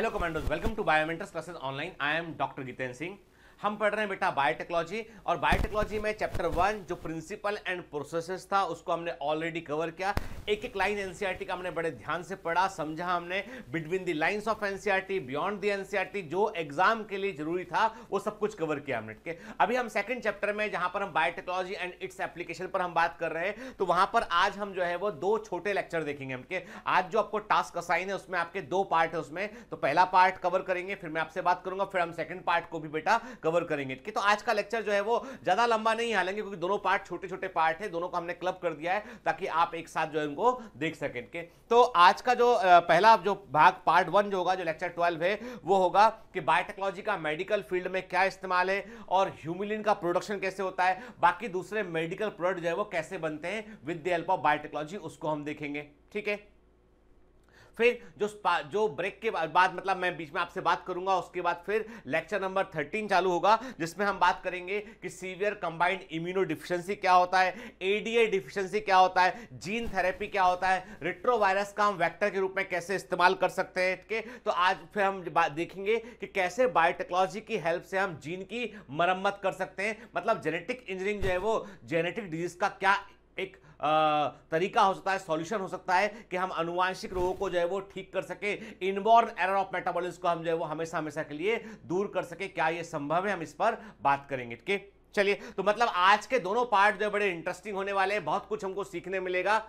Hello commandos welcome to Biomentors classes online I am doctor Jitendra Singh हम पढ़ रहे हैं बेटा बायोटेक्नोलॉजी और बायोटेक्नोलॉजी में चैप्टर वन जो प्रिंसिपल एंड प्रोसेसेस था उसको हमने ऑलरेडी कवर किया एक एक लाइन एनसीआरटी का हमने बड़े ध्यान से पढ़ा समझा हमने between the lines of NCERT beyond the NCERT जो एग्जाम के लिए जरूरी था वो सब कुछ कवर किया हमने के अभी हम सेकंड चैप्टर में जहां पर हम बायोटेक्नोलॉजी एंड इट्स एप्लीकेशन पर हम बात कर रहे हैं तो वहां पर आज हम जो है वो दो छोटे लेक्चर देखेंगे हमके आज जो आपको टास्क असाइन है उसमें आपके दो पार्ट है उसमें तो पहला पार्ट कवर करेंगे फिर मैं आपसे बात करूंगा फिर हम सेकंड पार्ट को भी बेटा कवर करेंगे कि तो आज का लेक्चर जो है वो ज्यादा लंबा नहीं हालांकि क्योंकि दोनों पार्ट छोटे छोटे पार्ट है दोनों को हमने क्लब कर दिया है ताकि आप एक साथ जो है वो देख के तो आज का जो पहला जो भाग पार्ट वन जो होगा जो लेक्चर ट्वेल्व है वो होगा कि बायोटेक्नोलॉजी का मेडिकल फील्ड में क्या इस्तेमाल है और ह्यूमिलिन का प्रोडक्शन कैसे होता है बाकी दूसरे मेडिकल प्रोडक्ट जो है वो कैसे बनते हैं with the help of biotechnology उसको हम देखेंगे ठीक है फिर जो जो ब्रेक के बाद मतलब मैं बीच में आपसे बात करूंगा उसके बाद फिर लेक्चर नंबर थर्टीन चालू होगा जिसमें हम बात करेंगे कि सीवियर कंबाइंड इम्यूनो डिफिशियंसी क्या होता है एडीए डिफिशेंसी क्या होता है जीन थेरेपी क्या होता है रिट्रोवायरस का हम वैक्टर के रूप में कैसे इस्तेमाल कर सकते हैं के तो आज फिर हम देखेंगे कि कैसे बायोटेक्नोलॉजी की हेल्प से हम जीन की मरम्मत कर सकते हैं मतलब जेनेटिक इंजीनियरिंग जो है वो जेनेटिक डिजीज का क्या एक तरीका हो सकता है सॉल्यूशन हो सकता है कि हम अनुवांशिक रोगों को जो है वो ठीक कर सके इनबॉर्न एरर ऑफ मेटाबॉलिज्म को हम जो है वो हमेशा हमेशा के लिए दूर कर सके क्या ये संभव है हम इस पर बात करेंगे ठीक चलिए तो मतलब आज के दोनों पार्ट जो है बड़े इंटरेस्टिंग होने वाले हैं बहुत कुछ हमको सीखने मिलेगा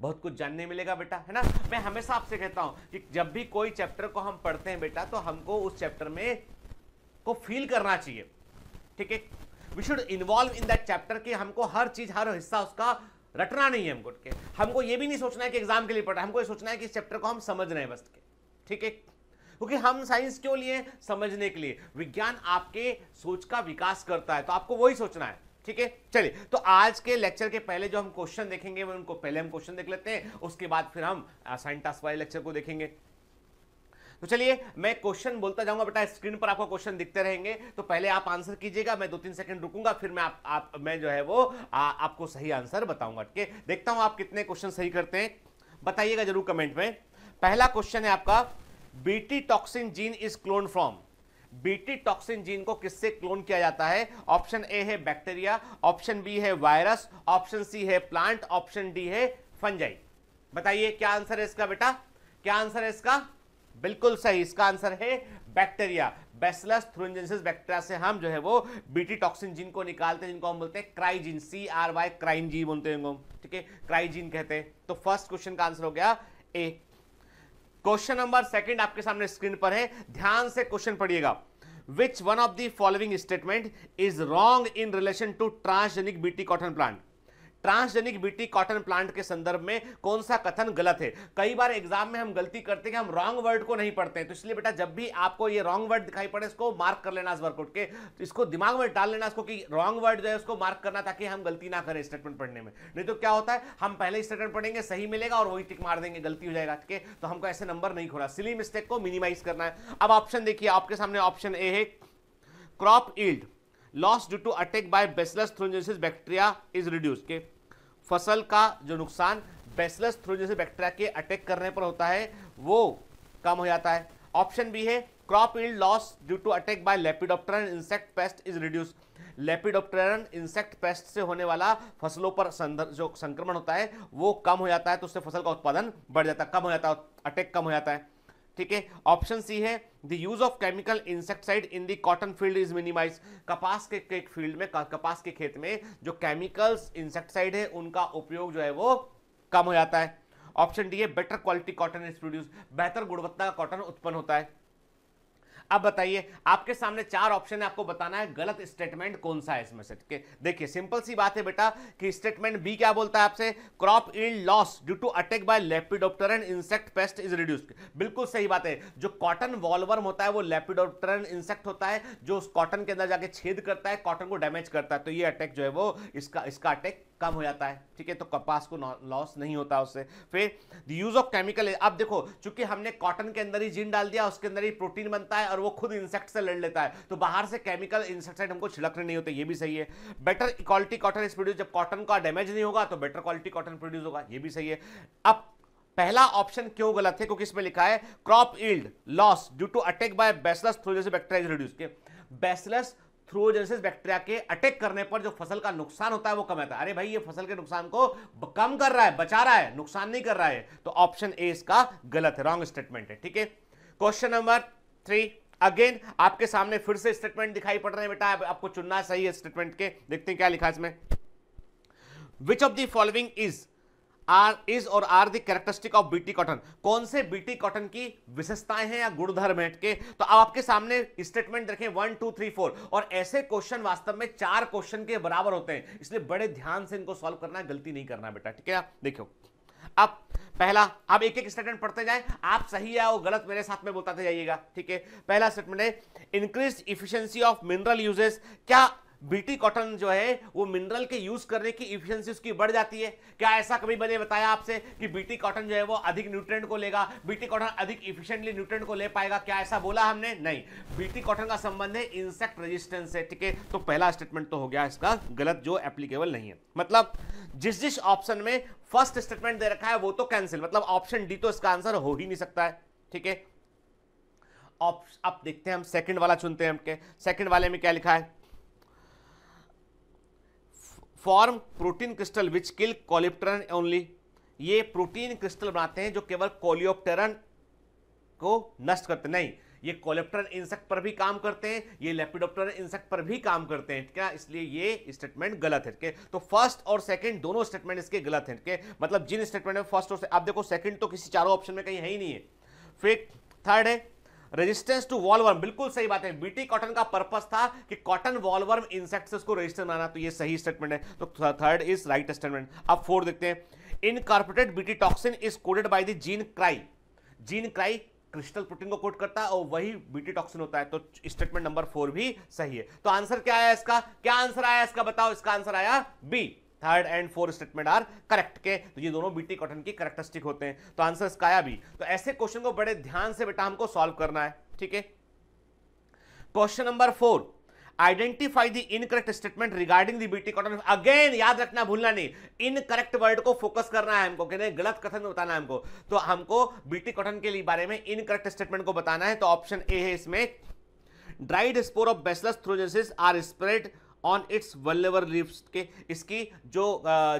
बहुत कुछ जानने मिलेगा बेटा है ना मैं हमेशा आपसे कहता हूं कि जब भी कोई चैप्टर को हम पढ़ते हैं बेटा तो हमको उस चैप्टर में को फील करना चाहिए ठीक है we should involve in that chapter कि हमको हर चीज हर हिस्सा उसका रटना नहीं है हमको है हमको ये भी नहीं सोचना है कि एग्जाम के लिए पढ़ रहे हमको ये सोचना है कि इस चैप्टर को हम समझ रहे हैं बस के ठीक है क्योंकि हम साइंस क्यों लिए समझने के लिए विज्ञान आपके सोच का विकास करता है तो आपको वही सोचना है ठीक है चलिए तो आज के लेक्चर के पहले जो हम क्वेश्चन देखेंगे वो उनको पहले हम क्वेश्चन देख लेते हैं उसके बाद फिर हम साइंटास वाले लेक्चर को देखेंगे तो चलिए मैं क्वेश्चन बोलता जाऊंगा बेटा स्क्रीन पर आपको क्वेश्चन दिखते रहेंगे तो पहले आप आंसर कीजिएगा मैं दो तीन सेकंड रुकूंगा फिर मैं आप, आप मैं जो है वो आ, आपको सही आंसर बताऊंगा ठीक है देखता हूं आप कितने क्वेश्चन सही करते हैं बताइएगा जरूर कमेंट में पहला क्वेश्चन है आपका BT toxin gene is clone from BT toxin gene को किससे क्लोन किया जाता है ऑप्शन ए है बैक्टीरिया ऑप्शन बी है वायरस ऑप्शन सी है प्लांट ऑप्शन डी है फंजाई बताइए क्या आंसर है इसका बेटा क्या आंसर है इसका बिल्कुल सही इसका आंसर है बैक्टीरिया बेसलस थ्रोजेंसिस बैक्टीरिया से हम जो है वो बीटी टॉक्सिन जीन को निकालते हैं जिनको हम बोलते हैं क्राइजीन सी आर वाई क्राइन जी बोलते हैं ठीक है क्राइजिन कहते हैं तो फर्स्ट क्वेश्चन का आंसर हो गया ए क्वेश्चन नंबर सेकंड आपके सामने स्क्रीन पर है ध्यान से क्वेश्चन पढ़िएगा which one of the following statement is wrong in relation to transgenic BT cotton plant transgenic BT cotton plant के संदर्भ में कौन सा कथन गलत है कई बार एग्जाम में हम गलती करते हैं कि हम रॉन्ग वर्ड को नहीं पढ़ते हैं तो इसलिए बेटा जब भी आपको ये रॉन्ग वर्ड दिखाई पड़े इसको मार्क कर लेना इस वर्कआउट के तो इसको दिमाग में डाल लेना इसको कि रॉन्ग वर्ड जो है उसको मार्क करना ताकि हम गलती ना करें स्टेटमेंट पढ़ने में नहीं तो क्या होता है हम पहले स्टेटमेंट पढ़ेंगे सही मिलेगा और वही टिक मार देंगे गलती हो जाएगा ठीक है तो हमको ऐसे नंबर नहीं खोना सिली मिस्टेक को मिनिमाइज करना है अब ऑप्शन देखिए आपके सामने ऑप्शन ए है crop yield loss due to attack by bacillus thuringiensis bacteria is reduce के फसल का जो नुकसान बेसलस थ्रोजेसिस बैक्टीरिया के अटैक करने पर होता है वो कम हो जाता है ऑप्शन बी है crop yield loss due to attack by lepidopteran insect pest is reduce lepidoptera insect pest से होने वाला फसलों पर जो संक्रमण होता है वो कम हो जाता है तो उससे फसल का उत्पादन बढ़ जाता है कम हो जाता है अटैक कम हो जाता है ठीक है ऑप्शन सी है the use of chemical insecticide in the cotton field is minimize कपास के, के फील्ड में कपास के खेत में जो केमिकल्स इंसेक्टिसाइड है उनका उपयोग जो है वो कम हो जाता है ऑप्शन डी है better quality cotton is produce बेहतर गुणवत्ता का कॉटन उत्पन्न होता है अब बताइए आपके सामने चार ऑप्शन है आपको बताना है गलत स्टेटमेंट कौन सा है इसमें से देखिए सिंपल सी बात है बेटा कि स्टेटमेंट बी क्या बोलता है आपसे crop in loss due to attack by lepidopteran insect pest is reduced बिल्कुल सही बात है जो कॉटन वॉलवर्म होता है वो लेपिडोप्टर इंसेक्ट होता है जो उस कॉटन के अंदर जाके छेद करता है कॉटन को डैमेज करता है तो ये अटैक जो है वो इसका इसका अटैक कम हो जाता है ठीक है तो कपास को लॉस नहीं होता उससे फिर द यूज ऑफ केमिकल अब देखो चूंकि हमने कॉटन के अंदर ही जिन डाल दिया उसके अंदर ही प्रोटीन बनता है और वो खुद इंसेक्ट से लड़ लेता है तो बाहर से केमिकल इंसेक्टाइड हमको छिड़कने नहीं होते ये भी सही है better quality cotton is produce जब कॉटन का डैमेज नहीं होगा तो बेटर क्वालिटी कॉटन प्रोड्यूस होगा ये भी सही है अब पहला ऑप्शन क्यों गलत है क्योंकि इसमें लिखा है crop yield loss due to attack by bacillus thuringiensis bacteria reduce के बेसलस थ्रोजेंसिस बैक्टीरिया के अटैक करने पर जो फसल का नुकसान होता है वो कम रहता है अरे भाई ये फसल के नुकसान को कम कर रहा है बचा रहा है नुकसान नहीं कर रहा है तो ऑप्शन ए इसका गलत है रॉन्ग स्टेटमेंट है ठीक है क्वेश्चन नंबर थ्री अगेन आपके सामने फिर से स्टेटमेंट दिखाई पड़ रहे हैं बेटा आपको चुनना सही है स्टेटमेंट के देखते हैं क्या लिखा इसमें which of the following is are is और are the characteristic of Bt cotton कौन से बीटी कॉटन की विशेषताएं हैं या गुणधर्म है के तो अब आपके सामने स्टेटमेंट रखें वन टू थ्री फोर और ऐसे क्वेश्चन वास्तव में चार क्वेश्चन के बराबर होते हैं इसलिए बड़े ध्यान से इनको सॉल्व करना गलती नहीं करना बेटा ठीक है देखो अब पहला आप एक एक स्टेटमेंट पढ़ते जाएं आप सही है वो गलत मेरे साथ में बताते तो जाइएगा ठीक है पहला स्टेटमेंट है increase efficiency of mineral uses क्या बीटी कॉटन जो है वो मिनरल के यूज करने की इफिशियंसी उसकी बढ़ जाती है क्या ऐसा कभी मैंने बताया आपसे कि बीटी कॉटन जो है वो अधिक न्यूट्रेंट को लेगा बीटी कॉटन अधिक इफिशियंटली न्यूट्रेंट को ले पाएगा क्या ऐसा बोला हमने नहीं बीटी कॉटन का संबंध है इंसेक्ट रेजिस्टेंस से ठीक है तो पहला स्टेटमेंट तो हो गया इसका गलत जो एप्लीकेबल नहीं है मतलब जिस जिस ऑप्शन में फर्स्ट स्टेटमेंट दे रखा है वो तो कैंसिल मतलब ऑप्शन डी तो इसका आंसर हो ही नहीं सकता है ठीक है अब देखते हैं हम सेकंड वाला चुनते हैं सेकंड वाले में क्या लिखा है form protein crystal which kill coleopteran only ये प्रोटीन क्रिस्टल बनाते हैं जो केवल कोलियोप्टेरन को नष्ट करते नहीं ये कोलेप्टर इंसेक्ट पर भी काम करते हैं ये लेपिडोप्टर इंसेक्ट पर भी काम करते हैं क्या इसलिए ये स्टेटमेंट गलत है तो फर्स्ट और सेकंड दोनों स्टेटमेंट इसके गलत हैं के मतलब जिन स्टेटमेंट में फर्स्ट और आप देखो सेकंड तो किसी चारों ऑप्शन में कहीं है ही नहीं है फिर थर्ड है रेजिस्टेंस टू वॉलवर्म बिल्कुल सही बात है बीटी कॉटन का पर्पस था कि कॉटन वॉलवर्म इंसेक्ट को रजिस्टर रेजिस्टेंस बनाना तो ये सही स्टेटमेंट है तो थर्ड इज राइट स्टेटमेंट अब फोर्थ देखते हैं incorporated Bt toxin is coded by the gene cry gene cry crystal protein को कोट करता है और वही बीटी टॉक्सिन होता है तो स्टेटमेंट नंबर फोर भी सही है तो आंसर क्या आया इसका क्या आंसर आया इसका बताओ इसका आंसर आया B third and fourth statement are correct के तो ये दोनों बीटी कॉटन की करेक्टरिस्टिक होते हैं तो आंसर इसका आया भी तो ऐसे क्वेश्चन को बड़े ध्यान से बेटा हमको सॉल्व करना है ठीक है question number four identify the incorrect statement regarding the Bt cotton again याद रखना भूलना नहीं इनकरेक्ट वर्ड को फोकस करना है हमको कहने गलत कथन बताना है हमको तो हमको बीटी कॉटन के लिए बारे में इनकरेक्ट स्टेटमेंट को बताना है तो ऑप्शन ए है इसमें dried spore of bacillus thuringiensis are spread on its वल्लेवर लीव्स के इसकी जो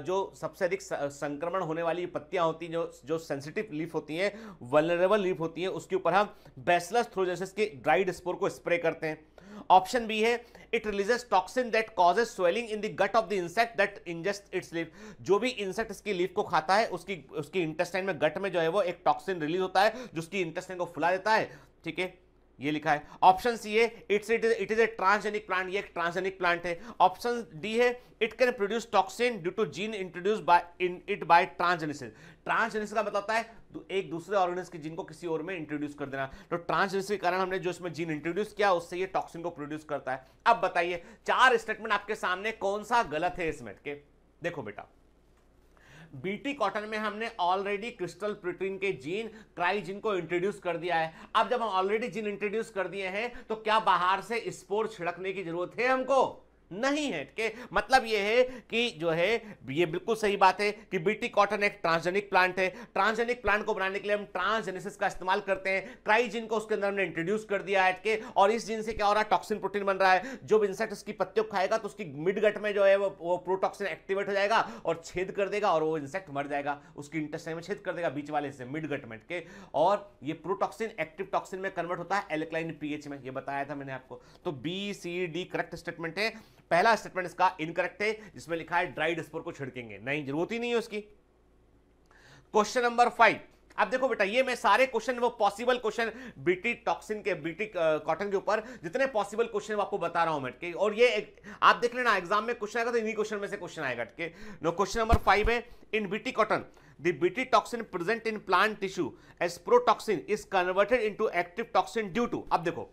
जो सबसे अधिक संक्रमण होने वाली पत्तियां होती हैं जो जो सेंसिटिव लीफ होती हैं वल्लरेबल लीफ होती हैं उसके ऊपर हम बेसलस थ्रोजेसिस के ड्राइड स्पोर को स्प्रे करते हैं ऑप्शन बी है it releases toxin that causes swelling in the gut of the insect that ingest its leaf जो भी इंसेक्ट इसकी लीफ को खाता है उसकी उसकी इंटेस्टाइन में गट में जो है वो एक टॉक्सिन रिलीज होता है जो उसकी इंटेस्टाइन को फुला देता है ठीक है ये लिखा है ऑप्शन सी है its it is it is a transgenic plant ये एक ट्रांसजेनिक प्लांट है ऑप्शन डी है it can produce toxin due to gene introduce by in it by transgenesis transgenesis का मतलब होता है एक दूसरे ऑर्गेनिज्म के जीन को किसी और में इंट्रोड्यूस कर देना तो ट्रांसजेनेसिस के कारण हमने जो इसमें जीन इंट्रोड्यूस किया उससे ये टॉक्सिन को प्रोड्यूस करता है अब बताइए चार स्टेटमेंट आपके सामने कौन सा गलत है इसमें के देखो बेटा बीटी कॉटन में हमने ऑलरेडी क्रिस्टल प्रोटीन के जीन क्राइजिन को इंट्रोड्यूस कर दिया है अब जब हम ऑलरेडी जीन इंट्रोड्यूस कर दिए हैं तो क्या बाहर से स्पोर छिड़कने की जरूरत है हमको नहीं है के मतलब यह है कि जो है यह बिल्कुल सही बात है कि बीटी कॉटन एक ट्रांसजेनिक प्लांट है ट्रांसजेनिक प्लांट को बनाने के लिए हम ट्रांसजेनेसिस का इस्तेमाल करते हैं क्राइजिन को उसके अंदर हमने इंट्रोड्यूस कर दिया है के और इस जीन से क्या हो रहा है टॉक्सिन प्रोटीन बन रहा है जो इंसेक्ट उसकी पत्तियों को खाएगा तो उसकी मिड गट में जो है वो, वो प्रोटॉक्सिन एक्टिवेट हो जाएगा और छेद कर देगा और वो इंसेक्ट मर जाएगा उसकी इंटेस्टाइन में छेद कर देगा बीच वाले से मिड गट में और ये प्रोटॉक्सिन एक्टिव टॉक्सिन में कन्वर्ट होता है एल्कलाइन पीएच में ये बताया था मैंने आपको तो B C D correct statement है पहला स्टेटमेंट इसका इनकरेक्ट है जिसमें लिखा है ड्राइड स्पोर को छिड़केंगे नहीं जरूरत ही नहीं है उसकी क्वेश्चन नंबर फाइव अब देखो बेटा ये मैं सारे क्वेश्चन वो पॉसिबल क्वेश्चन बीटी टॉक्सिन के बीटी कॉटन के ऊपर जितने पॉसिबल क्वेश्चन आपको बता रहा हूं मैं और ये एक, आप देख लेना एग्जाम में क्वेश्चन आएगा तो इन्हीं क्वेश्चन में से क्वेश्चन आएगा ठीक नो क्वेश्चन नंबर फाइव है in Bt cotton the Bt toxin present in plant tissue as protoxin is converted into active toxin due to अब देखो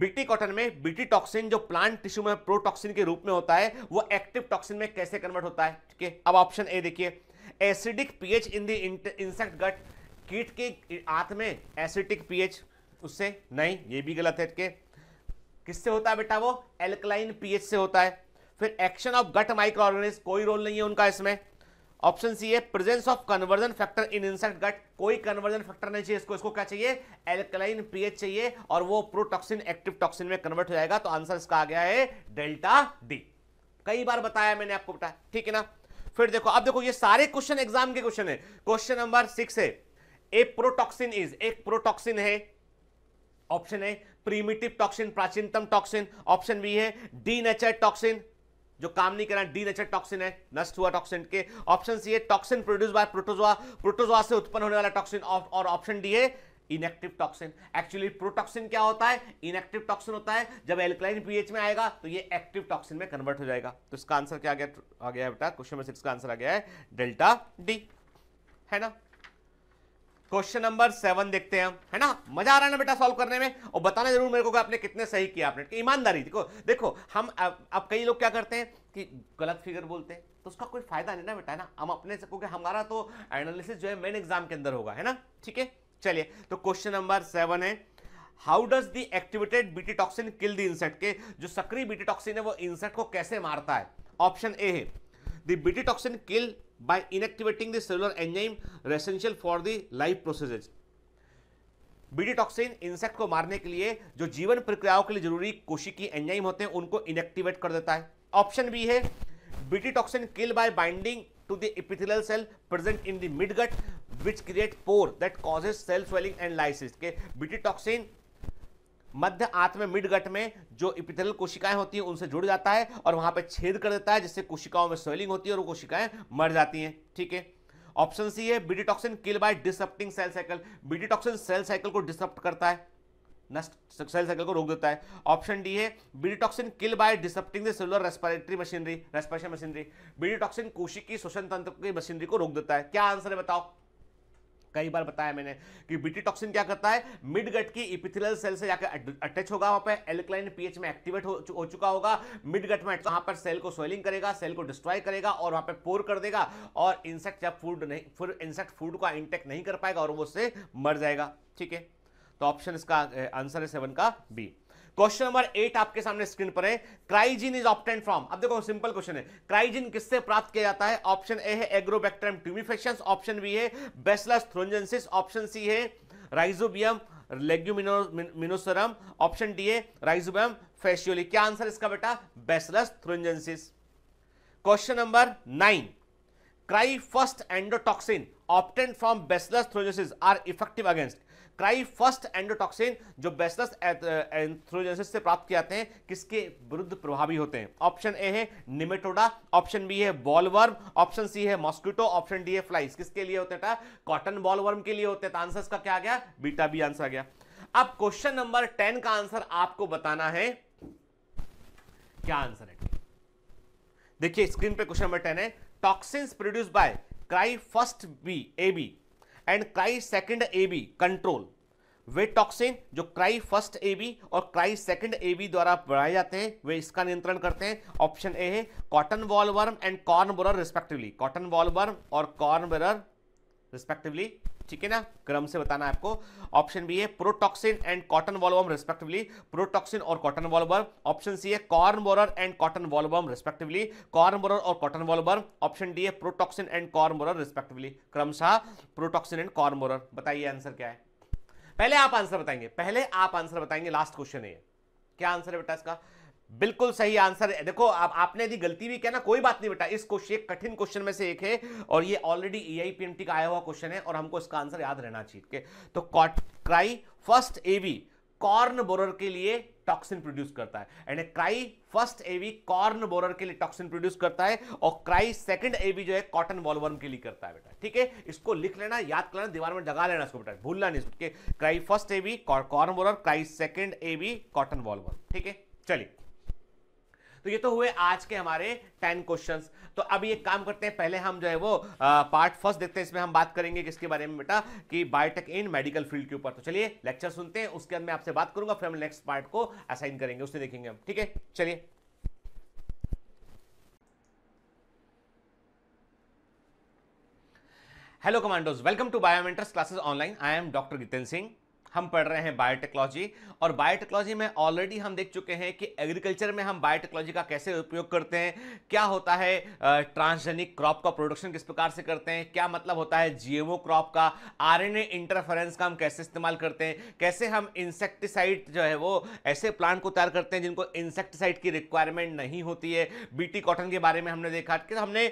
बीटी कॉटन में बीटी टॉक्सिन जो प्लांट टिश्यू में प्रोटॉक्सिन के रूप में होता है वो एक्टिव टॉक्सिन में कैसे कन्वर्ट होता है ठीक है अब ऑप्शन ए देखिए acidic pH in the insect gut कीट के आंत में एसिडिक पीएच उससे नहीं ये भी गलत है के किससे होता है बेटा वो एल्कलाइन पीएच से होता है फिर action of gut micro organism कोई रोल नहीं है उनका इसमें ऑप्शन सी है presence of conversion factor in insect gut कोई कन्वर्जन फैक्टर नहीं चाहिए इसको इसको क्या चाहिए एल्कलाइन पीएच चाहिए और वो प्रोटॉक्सिन एक्टिव टॉक्सिन में कन्वर्ट हो जाएगा तो आंसर इसका आ गया है डेल्टा डी कई बार बताया मैंने आपको बताया ठीक है ना फिर देखो अब देखो ये सारे क्वेश्चन एग्जाम के क्वेश्चन है क्वेश्चन नंबर सिक्स है ए प्रोटॉक्सिन इज एक प्रोटॉक्सिन है ऑप्शन है प्रीमिटिव टॉक्सिन प्राचीनतम टॉक्सिन ऑप्शन बी है डी नेचर टॉक्सिन जो काम नहीं करा डी नेचर टॉक्सिन है नष्ट हुआ टॉक्सिन के ऑप्शन सी है toxin produce by protozoa protozoa से उत्पन्न होने वाला टॉक्सिन और ऑप्शन डी है इनएक्टिव टॉक्सिन एक्चुअली प्रोटॉक्सिन क्या होता है इनएक्टिव टॉक्सिन होता है जब एल्कलाइन पीएच में आएगा तो ये एक्टिव टॉक्सिन में कन्वर्ट हो जाएगा तो इसका आंसर क्या आ गया आ गया बेटा क्वेश्चन नंबर सिक्स का आंसर आ गया है डेल्टा डी है ना क्वेश्चन नंबर सेवन देखते हैं है ना मजा आ रहा है ना बेटा सॉल्व करने में और बताना जरूर मेरे को कि आपने कितने सही किया आपने ईमानदारी देखो देखो हम अब कई लोग क्या करते हैं कि गलत फिगर बोलते हैं तो उसका कोई फायदा नहीं ना बेटा ना हम अपने से क्योंकि हमारा तो एनालिसिस जो है मेन एग्जाम के अंदर होगा है ना ठीक है चलिए तो क्वेश्चन नंबर सेवन है how does the activated Bt toxin kill the insect के जो सक्रिय बीटी टॉक्सिन है वो इंसेक्ट को कैसे मारता है ऑप्शन ए है the Bt toxin kill by inactivating the cellular enzyme essential for the life processes. Bt toxin insect को मारने के लिए जो जीवन प्रक्रियाओं के लिए जरूरी कोशिकी एंजाइम होते हैं उनको इनएक्टिवेट कर देता है ऑप्शन बी है Bt toxin kill by binding to the epithelial cell present in the midgut which create pore that causes cell swelling and lysis के बीटी टॉक्सिन मध्य आत्म मिड गट में जो इपिथेलियल कोशिकाएं होती हैं उनसे जुड़ जाता है और वहां पर छेद कर देता है जिससे कोशिकाओं में स्वेलिंग होती है और वो कोशिकाएं मर जाती हैं ठीक है ऑप्शन सी है Bt toxin kill by disrupting cell cycle Bt toxin cell cycle को डिसप्ट करता है नष्ट सेल साइकिल को रोक देता है ऑप्शन डी है Bt toxin kill by disrupting the cellular respiratory machinery respiration machinery Bt toxin कोशिकी श्वसन तंत्र की मशीनरी को रोक देता है क्या आंसर है बताओ कई बार बताया मैंने कि बीटी टॉक्सिन क्या करता है मिड गट की इपिथिलियल सेल से जाकर अटैच होगा वहां पर एल्कलाइन पीएच में एक्टिवेट हो, हो चुका होगा मिड गट में वहां पर सेल को स्वेलिंग करेगा सेल को डिस्ट्रॉय करेगा और वहां पर पोर कर देगा और इंसेक्ट जब फूड नहीं फिर इंसेक्ट फूड का इंटेक नहीं कर पाएगा और वो उससे मर जाएगा ठीक है तो ऑप्शन इसका आंसर है सेवन का बी क्वेश्चन नंबर एट आपके सामने स्क्रीन पर है क्राइजिन इज ऑप्टेन फ्रॉम अब देखो सिंपल क्वेश्चन है क्राइजिन किससे प्राप्त किया जाता है ऑप्शन ए है एग्रोबैक्ट्रम ट्यूमिफेक्शन ऑप्शन बी है बेसलस थ्रोजेंसिस ऑप्शन सी है राइजोबियम लेग्यूमिनोसरम ऑप्शन डी है राइजोबियम फेशियोली क्या आंसर इसका बेटा bacillus thuringiensis question number nine cry first endotoxin obtained from bacillus thuringiensis are effective against cry first endotoxin जो bacillus एंथ्रोजेसिस से प्राप्त किए जाते हैं किसके विरुद्ध प्रभावी होते हैं ऑप्शन ए है निमेटोडा ऑप्शन बी है बॉलवर्म ऑप्शन सी है मॉस्किटो ऑप्शन डी है फ्लाइज किसके लिए होते हैं कॉटन बॉलवर्म के लिए होते हैं तो आंसर इसका क्या आ गया बीटा बी आंसर आ गया अब क्वेश्चन नंबर टेन का आंसर आपको बताना है क्या आंसर है देखिए स्क्रीन पे क्वेश्चन नंबर टेन है toxins produce by cry first B A B and cry second A B control वे टॉक्सिन जो क्राई फर्स्ट ए बी और क्राई सेकंड ए बी द्वारा बनाए जाते हैं वे इसका नियंत्रण करते हैं ऑप्शन ए है cotton bollworm and corn borer respectively cotton bollworm और कॉर्न बोरर रिस्पेक्टिवली ठीक है ना क्रम से बताना आपको ऑप्शन बी है प्रोटॉक्सिन एंड कॉटन वॉलबम रेस्पेक्टिवली प्रोटॉक्सिन और कॉटन वॉलबम ऑप्शन सी है कॉर्न बोरर एंड कॉटन वॉलबम रेस्पेक्टिवली कॉर्न बोरर और कॉटन वॉलबम ऑप्शन डी है protoxin and corn borer respectively क्रमशः प्रोटॉक्सिन एंड कॉर्न बोरर बताइए आंसर क्या है पहले आप आंसर बताएंगे पहले आप आंसर बताएंगे लास्ट क्वेश्चन है क्या आंसर है बेटा इसका बिल्कुल सही आंसर है देखो आप आपने यदि गलती भी किया ना कोई बात नहीं बेटा इस क्वेश्चन कठिन क्वेश्चन में से एक है और ये ऑलरेडी ई का आया हुआ क्वेश्चन है और हमको इसका आंसर याद रहना चाहिए तो cry first B corn borer के लिए टॉक्सिन प्रोड्यूस करता है and cry first B corn borer के लिए टॉक्सिन प्रोड्यूस करता है और क्राई सेकंड एवी जो है कॉटन वॉलवर्म के लिए करता है बेटा ठीक है इसको लिख लेना याद कर लेना दीवार में जगा लेना इसको बेटा भूलना नहीं इसको cry first A B corn borer cry second B cotton bollworm ठीक है चलिए तो ये तो हुए आज के हमारे टेन क्वेश्चन तो अब ये काम करते हैं पहले हम जो है वो पार्ट फर्स्ट देखते हैं इसमें हम बात करेंगे किसके बारे में बेटा कि बायोटेक इन मेडिकल फील्ड के ऊपर तो चलिए लेक्चर सुनते हैं उसके बाद मैं आपसे बात करूंगा फिर हम नेक्स्ट पार्ट को असाइन करेंगे उससे देखेंगे हम ठीक है चलिए hello commandos welcome to Biomentors classes online I am doctor Gitan Singh हम पढ़ रहे हैं बायोटेक्नोलॉजी और बायोटेक्नोलॉजी में ऑलरेडी हम देख चुके हैं कि एग्रीकल्चर में हम बायोटेक्नोलॉजी का कैसे उपयोग करते हैं क्या होता है ट्रांसजेनिक क्रॉप का प्रोडक्शन किस प्रकार से करते हैं क्या मतलब होता है जीएमओ क्रॉप का आरएनए इंटरफेरेंस का हम कैसे इस्तेमाल करते हैं कैसे हम इंसेक्टिसाइड जो है वो ऐसे प्लांट को तैयार करते हैं जिनको इंसेक्टिसाइड की रिक्वायरमेंट नहीं होती है बीटी कॉटन के बारे में हमने देखा कि हमने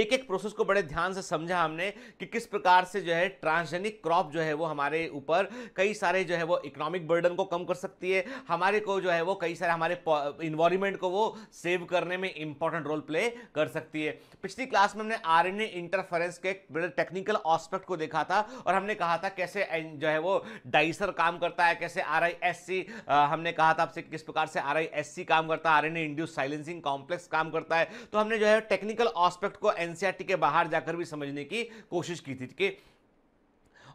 एक एक प्रोसेस को बड़े ध्यान से समझा हमने कि किस प्रकार से जो है ट्रांसजेनिक क्रॉप जो है वो हमारे ऊपर कई सारे सारे जो है वो इकोनॉमिक बर्डन को कम कर सकती है हमारे को जो है वो कई सारे हमारे इन्वायरमेंट को वो सेव करने में इंपॉर्टेंट रोल प्ले कर सकती है पिछली क्लास में हमने आर इंटरफेरेंस के बड़े टेक्निकल ऑस्पेक्ट को देखा था और हमने कहा था कैसे जो है वो डाइसर काम करता है कैसे आर हमने कहा था आपसे किस प्रकार से आर काम करता है आर इंड्यूस साइलेंसिंग कॉम्प्लेक्स काम करता है तो हमने जो है टेक्निकल ऑस्पेक्ट को एनसीआरटी e के बाहर जाकर भी समझने की कोशिश की थी कि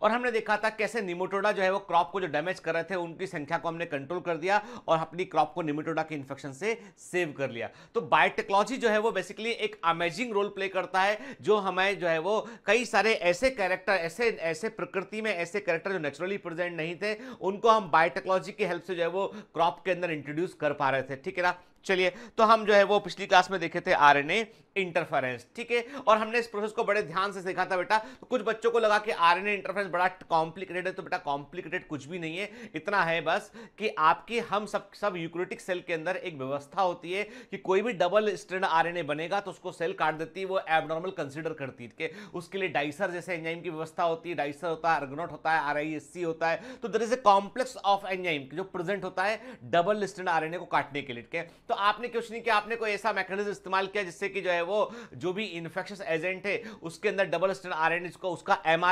और हमने देखा था कैसे निमोटोडा जो है वो क्रॉप को जो डैमेज कर रहे थे उनकी संख्या को हमने कंट्रोल कर दिया और अपनी क्रॉप को निमोटोडा के इन्फेक्शन से सेव कर लिया तो बायोटेक्नोलॉजी जो है वो बेसिकली एक अमेजिंग रोल प्ले करता है जो हमें जो है वो कई सारे ऐसे कैरेक्टर ऐसे ऐसे प्रकृति में ऐसे कैरेक्टर जो नेचुरली प्रेजेंट नहीं थे उनको हम बायोटेक्नोलॉजी की हेल्प से जो है वो क्रॉप के अंदर इंट्रोड्यूस कर पा रहे थे ठीक है ना चलिए तो हम जो है वो पिछली क्लास में देखे थे आरएनए इंटरफेरेंस ठीक है और हमने इस प्रोसेस को बड़े ध्यान से सीखा था बेटा तो कुछ बच्चों को लगा कि आरएनए इंटरफेरेंस बड़ा कॉम्प्लिकेटेड है तो बेटा कॉम्प्लिकेटेड कुछ भी नहीं है इतना है बस कि आपके हम सब सब यूक्रेटिक सेल के अंदर एक व्यवस्था होती है कि कोई भी डबल स्ट्रेंड आरएनए बनेगा तो उसको सेल काट देती है वो एबनॉर्मल कंसिडर करती है उसके लिए डाइसर जैसे एंजाइम की व्यवस्था होती है डाइसर होता है अर्गनोट होता है आर होता है तो there is a complex of enzyme जो प्रेजेंट होता है डबल स्ट्रेंड आर को काटने के लिए तो आपने क्वेश्चन किया आपने कोई ऐसा मैकेनिज्म इस्तेमाल किया जिससे कि जो है है वो जो भी इन्फेक्शस एजेंट है उसके अंदर डबल स्टैंड आर एन को उसका एम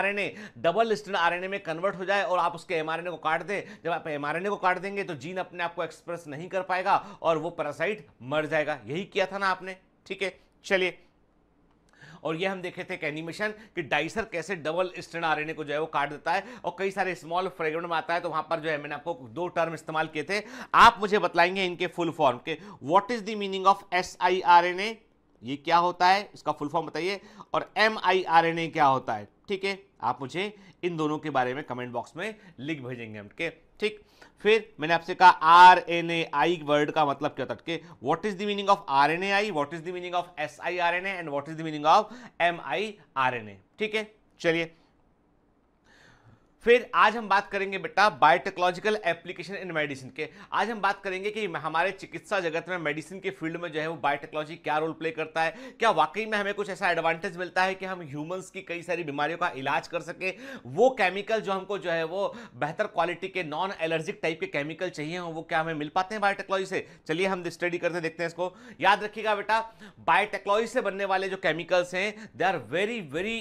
डबल स्टैंड आर में कन्वर्ट हो जाए और आप उसके एम को काट दें जब आप एम को काट देंगे तो जीन अपने आप को एक्सप्रेस नहीं कर पाएगा और वो पैरासाइट मर जाएगा यही किया था ना आपने ठीक है चलिए और ये हम देखे थे एक एनिमेशन कि डाइसर कैसे डबल स्टैंड आरएनए को जो है वो काट देता है और कई सारे स्मॉल फ्रेगमेंट में आता है तो वहां पर जो है मैंने आपको दो टर्म इस्तेमाल किए थे आप मुझे बताएंगे इनके फुल फॉर्म के what is the meaning of S I R N A ये क्या होता है इसका फुल फॉर्म बताइए और M I R N A क्या होता है ठीक है आप मुझे इन दोनों के बारे में कमेंट बॉक्स में लिख भेजेंगे हम ठीक ठीक फिर मैंने आपसे कहा R N A I word का मतलब क्या था कि what is the meaning of R N A I what is the meaning of S I R N A and what is the meaning of M I R N A ठीक है चलिए फिर आज हम बात करेंगे बेटा बायोटेक्नोलॉजिकल एप्लीकेशन इन मेडिसिन के आज हम बात करेंगे कि हमारे चिकित्सा जगत में मेडिसिन के फील्ड में जो है वो बायोटेक्नोलॉजी क्या रोल प्ले करता है क्या वाकई में हमें कुछ ऐसा एडवांटेज मिलता है कि हम ह्यूमंस की कई सारी बीमारियों का इलाज कर सके वो केमिकल जो हमको जो है वो बेहतर क्वालिटी के नॉन एलर्जिक टाइप के केमिकल चाहिए हों वो क्या हमें मिल पाते हैं बायोटेक्नोलॉजी से चलिए हम स्टडी करते देखते हैं इसको याद रखिएगा बेटा बायोटेक्नोलॉजी से बनने वाले जो केमिकल्स हैं they are very very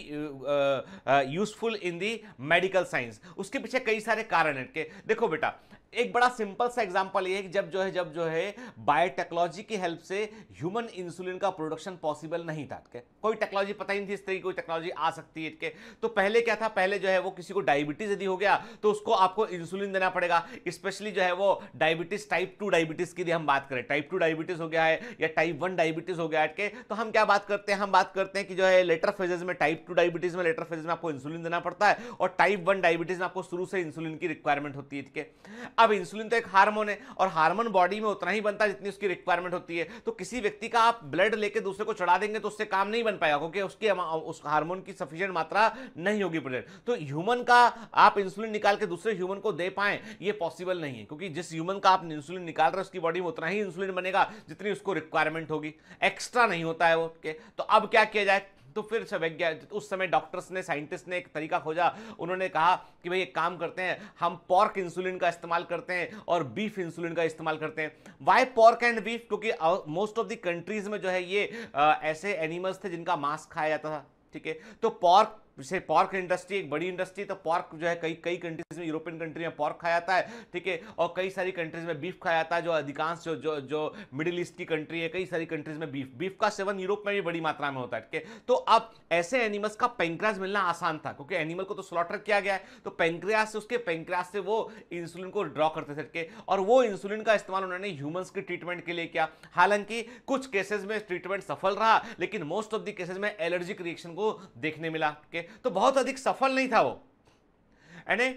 useful in the medical science science उसके पीछे कई सारे कारण हैं के देखो बेटा एक बड़ा सिंपल सा एग्जांपल ये है जब जो है जब जो है बायोटेक्नोलॉजी की हेल्प से ह्यूमन इंसुलिन का प्रोडक्शन पॉसिबल नहीं था के कोई टेक्नोलॉजी पता ही नहीं थी इस तरीके की कोई टेक्नोलॉजी आ सकती है के तो पहले क्या था पहले जो है वो किसी को डायबिटीज यदि हो गया तो उसको आपको इंसुलिन देना पड़ेगा स्पेशली जो है वो डायबिटीज टाइप टू डायबिटीज की यदि हम बात करें टाइप टू डायबिटीज हो गया है या टाइप वन डायबिटीज हो गया है तो हम क्या बात करते हैं हम बात करते हैं कि जो है लेटर फेजेज में टाइप टू डायबिटीज में लेटर फेजेज में आपको इंसुलिन देना पड़ता है और टाइप वन डायबिटीज में आपको शुरू से इंसुलिन की रिक्वायरमेंट होती है अब इंसुलिन तो एक हार्मोन है और हार्मोन बॉडी में उतना ही बनता है जितनी उसकी रिक्वायरमेंट होती है तो किसी व्यक्ति का आप ब्लड लेके दूसरे को चढ़ा देंगे तो उससे काम नहीं बन पाएगा क्योंकि उसकी उस हार्मोन की सफिशियंट मात्रा नहीं होगी ब्लड तो ह्यूमन का आप इंसुलिन निकाल के दूसरे ह्यूमन को दे पाए ये पॉसिबल नहीं है क्योंकि जिस ह्यूमन का आप इंसुलिन निकाल रहे उसकी बॉडी में उतना ही इंसुलिन बनेगा जितनी उसको रिक्वायरमेंट होगी एक्स्ट्रा नहीं होता है वो तो अब क्या किया जाए तो फिर वैज्ञानिक उस समय डॉक्टर्स ने साइंटिस्ट ने एक तरीका खोजा उन्होंने कहा कि भाई एक काम करते हैं हम पॉर्क इंसुलिन का इस्तेमाल करते हैं और बीफ इंसुलिन का इस्तेमाल करते हैं वाई पॉर्क एंड बीफ क्योंकि मोस्ट ऑफ दी कंट्रीज में जो है ये आ, ऐसे एनिमल्स थे जिनका मांस खाया जाता था ठीक है तो पॉर्क जैसे पॉर्क इंडस्ट्री एक बड़ी इंडस्ट्री तो पॉर्क जो है कई कई कंट्रीज में यूरोपियन कंट्री में पॉर्क खाया जाता है ठीक है और कई सारी कंट्रीज में बीफ खाया जाता है जो अधिकांश जो जो जो मिडिल ईस्ट की कंट्री है कई सारी कंट्रीज में बीफ बीफ का सेवन यूरोप में भी बड़ी मात्रा में होता है ठीक है तो अब ऐसे एनिमल्स का पेंक्रियाज मिलना आसान था क्योंकि एनिमल को तो स्लॉटर किया गया है तो पेंक्रियाज से उसके पेंक्रियाज से वो इंसुलिन को ड्रॉ करते थे ठीक है और वो इंसुलिन का इस्तेमाल उन्होंने ह्यूमन्स के ट्रीटमेंट के लिए किया हालांकि कुछ केसेज में ट्रीटमेंट सफल रहा लेकिन मोस्ट ऑफ द केसेज में एलर्जिक रिएक्शन को देखने मिला ठीक सके तो बहुत अधिक सफल नहीं था वो एने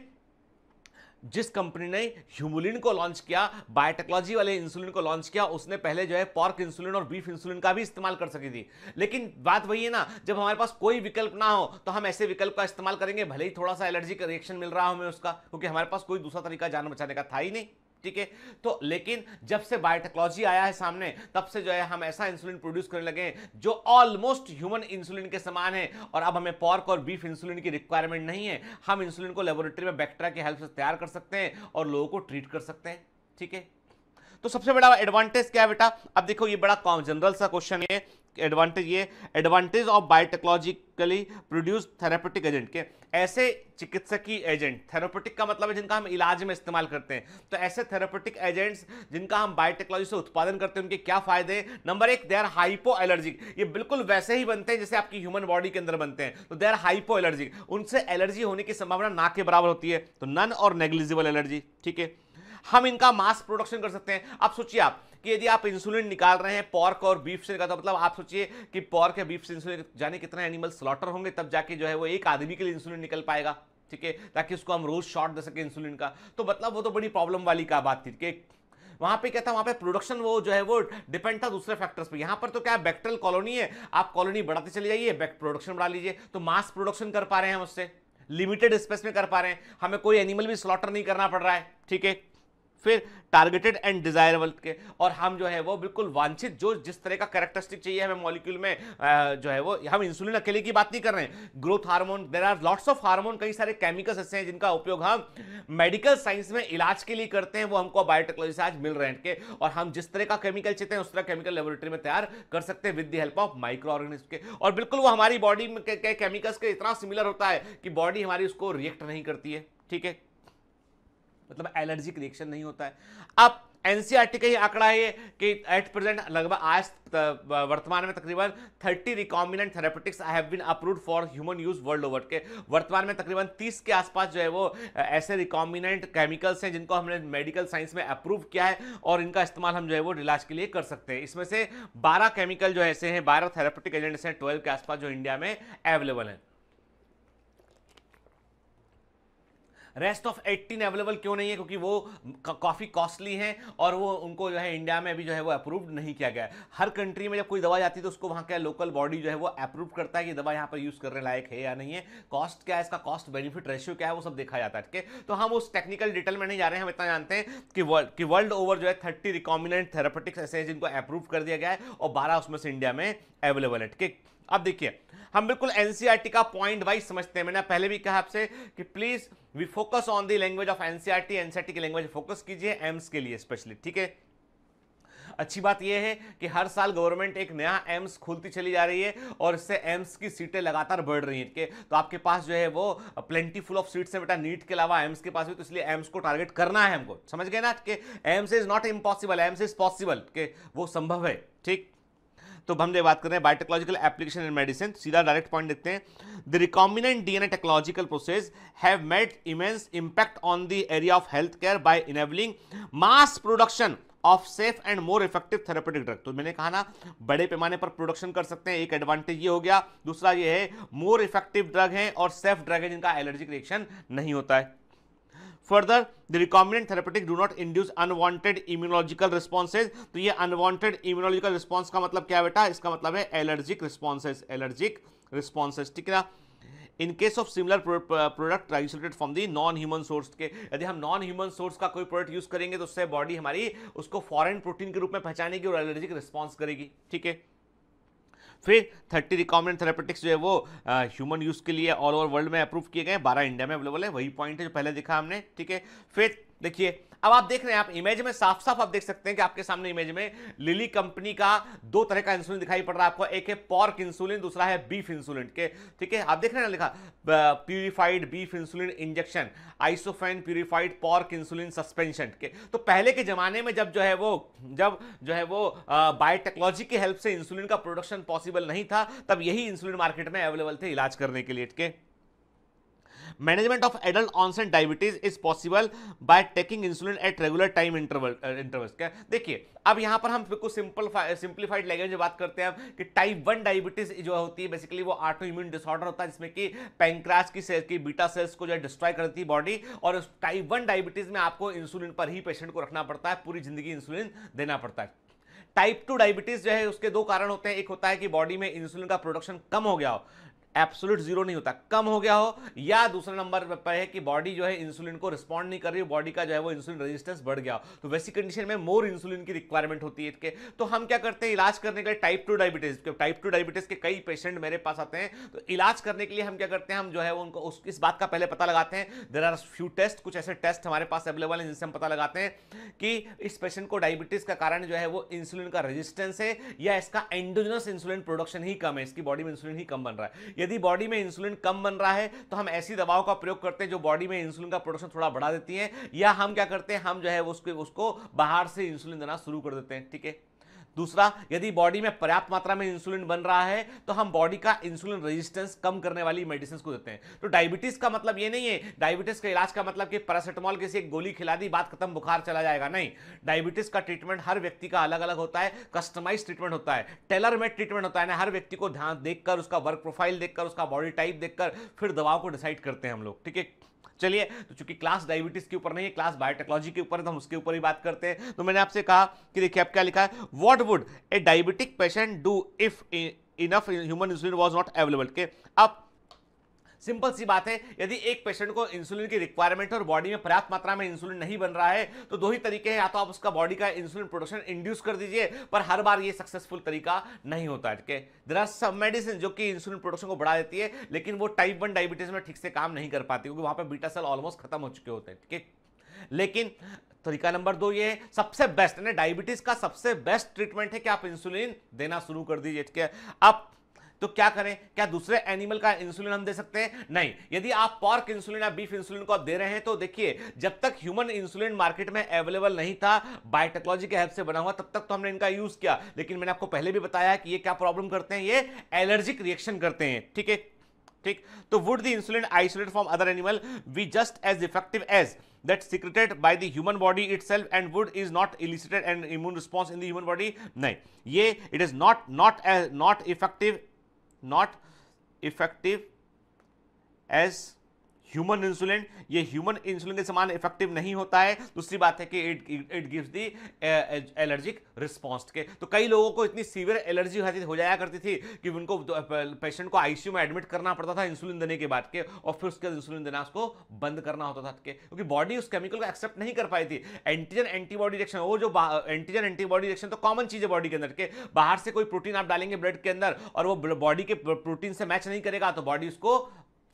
जिस कंपनी ने ह्यूमुलिन को लॉन्च किया बायोटेक्नोलॉजी वाले इंसुलिन को लॉन्च किया उसने पहले जो है पॉर्क इंसुलिन और बीफ इंसुलिन का भी इस्तेमाल कर सकी थी लेकिन बात वही है ना जब हमारे पास कोई विकल्प ना हो तो हम ऐसे विकल्प का इस्तेमाल करेंगे भले ही थोड़ा सा एलर्जी का रिएक्शन मिल रहा हो हमें उसका क्योंकि हमारे पास कोई दूसरा तरीका जान बचाने का था ही नहीं ठीक है तो लेकिन जब से बायोटेक्नोलॉजी आया है सामने तब से जो है हम ऐसा इंसुलिन प्रोड्यूस करने लगे जो ऑलमोस्ट ह्यूमन इंसुलिन के समान है और अब हमें पॉर्क और बीफ इंसुलिन की रिक्वायरमेंट नहीं है हम इंसुलिन को लेबोरेटरी में बैक्टेरिया की हेल्प से तैयार कर सकते हैं और लोगों को ट्रीट कर सकते हैं ठीक है तो सबसे बड़ा एडवांटेज क्या है बेटा अब देखो ये बड़ा जनरल सा क्वेश्चन है एडवांटेज ये advantage of biotechnologically produce therapeutic agent के ऐसे चिकित्सकीय एजेंट थेरापेटिक का मतलब है जिनका हम इलाज में इस्तेमाल करते हैं तो ऐसे थेरापेटिक एजेंट्स जिनका हम बायोटेक्नोलॉजी से उत्पादन करते हैं उनके क्या फायदे हैं नंबर एक दे आर हाइपो एलर्जिक ये बिल्कुल वैसे ही बनते हैं जैसे आपकी ह्यूमन बॉडी के अंदर बनते हैं तो दे आर हाइपो एलर्जिक उनसे एलर्जी होने की संभावना ना के बराबर होती है तो नन और नेग्लिजिबल एलर्जी ठीक है हम इनका मास प्रोडक्शन कर सकते हैं आप सोचिए आप कि यदि आप इंसुलिन निकाल रहे हैं पॉर्क और बीफ से का तो मतलब आप सोचिए कि पॉर्क या बीफ से इंसुलिन जाने कितने एनिमल स्लॉटर होंगे तब जाके जो है वो एक आदमी के लिए इंसुलिन निकल पाएगा ठीक है ताकि उसको हम रोज शॉर्ट दे सके इंसुलिन का तो मतलब वो तो बड़ी प्रॉब्लम वाली का बात थी ठीक है वहां पे क्या था वहां पे प्रोडक्शन वो जो है वो डिपेंड था दूसरे फैक्टर्स पे यहां पर तो क्या बैक्टरल कॉलोनी है आप कॉलोनी बढ़ाते चले जाइए प्रोडक्शन बढ़ा लीजिए तो मास प्रोडक्शन कर पा रहे हैं हम उससे लिमिटेड स्पेस में कर पा रहे हैं हमें कोई एनिमल भी स्लॉटर नहीं करना पड़ रहा है ठीक है फिर टारगेटेड एंड डिजायरेबल के और हम जो है वो बिल्कुल वांछित जो जिस तरह का करेक्टरिस्टिक चाहिए हमें मॉलिक्यूल में जो है वो हम इंसुलिन अकेले की बात नहीं कर रहे हैं growth hormone there are lots of hormone कई सारे केमिकल्स ऐसे हैं जिनका उपयोग हम मेडिकल साइंस में इलाज के लिए करते हैं वो हमको बायोटेक्नोलॉजी से आज मिल रहे हैं के और हम जिस तरह का केमिकल चाहते हैं उस तरह केमिकल लेबोरेटरी में तैयार कर सकते हैं with the help of microorganism के और बिल्कुल वो हमारी बॉडी में केमिकल्स के इतना सिमिलर होता है कि बॉडी हमारी उसको रिएक्ट नहीं करती है ठीक है मतलब एलर्जिक रिएक्शन नहीं होता है अब एनसीईआरटी e का ही आंकड़ा है कि एट प्रेजेंट लगभग आज वर्तमान में तकरीबन 30 recombinant therapeutics have been approved for human use world over के वर्तमान में तकरीबन 30 के आसपास जो है वो ऐसे रिकॉम्बिनेंट केमिकल्स हैं जिनको हमने मेडिकल साइंस में अप्रूव किया है और इनका इस्तेमाल हम जो है वो इलाज के लिए कर सकते हैं इसमें से बारह केमिकल जो ऐसे हैं बारह थेरेपेटिक एजेंट्स हैं ट्वेल्व के आसपास जो इंडिया में अवेलेबल हैं रेस्ट ऑफ एट्टीन अवेलेबल क्यों नहीं है क्योंकि वो काफ़ी कॉस्टली हैं और वो उनको जो है इंडिया में अभी जो है वो अप्रूव नहीं किया गया हर कंट्री में जब कोई दवा जाती है तो उसको वहाँ का लोकल बॉडी जो है वो अप्रूव करता है कि दवा यहाँ पर यूज़ करने लायक है या नहीं है कॉस्ट क्या है इसका कॉस्ट बेनिफिट रेशियो क्या है वो सब देखा जाता है ठीक है तो हम उस टेक्निकल डिटेल में नहीं जा रहे हैं हम इतना जानते हैं कि वर्ल्ड कि वर्ल्ड ओवर जो है थर्टी रिकॉमिनेंट थेरापेटिक्स ऐसे हैं जिनको अप्रूव कर दिया गया है और बारह उसमें से इंडिया में अवेलेबल है ठीक है अब देखिए हम बिल्कुल एनसीईआरटी e का पॉइंट वाइज समझते हैं मैंने पहले भी कहा आपसे कि please we focus on the language of NCERT NCERT की लैंग्वेज फोकस कीजिए एम्स के लिए स्पेशली ठीक है अच्छी बात यह है कि हर साल गवर्नमेंट एक नया एम्स खोलती चली जा रही है और इससे एम्स की सीटें लगातार बढ़ रही हैं है तो आपके पास जो है वो फुल ऑफ सीट्स है बेटा नीट के अलावा एम्स के पास भी तो इसलिए एम्स को टारगेट करना है हमको समझ गए ना कि AIIMS is not impossible AIIMS is possible के वो संभव है ठीक तो हम बात कर रहे हैं बायोटेक्नोलॉजिकल एप्लीकेशन इन मेडिसिन सीधा डायरेक्ट पॉइंट देखते हैं the recombinant DNA technological process have made immense impact on the area of health care by enabling mass production of safe and more effective therapeutic drug तो मैंने कहा ना बड़े पैमाने पर प्रोडक्शन कर सकते हैं एक एडवांटेज ये हो गया दूसरा ये है मोर इफेक्टिव ड्रग है और सेफ ड्रग है जिनका एलर्जिक रिएक्शन नहीं होता है further the recombinant therapeutic do not induce unwanted immunological responses तो ये अनवांटेड इम्यूनोलॉजिकल रिस्पॉन्स का मतलब क्या बेटा इसका मतलब है एलर्जिक रिस्पॉन्सेज एलर्जिक रिस्पॉन्सेज ठीक है ना in case of similar product isolated from the non human source के यदि हम नॉन ह्यूमन सोर्स का कोई प्रोडक्ट यूज करेंगे तो उससे बॉडी हमारी उसको फॉरेन प्रोटीन के रूप में पहचानेगी और एलर्जिक रिस्पॉन्स करेगी ठीक है फिर थर्टी रिकॉमेंट थेरापेटिक्स जो है वो ह्यूमन यूज़ के लिए ऑल ओवर वर्ल्ड में अप्रूव किए गए बारह इंडिया में अवेलेबल है वही पॉइंट है जो पहले देखा हमने ठीक है फिर देखिए अब आप देख रहे हैं आप इमेज में साफ साफ आप देख सकते हैं कि आपके सामने इमेज में लिली कंपनी का दो तरह का इंसुलिन दिखाई पड़ रहा है आपको एक है पॉर्क इंसुलिन दूसरा है बीफ इंसुलिन के ठीक है आप देख रहे हैं ना लिखा purified beef insulin injection isophane purified pork insulin suspension के तो पहले के जमाने में जब जो है वो जब जो है वो बायोटेक्नोलॉजी की हेल्प से इंसुलिन का प्रोडक्शन पॉसिबल नहीं था तब यही इंसुलिन मार्केट में अवेलेबल थे इलाज करने के लिए ठीक है management of adult onset diabetes is possible by taking insulin at regular time interval interval क्या देखिए अब यहां पर हम बिल्कुल सिंपल सिंप्लीफाइड लैंग्वेज में बात करते हैं कि टाइप वन डायबिटीज जो होती है बेसिकली वो ऑटो इम्यून डिसऑर्डर होता है जिसमें कि पैंक्रास की सेल की बीटा सेल्स को जो है डिस्ट्रॉय करती है बॉडी और टाइप वन डायबिटीज में आपको इंसुलिन पर ही पेशेंट को रखना पड़ता है पूरी जिंदगी इंसुलिन देना पड़ता है टाइप टू डायबिटीज जो है उसके दो कारण होते हैं एक होता है कि बॉडी में इंसुलिन का प्रोडक्शन कम हो गया हो एब्सोल्यूट जीरो नहीं होता कम हो गया हो या दूसरे नंबर पर है कि बॉडी जो है इंसुलिन को रिस्पॉन्ड नहीं कर रही बॉडी का जो है वो इंसुलिन रेजिस्टेंस बढ़ गया तो वैसी कंडीशन में मोर इंसुलिन की रिक्वायरमेंट होती है इसके तो हम क्या करते हैं इलाज करने के लिए type two diabetes type two diabetes के कई पेशेंट मेरे पास आते हैं तो इलाज करने के लिए हम क्या करते हैं हम जो है उनको उस इस बात का पहले पता लगाते हैं देर आर फ्यू टेस्ट कुछ ऐसे टेस्ट हमारे पास अवेलेबल हैं जिनसे हम पता लगाते हैं कि इस पेशेंट को डायबिटीज का कारण जो है वो इंसुलिन का रेजिस्टेंस है या इसका एंडोजनस इंसुलिन प्रोडक्शन ही कम है इसकी बॉडी में इंसुलिन ही कम बन रहा है यदि बॉडी में इंसुलिन कम बन रहा है तो हम ऐसी दवाओं का प्रयोग करते हैं जो बॉडी में इंसुलिन का प्रोडक्शन थोड़ा बढ़ा देती हैं या हम क्या करते हैं हम जो है उसको उसको बाहर से इंसुलिन देना शुरू कर देते हैं ठीक है दूसरा यदि बॉडी में पर्याप्त मात्रा में इंसुलिन बन रहा है तो हम बॉडी का इंसुलिन रेजिस्टेंस कम करने वाली मेडिसिन को देते हैं तो डायबिटीज का मतलब ये नहीं है डायबिटीज का इलाज का मतलब कि पैरासिटामॉल किसी एक गोली खिला दी बात खत्म बुखार चला जाएगा नहीं डायबिटीज का ट्रीटमेंट हर व्यक्ति का अलग अलग होता है कस्टमाइज ट्रीटमेंट होता है टेलर मेड ट्रीटमेंट होता है ना हर व्यक्ति को ध्यान देखकर उसका वर्क प्रोफाइल देखकर उसका बॉडी टाइप देखकर फिर दवाओं को डिसाइड करते हैं हम लोग ठीक है चलिए तो चूंकि क्लास डायबिटीज के ऊपर नहीं है क्लास बायोटेक्नोलॉजी के ऊपर है तो हम उसके ऊपर ही बात करते हैं तो मैंने आपसे कहा कि देखिए आप क्या लिखा है what would a diabetic patient do if enough human insulin was not available के अब सिंपल सी बात है यदि एक पेशेंट को इंसुलिन की रिक्वायरमेंट और बॉडी में पर्याप्त मात्रा में इंसुलिन नहीं बन रहा है तो दो ही तरीके हैं या तो आप उसका बॉडी का इंसुलिन प्रोडक्शन इंड्यूस कर दीजिए पर हर बार ये सक्सेसफुल तरीका नहीं होता है ठीक देर आर सब मेडिसिन जो कि इंसुलिन प्रोडक्शन को बढ़ा देती है लेकिन वो टाइप वन डायबिटीज में ठीक से काम नहीं कर पाती क्योंकि वहां पर बीटा सेल ऑलमोस्ट खत्म हो चुके होते हैं ठीक है लेकिन तरीका नंबर दो ये है सबसे बेस्ट यानी डायबिटीज का सबसे बेस्ट ट्रीटमेंट है कि आप इंसुलिन देना शुरू कर दीजिए ठीक है आप तो क्या करें क्या दूसरे एनिमल का इंसुलिन हम दे सकते हैं नहीं यदि आप पॉर्क इंसुलिन या बीफ इंसुलिन को दे रहे हैं तो देखिए जब तक ह्यूमन इंसुलिन मार्केट में अवेलेबल नहीं था बायोटेक्नोलॉजी के हेल्प से बना हुआ तब तक तो हमने इनका यूज किया लेकिन मैंने आपको पहले भी बताया कि ये क्या प्रॉब्लम करते हैं ये एलर्जिक रिएक्शन करते हैं ठीक है ठीक तो would the insulin isolate from other animal we just as effective as that secreted by the human body itself and would is not elicited and immune response in the human body नहीं ये it is not not not effective not effective as human insulin ये human insulin के समान effective नहीं होता है दूसरी बात है कि it it gives the allergic response के तो कई लोगों को इतनी सीवियर एलर्जी हो जाया करती थी कि उनको uh, पेशेंट को आईसीयू में एडमिट करना पड़ता था इंसुलिन देने के बाद के और फिर उसके इंसुलिन देना उसको बंद करना होता था क्योंकि बॉडी उस केमिकल को एक्सेप्ट नहीं कर पाई थी एंटीजन एंटीबॉडी रिएक्शन वो जो एंटीजन एंटीबॉडी रिएक्शन तो कॉमन चीज है बॉडी के अंदर के बाहर से कोई प्रोटीन आप डालेंगे ब्लड के अंदर और वो बॉडी के प्रोटीन से मैच नहीं करेगा तो बॉडी उसको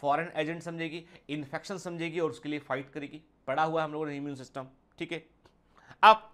फॉरेन एजेंट समझेगी इन्फेक्शन समझेगी और उसके लिए फाइट करेगी पड़ा हुआ हम लोगों ने इम्यून सिस्टम ठीक है अब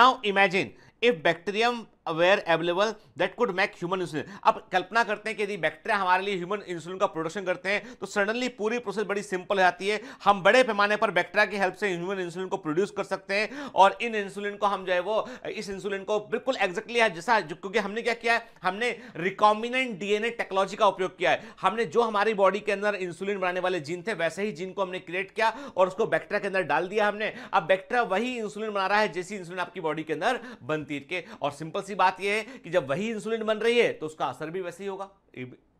now imagine if bacterium aware available that could make human insulin अब कल्पना करते हैं कि यदि बैक्टीरिया हमारे लिए ह्यूमन इंसुलिन का प्रोडक्शन करते हैं तो सडनली पूरी प्रोसेस बड़ी सिंपल हो जाती है हम बड़े पैमाने पर बैक्टीरिया की हेल्प से ह्यूमन इंसुलिन को प्रोड्यूस कर सकते हैं और इन इंसुलिन को हम जो है वो इस इंसुलिन को बिल्कुल एग्जैक्टली जैसा क्योंकि हमने क्या किया है हमने रिकॉम्बिनेंट डीएनए टेक्नोलॉजी का उपयोग किया है हमने जो हमारी बॉडी के अंदर इंसुलिन बनाने वाले जीन थे वैसे ही जीन को हमने क्रिएट किया और उसको बैक्टीरिया के अंदर डाल दिया हमने अब बैक्टीरिया वही इंसुलिन बना रहा है जैसी इंसुलिन आपकी बॉडी के अंदर बनती तीर के और सिंपल सी बात यह है कि जब वही इंसुलिन बन रही है तो उसका असर भी वैसे ही होगा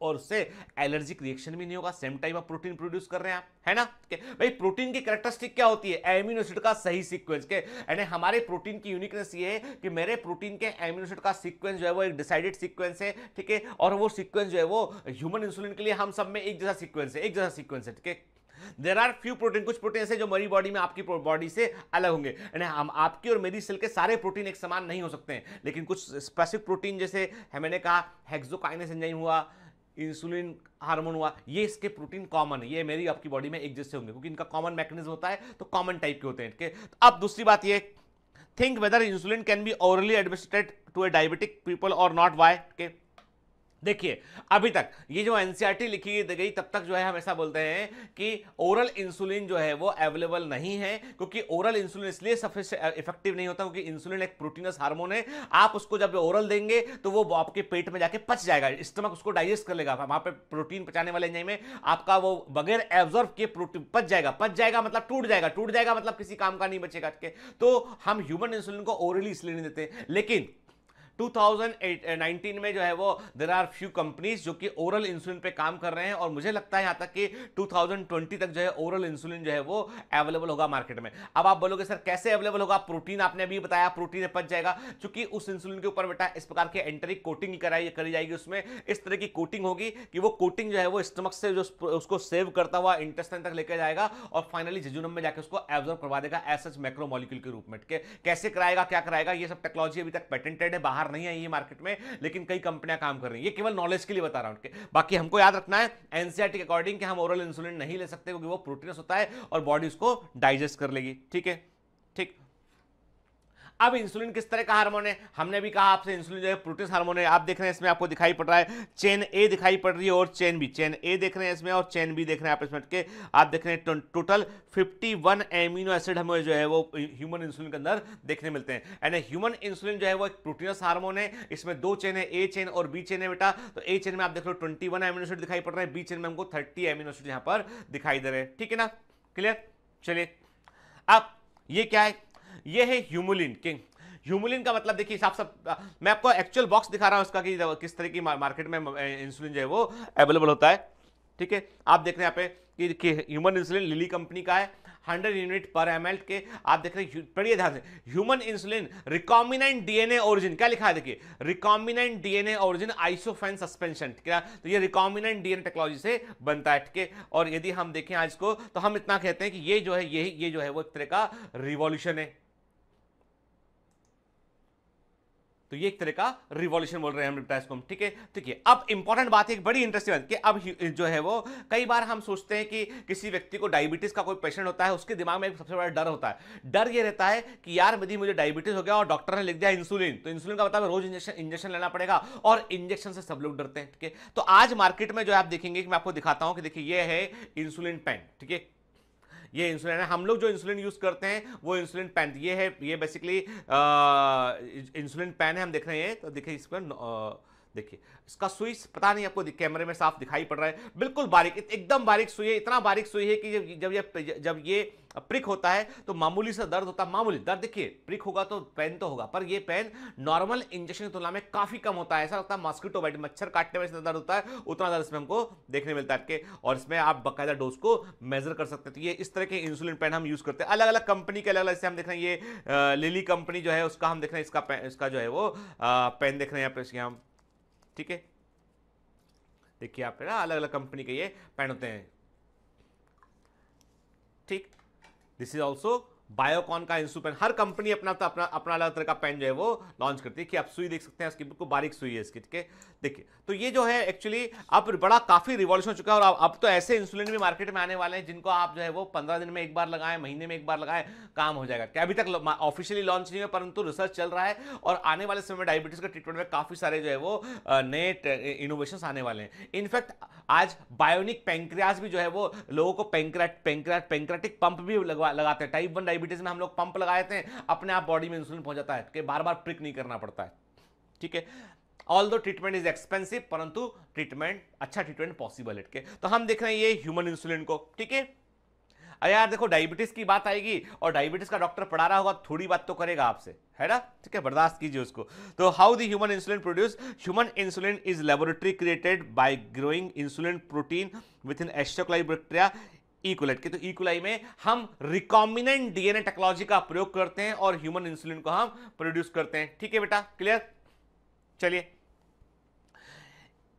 और उससे एलर्जिक रिएक्शन भी नहीं होगा सेम टाइम आप प्रोटीन प्रोड्यूस कर रहे हैं आप है ना भाई प्रोटीन की करेक्टरिस्टिक क्या होती है एमिनो एसिड का सही सीक्वेंस के यानी हमारे प्रोटीन की यूनिकनेस ये है कि मेरे प्रोटीन के एमिनो एसिड का सीक्वेंस जो है वो एक डिसाइडेड सीक्वेंस है ठीक है और वो सीक्वेंस जो है वो ह्यूमन इंसुलिन के लिए हम सब में एक जैसा सीक्वेंस है एक जैसा सीक्वेंस है ठीक है देर आर फ्यू प्रोटीन कुछ प्रोटीन ऐसे जो मेरी बॉडी में आपकी बॉडी से अलग होंगे यानी हम आपकी और मेरी सेल के सारे प्रोटीन एक समान नहीं हो सकते हैं लेकिन कुछ स्पेसिफिक प्रोटीन जैसे है मैंने कहा हेक्सोकाइनेस एंजाइम हुआ इंसुलिन हार्मोन हुआ ये इसके प्रोटीन कॉमन है ये मेरी आपकी बॉडी में एक जैसे होंगे क्योंकि इनका कॉमन मैकेनिज्म होता है तो कॉमन टाइप के होते हैं ठीक तो अब दूसरी बात ये think whether insulin can be orally administrate to a diabetic people or not why के देखिए अभी तक ये जो एनसीईआरटी e लिखी गई तब तक जो है हम ऐसा बोलते हैं कि ओरल इंसुलिन जो है वो अवेलेबल नहीं है क्योंकि ओरल इंसुलिन इसलिए इफेक्टिव नहीं होता क्योंकि इंसुलिन एक प्रोटीनस हार्मोन है आप उसको जब ओरल देंगे तो वो आपके पेट में जाके पच जाएगा स्टमक उसको डाइजेस्ट कर लेगा वहां पर प्रोटीन पचाने वाले एंजाइम में आपका वो बगैर एब्जॉर्व किए प्रोटीन पच जाएगा पच जाएगा मतलब टूट जाएगा टूट जाएगा मतलब किसी काम का नहीं बचेगा तो हम ह्यूमन इंसुलिन को ओरली इसलिए नहीं देते लेकिन 2019 में जो है वो देर आर फ्यू कंपनीज जो कि ओरल इंसुलिन पे काम कर रहे हैं और मुझे लगता है यहाँ तक कि 2020 तक जो है ओरल इंसुलिन जो है वो अवेलेबल होगा मार्केट में अब आप बोलोगे सर कैसे अवेलेबल होगा प्रोटीन आपने अभी बताया प्रोटीन पच जाएगा चूंकि उस इंसुलिन के ऊपर बेटा इस प्रकार की एंटरिक कोटिंग कराई करी जाएगी उसमें इस तरह की कोटिंग होगी कि वो कोटिंग जो है वो स्टमक से जो उसको सेव करता हुआ इंटेस्टाइन तक लेकर जाएगा और फाइनली जजूनम में जाकर उसको एब्जॉर्व करवा देगा एस एच मैक्रोमोलिक्यूल के रूप में कैसे कराएगा क्या कराएगा ये सब टेक्नोलॉजी अभी तक पेटेंटेड है बाहर नहीं नहीं है मार्केट में लेकिन कई कंपनियां काम कर रही हैं ये केवल नॉलेज के लिए बता रहा हूँ बाकी हमको याद रखना है एनसीआरटी के अकॉर्डिंग कि हम ओरल इंसुलिन नहीं ले सकते क्योंकि वो प्रोटीनस होता है और बॉडी उसको डाइजेस्ट कर लेगी ठीक है ठीक अब इंसुलिन किस तरह का हार्मोन है हमने भी कहा आपसे इंसुलिन जो है प्रोटीन हार्मोन है आप देख रहे हैं इसमें आपको दिखाई पड़ रहा है चेन ए दिखाई पड़ रही है और चेन बी चेन ए देख रहे हैं इसमें और चेन बी देख रहे हैं आप इसमें के आप देख रहे हैं टोटल फिफ्टी एमिनो एसिड हमें जो है वो ह्यूमन इंसुलिन के अंदर देखने मिलते हैं यानी ह्यूमन इंसुलिन जो है वो एक प्रोटीनस हार्मोन है इसमें दो चेन है ए चेन और बी चेन है बेटा तो ए चेन में आप देख लो ट्वेंटी एमिनो एसिड दिखाई पड़ रहा है बी चेन में हमको थर्टी एमिनो एसिड यहाँ पर दिखाई दे रहे हैं ठीक है ना क्लियर चलिए अब ये क्या है ये है ह्यूमुलिन किंग ह्यूमुलिन का मतलब देखिए साफ सब मैं आपको एक्चुअल बॉक्स दिखा रहा हूँ उसका कि किस तरह की मार्केट में इंसुलिन जो है वो अवेलेबल होता है ठीक है आप देख रहे हैं यहाँ पे कि ह्यूमन इंसुलिन लिली कंपनी का है 100 यूनिट पर एम के आप देख रहे हैं पढ़िए ध्यान से human insulin recombinant DNA origin क्या लिखा है देखिए recombinant DNA origin isophane suspension ठीक है तो ये रिकॉम्बिनेंट डीएनए टेक्नोलॉजी से बनता है ठीक है और यदि हम देखें आज को तो हम इतना कहते हैं कि ये जो है ये ये जो है वो एक तरह का रिवॉल्यूशन है तो ये एक तरह का रिवॉल्यूशन बोल रहे हैं हम को ठीक है ठीक तो है अब इंपॉर्टेंट बात एक बड़ी इंटरेस्टिंग बात कि अब जो है वो कई बार हम सोचते हैं कि किसी व्यक्ति को डायबिटीज का कोई पेशेंट होता है उसके दिमाग में सबसे बड़ा डर होता है डर ये रहता है कि यार यदि मुझे डायबिटीज हो गया और डॉक्टर ने लिख दिया इंसुलिन तो इंसुलिन का बताओ मतलब रोज इंजेक्शन इंजेक्शन लेना पड़ेगा और इंजेक्शन से सब लोग डरते हैं ठीक है तो आज मार्केट में जो आप देखेंगे कि मैं आपको दिखाता हूँ कि देखिए ये है इंसुलिन पेन ठीक है ये इंसुलिन है हम लोग जो इंसुलिन यूज़ करते हैं वो इंसुलिन पेन ये है ये बेसिकली इंसुलिन पेन है हम देख रहे हैं तो देखिए इस पर देखिए इसका सुई पता नहीं आपको कैमरे में साफ दिखाई पड़ रहा है बिल्कुल बारीक एकदम बारीक सुई है इतना बारीक सुई है कि जब जब ये जब ये प्रिक होता है तो मामूली सा दर्द होता है मामूली दर्द देखिए प्रिक होगा तो पेन तो होगा पर ये पेन नॉर्मल इंजेक्शन की तुलना में काफ़ी कम होता है ऐसा लगता है मॉस्किटो बाइट मच्छर काटने में जितना दर्द होता है उतना दर्द इसमें हमको देखने मिलता है आपके और इसमें आप बाकायदा डोज को मेजर कर सकते हैं तो ये इस तरह के इंसुलिन पेन हम यूज़ करते हैं अलग अलग कंपनी के अलग अलग इससे हम देख रहे हैं ये लिली कंपनी जो है उसका हम देख रहे हैं इसका इसका जो है वो पेन देख रहे हैं यहाँ पर ठीक है देखिए आप ना अलग अलग कंपनी के ये पेन होते हैं ठीक दिस इज ऑल्सो बायोकॉन का इंसू पेन हर कंपनी अपना तो अपना अपना अलग तरह का पेन जो है वो लॉन्च करती है कि आप सुई देख सकते हैं इसकी बिल्कुल बारीक सुई है इसकी ठीक है देखिए तो ये जो है एक्चुअली अब बड़ा काफ़ी रिवॉल्यूशन हो चुका है और अब तो ऐसे इंसुलिन भी मार्केट में आने वाले हैं जिनको आप जो है वो पंद्रह दिन में एक बार लगाएं महीने में एक बार लगाएं काम हो जाएगा क्या अभी तक ऑफिशियली लॉन्च नहीं है परंतु रिसर्च चल रहा है और आने वाले समय में डायबिटीज़ के ट्रीटमेंट में काफ़ी सारे जो है वो नए इनोवेशन आने वाले हैं इनफैक्ट आज बायोनिक पेंक्रियाज भी जो है वो लोगों को पेंक्रेट पेंक्रेट पेंक्रेटिक पंप भी लगाते हैं टाइप वन डायबिटीज में हम लोग पंप लगाए थे अपने आप बॉडी में इंसुलिन पहुंच जाता है कि बार बार प्रिक नहीं करना पड़ता है ठीक है although treatment is expensive परंतु ट्रीटमेंट अच्छा ट्रीटमेंट पॉसिबल है तो हम देख रहे हैं ये ह्यूमन इंसुलिन को ठीक है अरे यार देखो डायबिटीज की बात आएगी और डायबिटीज का डॉक्टर पढ़ा रहा होगा थोड़ी बात तो करेगा आपसे है ना ठीक है बर्दाश्त कीजिए उसको तो how the human insulin produce human insulin is laboratory created by growing insulin protein within एस्टोक्लाइब्रिक्ट्रिया इक्वलाइट की तो इक्वलाई में हम रिकॉम्बिनेंट डीएनए टेक्नोलॉजी का प्रयोग करते हैं और ह्यूमन इंसुलिन को हम प्रोड्यूस करते हैं ठीक है बेटा क्लियर चलिए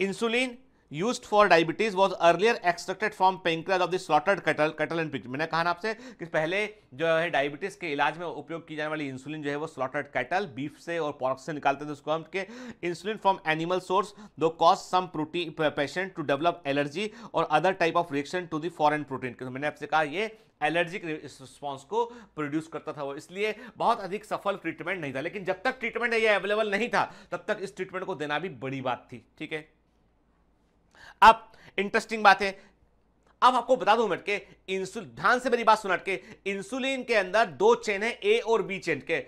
insulin used for diabetes was earlier extracted from pancreas of the slaughtered cattle cattle and pigs मैंने कहा ना आपसे कि पहले जो है डायबिटीज के इलाज में उपयोग की जाने वाली इंसुलिन जो है वो स्लॉटेड कैटल बीफ से और पॉर्क से निकालते थे उसको हम के इंसुलिन फ्रॉम एनिमल सोर्स दो तो cause some protein patient to develop allergy और other type of reaction to the foreign protein मैंने आपसे कहा ये एलर्जिक रिस्पॉन्स को प्रोड्यूस करता था वो इसलिए बहुत अधिक सफल ट्रीटमेंट नहीं था लेकिन जब तक ट्रीटमेंट ये अवेलेबल नहीं था तब तक इस ट्रीटमेंट को देना भी बड़ी बात थी ठीक है अब इंटरेस्टिंग बात है अब आपको बता दूं मटके इंसुलिन इंसुल ध्यान से मेरी बात सुनाट के इंसुलिन के अंदर दो चेन है ए और बी चेन के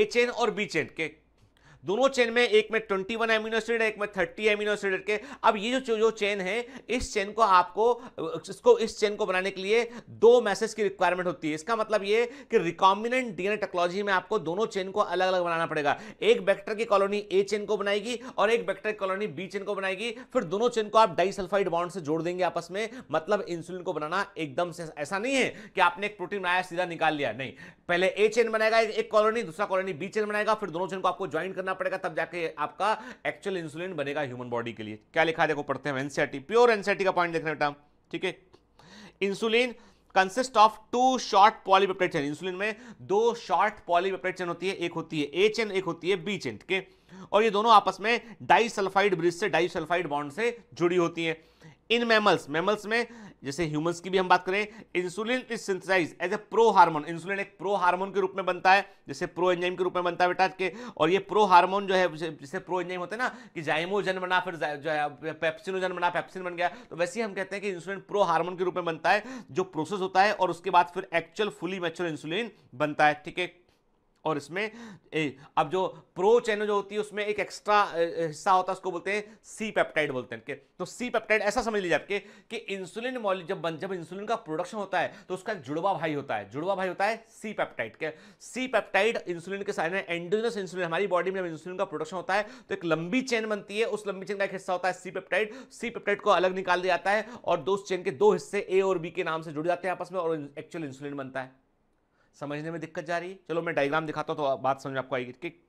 ए चेन और बी चेन के दोनों चेन में एक में ट्वेंटी वन एमिनो एसिड एक में थर्टी एमिनो एसिड के अब ये जो जो चेन है इस चेन को आपको इसको इस चेन को बनाने के लिए दो मैसेज की रिक्वायरमेंट होती है इसका मतलब ये कि रिकॉम्बिनेंट डीएनए टेक्नोलॉजी में आपको दोनों चेन को अलग अलग बनाना पड़ेगा एक बैक्टर की कॉलोनी ए चेन को बनाएगी और एक बैक्टर की कॉलोनी बी चेन को बनाएगी फिर दोनों चेन को आप डाइसल्फाइड बॉन्ड से जोड़ देंगे आपस में मतलब इंसुलिन को बनाना एकदम से ऐसा नहीं है कि आपने एक प्रोटीन बनाया सीधा निकाल लिया नहीं पहले ए चेन बनाएगा एक कॉलोनी दूसरा कॉलोनी बी चेन बनाएगा फिर दोनों चेन को आपको ज्वाइन करना करना पड़ेगा तब जाके आपका एक्चुअल इंसुलिन बनेगा ह्यूमन बॉडी के लिए क्या लिखा देखो पढ़ते हैं एनसीआरटी प्योर एनसीआरटी का पॉइंट देख रहे बेटा ठीक है insulin consist of two short polypeptide chain insulin में दो शॉर्ट पॉलीपेप्टाइड चेन होती है एक होती है ए चेन एक होती है बी चेन ठीक है और ये दोनों आपस में डाइसल्फाइड ब्रिज से डाइसल्फाइड बॉन्ड से जुड़ी होती है इन मैमल्स मैमल्स में जैसे ह्यूमंस की भी हम बात करें insulin is synthesize as a prohormone insulin एक प्रो हार्मोन के रूप में बनता है जैसे प्रो एंजाइम के रूप में बनता है बेटा के और ये प्रो हार्मोन जो है जैसे प्रो एंजाइम होते हैं ना कि जाइमोजन बना फिर जो है पेप्सिनोजन बना पेप्सिन बन गया तो वैसे ही हम कहते हैं कि इंसुलिन प्रो हार्मोन के रूप में बनता है जो प्रोसेस होता है और उसके बाद फिर एक्चुअल फुली मैच्योर इंसुलिन बनता है ठीक है और इसमें ए, अब जो प्रो चैनल जो होती है उसमें एक एक्स्ट्रा हिस्सा होता है उसको बोलते हैं सी पेप्टाइड बोलते हैं तो सी पेप्टाइड ऐसा समझ लीजिए आपके कि इंसुलिन मॉलिक जब बन जब इंसुलिन का प्रोडक्शन होता है तो उसका जुड़वा भाई होता है जुड़वा भाई होता है सी पेप्टाइड के सी पेप्टाइड इंसुलिन के साथ एंडोजनस इंसुलिन हमारी बॉडी में इंसुलिन का प्रोडक्शन होता है तो एक लंबी चेन बनती है उस लंबी चेन का एक हिस्सा होता है सी पेप्टाइड सी पेप्टाइड को अलग निकाल दिया जाता है और दो चेन के दो हिस्से ए और बी के नाम से जुड़ जाते हैं आपस में और एक्चुअल इंसुलिन बनता है समझने में दिक्कत जा रही है चलो मैं डायग्राम दिखाता हूँ तो बात समझ आपको आएगी ठीक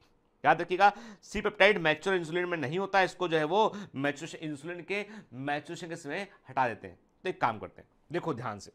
याद रखिएगा सी पेप्टाइड मैच्योर इंसुलिन में नहीं होता है इसको जो है वो मैचुरेशन इंसुलिन के मैचुरेशन के समय हटा देते हैं तो एक काम करते हैं देखो ध्यान से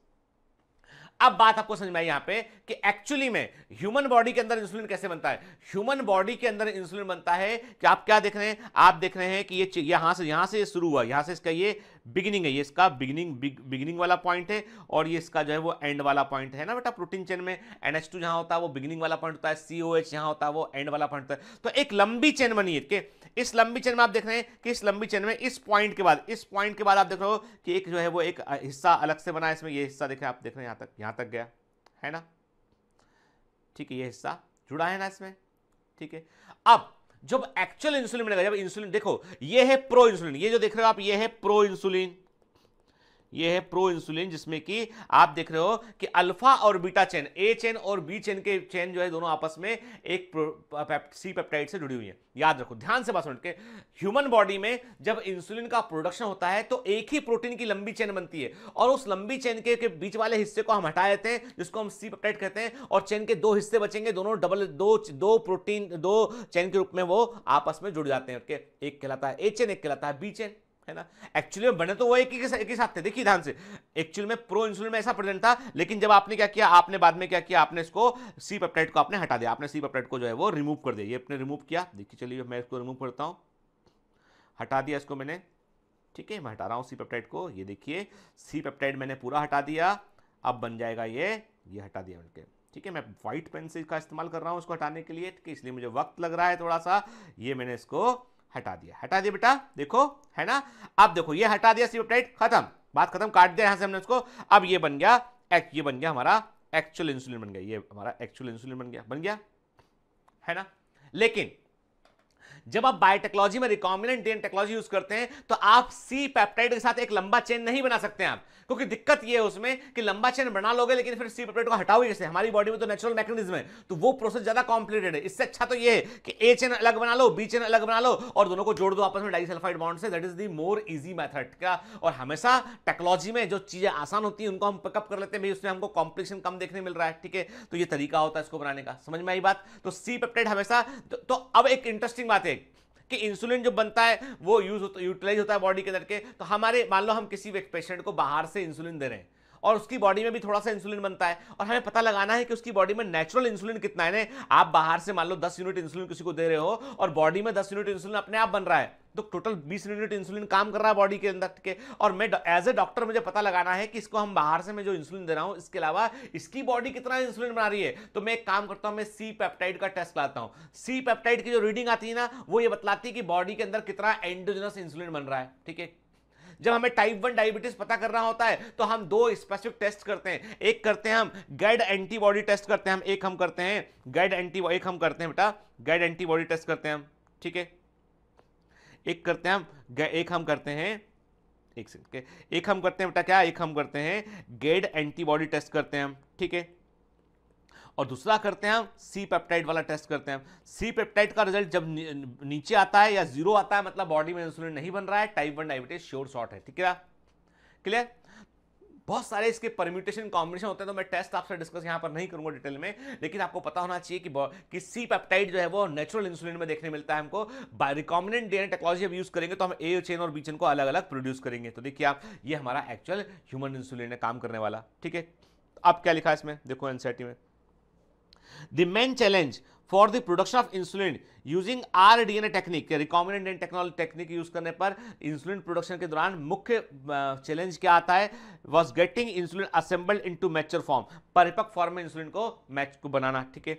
अब बात आपको समझ में आई यहां पे कि एक्चुअली में ह्यूमन बॉडी के अंदर इंसुलिन कैसे बनता है ह्यूमन बॉडी के अंदर इंसुलिन बनता है कि आप क्या देख रहे हैं आप देख रहे हैं कि ये यहां से यहां से शुरू हुआ यहां से इसका ये बिगिनिंग है ये इसका बिगिनिंग बिगिनिंग वाला पॉइंट है और ये इसका जो है वो एंड वाला पॉइंट है ना बेटा प्रोटीन चेन में एन एच टू जहां होता है वो बिगिनिंग वाला पॉइंट होता है सी ओ एच यहाँ होता है वो एंड वाला पॉइंट होता है तो एक लंबी चेन बनी है इस लंबी चेन में आप देख रहे हैं कि इस लंबी चेन में इस पॉइंट के बाद इस पॉइंट के बाद आप देख रहे हो कि एक जो है वो एक हिस्सा अलग से बना है इसमें ये हिस्सा देख आप देख रहे हैं यहाँ तक यहाँ तक गया है ना ठीक है ये हिस्सा जुड़ा है ना इसमें ठीक है अब जब एक्चुअल इंसुलिन मिलेगा जब इंसुलिन देखो ये है प्रो इंसुलिन ये जो देख रहे हो आप ये है प्रो इंसुलिन ये है प्रो इंसुलिन जिसमें कि आप देख रहे हो कि अल्फा और बीटा चेन ए चेन और बी चेन के चेन जो है दोनों आपस में एक सी पेप्टाइड से जुड़ी हुई है याद रखो ध्यान से बात सुन के ह्यूमन बॉडी में जब इंसुलिन का प्रोडक्शन होता है तो एक ही प्रोटीन की लंबी चेन बनती है और उस लंबी चेन के, के बीच वाले हिस्से को हम हटा देते हैं जिसको हम सी पेप्टाइड कहते हैं और चेन के दो हिस्से बचेंगे दोनों डबल दो दो प्रोटीन दो चेन के रूप में वो आपस में जुड़ जाते हैं एक कहलाता है ए चेन एक कहलाता है बी चेन है ना एक्चुअली में बने तो वो एक ही एक ही साथ थे देखिए ध्यान से एक्चुअली में प्रो इंसुलिन में ऐसा प्रेजेंट था लेकिन जब आपने क्या किया आपने बाद में क्या किया आपने इसको सी पेप्टाइड को आपने हटा दिया आपने सी पेप्टाइड को जो है वो रिमूव कर दिया ये अपने रिमूव किया देखिए चलिए मैं इसको रिमूव करता हूँ हटा दिया इसको मैंने ठीक है मैं हटा रहा हूँ सी पेप्टाइड को ये देखिए सी पेप्टाइड मैंने पूरा हटा दिया अब बन जाएगा ये ये हटा दिया उनके ठीक है मैं व्हाइट पेंसिल का इस्तेमाल कर रहा हूँ उसको हटाने के लिए ठीक है इसलिए मुझे वक्त लग रहा है थोड़ा सा ये मैंने इसको हटा दिया हटा दिया बेटा देखो है ना अब देखो ये हटा दिया सी पेप्टाइड खत्म बात खत्म काट दिया यहां से हमने उसको अब ये बन गया एक, ये बन गया हमारा एक्चुअल इंसुलिन बन गया ये हमारा एक्चुअल इंसुलिन बन गया बन गया है ना लेकिन जब आप बायोटेक्नोलॉजी में रिकॉम्बिनेंट डीएनए टेक्नोलॉजी यूज करते हैं तो आप सी पेप्टाइड के साथ एक लंबा चेन नहीं बना सकते आप क्योंकि दिक्कत यह है उसमें कि लंबा चेन बना लोगे लेकिन फिर सी पेपरेट को हटाओ जैसे हमारी बॉडी में तो नेचुरल मैकेनिज्म है तो वो प्रोसेस ज्यादा कॉम्प्लीटेड है इससे अच्छा तो यह है कि ए चेन अलग बना लो बी चेन अलग बना लो और दोनों को जोड़ दो आपस में डाइसल्फाइड बॉन्ड से that is the more easy method क्या और हमेशा टेक्नोलॉजी में जो चीजें आसान होती है उनको हम पिकअप कर लेते हैं भाई उसमें हमको कॉम्प्लिकेशन कम देखने मिल रहा है ठीक है तो ये तरीका होता है इसको बनाने का समझ में आई बात तो सी पेप्टाइड हमेशा तो, तो अब एक इंटरेस्टिंग बात है कि इंसुलिन जो बनता है वो यूज होता यूटिलाइज होता है बॉडी के अंदर के तो हमारे मान लो हम किसी पेशेंट को बाहर से इंसुलिन दे रहे हैं और उसकी बॉडी में भी थोड़ा सा इंसुलिन बनता है और हमें पता लगाना है कि उसकी बॉडी में नेचुरल इंसुलिन कितना है ने? आप बाहर से मान लो दस यूनिट इंसुलिन किसी को दे रहे हो और बॉडी में दस यूनिट इंसुलिन अपने आप बन रहा है तो टोटल 20 यूनिट इंसुलिन काम कर रहा है बॉडी के अंदर के और मैं एज ए डॉक्टर मुझे पता लगाना है कि इसको हम बाहर से मैं जो इंसुलिन दे रहा हूँ इसके अलावा इसकी बॉडी कितना इंसुलिन बना रही है तो मैं एक काम करता हूँ मैं सी पेप्टाइड का टेस्ट लाता हूँ सी पेप्टाइड की जो रीडिंग आती है ना वो ये बतलाती है कि बॉडी के अंदर कितना एंडोजनस इंसुलिन बन रहा है ठीक है जब हमें टाइप वन डायबिटीज पता करना होता है तो हम दो स्पेसिफिक टेस्ट करते हैं एक करते हैं हम गैड एंटीबॉडी टेस्ट करते हैं हम एक हम करते हैं गैड एंटी एक हम करते हैं बेटा गैड एंटीबॉडी टेस्ट करते हैं हम ठीक है एक करते हैं हम एक हम करते हैं एक सेकंड एक हम करते हैं बेटा क्या एक हम करते हैं गेड एंटीबॉडी टेस्ट करते हैं हम ठीक है और दूसरा करते हैं सी पेप्टाइड वाला टेस्ट करते हैं सी पेप्टाइड का रिजल्ट जब नीचे आता है या जीरो आता है मतलब बॉडी में इंसुलिन नहीं बन रहा है type one diabetes sure short है ठीक है क्लियर बहुत सारे इसके परम्यूटेशन कॉम्बिनेशन होते हैं तो मैं टेस्ट आपसे डिस्कस यहां पर नहीं करूंगा डिटेल में लेकिन आपको पता होना चाहिए कि कि सी पेप्टाइड जो है वो नेचुरल इंसुलिन में देखने मिलता है हमको बाय रिकॉमिनेंट डीएनए टेक्नोलॉजी अब यूज करेंगे तो हम ए चेन और बी चेन को अलग अलग प्रोड्यूस करेंगे तो देखिए आप ये हमारा एक्चुअल ह्यूमन इंसुलिन है काम करने वाला ठीक है अब क्या लिखा है इसमें देखो एनसीआरटी में The main challenge for the production of insulin using R D N A technique recombinant and technology technique use करने पर इंसुलिन प्रोडक्शन के दौरान मुख्य चैलेंज क्या आता है was getting insulin assembled into mature form परिपक्व फॉर्म में इंसुलिन को मैच को बनाना ठीक है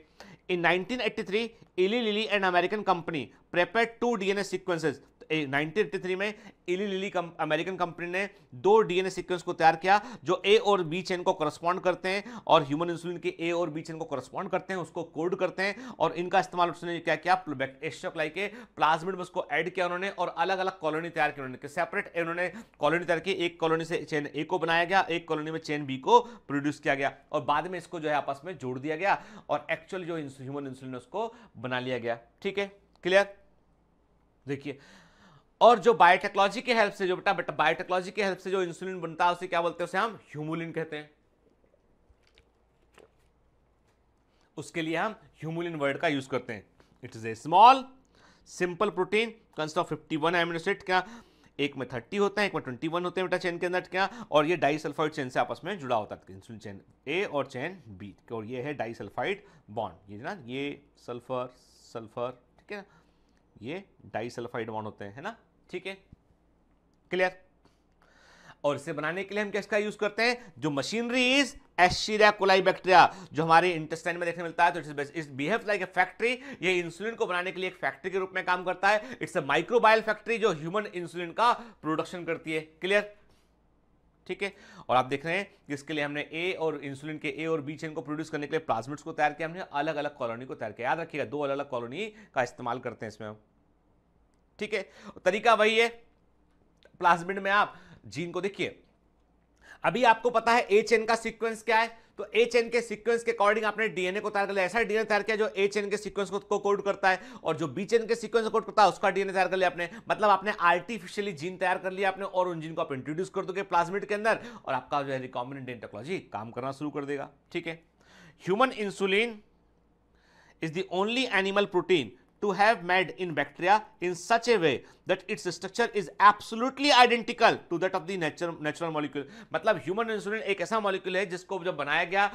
in 1983 eighty three Eli Lilly and American company prepared two DNA sequences 1983 में इली लिली कम, अमेरिकन कंपनी ने दो डीएनए सीक्वेंस को तैयार किया जो ए और बी चेन को करस्पॉन्ड करते हैं और ह्यूमन इंसुलिन के ए और बी चेन को करस्पॉन्ड करते हैं उसको कोड करते हैं और इनका इस्तेमाल उसने क्या किया एस्टोक के प्लाज्मिड में उसको ऐड किया उन्होंने और अलग अलग कॉलोनी तैयार की उन्होंने सेपरेट उन्होंने कॉलोनी तैयार की एक कॉलोनी से चेन ए को बनाया गया एक कॉलोनी में चेन बी को प्रोड्यूस किया गया और बाद में इसको जो है आपस में जोड़ दिया गया और एक्चुअल जो ह्यूमन इंसुलिन उसको बना लिया गया ठीक है क्लियर देखिए और जो बायोटेक्नोलॉजी के हेल्प से जो बेटा बेटा बायोटेक्नोलॉजी के हेल्प से जो इंसुलिन बनता है उसे क्या बोलते हैं उसे हम ह्यूमुलिन कहते हैं उसके लिए हम ह्यूमुलिन वर्ड का यूज करते हैं it is a small simple protein consist of fifty one amino acids क्या एक में थर्टी होता है एक में ट्वेंटी वन होते हैं बेटा चेन के अंदर क्या और ये डाई सल्फाइड चेन से आपस में जुड़ा होता है इंसुलिन चेन ए और चेन बी और ये है डाई सल्फाइड बॉन्ड ये ना ये सल्फर सल्फर ठीक है ना ये डाइसल्फाइड बॉन्ड होते हैं है ना ठीक है क्लियर और इसे बनाने के लिए हम किसका यूज करते हैं जो machinery is Escherichia coli bacteria जो हमारे इंटेस्टाइन में देखने मिलता है तो it's behave like a factory ये इंसुलिन को बनाने के लिए एक फैक्ट्री के रूप में काम करता है इट्स अ माइक्रोबायल फैक्ट्री जो ह्यूमन इंसुलिन का प्रोडक्शन करती है क्लियर ठीक है और आप देख रहे हैं जिसके लिए हमने ए और इंसुलिन के ए और बी चेन को प्रोड्यूस करने के लिए प्लाज्मिट्स को तैयार किया हमने अलग अलग कॉलोनी को तैयार किया याद रखिएगा दो अलग अलग कॉलोनी का इस्तेमाल करते हैं इसमें हम ठीक है तरीका वही है प्लाज्मिड में आप जीन को देखिए अभी आपको पता है एच एन का सीक्वेंस क्या है तो एच एन के सीक्वेंस के अकॉर्डिंग आपने डीएनए को तैयार कर लिया ऐसा डीएनए तैयार किया जो एच एन के सीक्वेंस को कोड करता है और जो बीच एन के सीक्वेंस को कोड करता है उसका डीएनए तैयार कर लिया आपने मतलब आपने आर्टिफिशियली जीन तैयार कर लिया आपने और उन जीन को आप इंट्रोड्यूस कर दोगे प्लाज्मिड के अंदर और आपका जो है रिकॉम्बिनेंट टेक्नोलॉजी काम करना शुरू कर देगा ठीक है human insulin is the only animal protein to have made in bacteria in such a way that its structure is absolutely identical to that of the natural molecule मतलब ह्यूमन इंसुलिन एक ऐसा मॉलिक्यूल है जिसको जब बनाया गया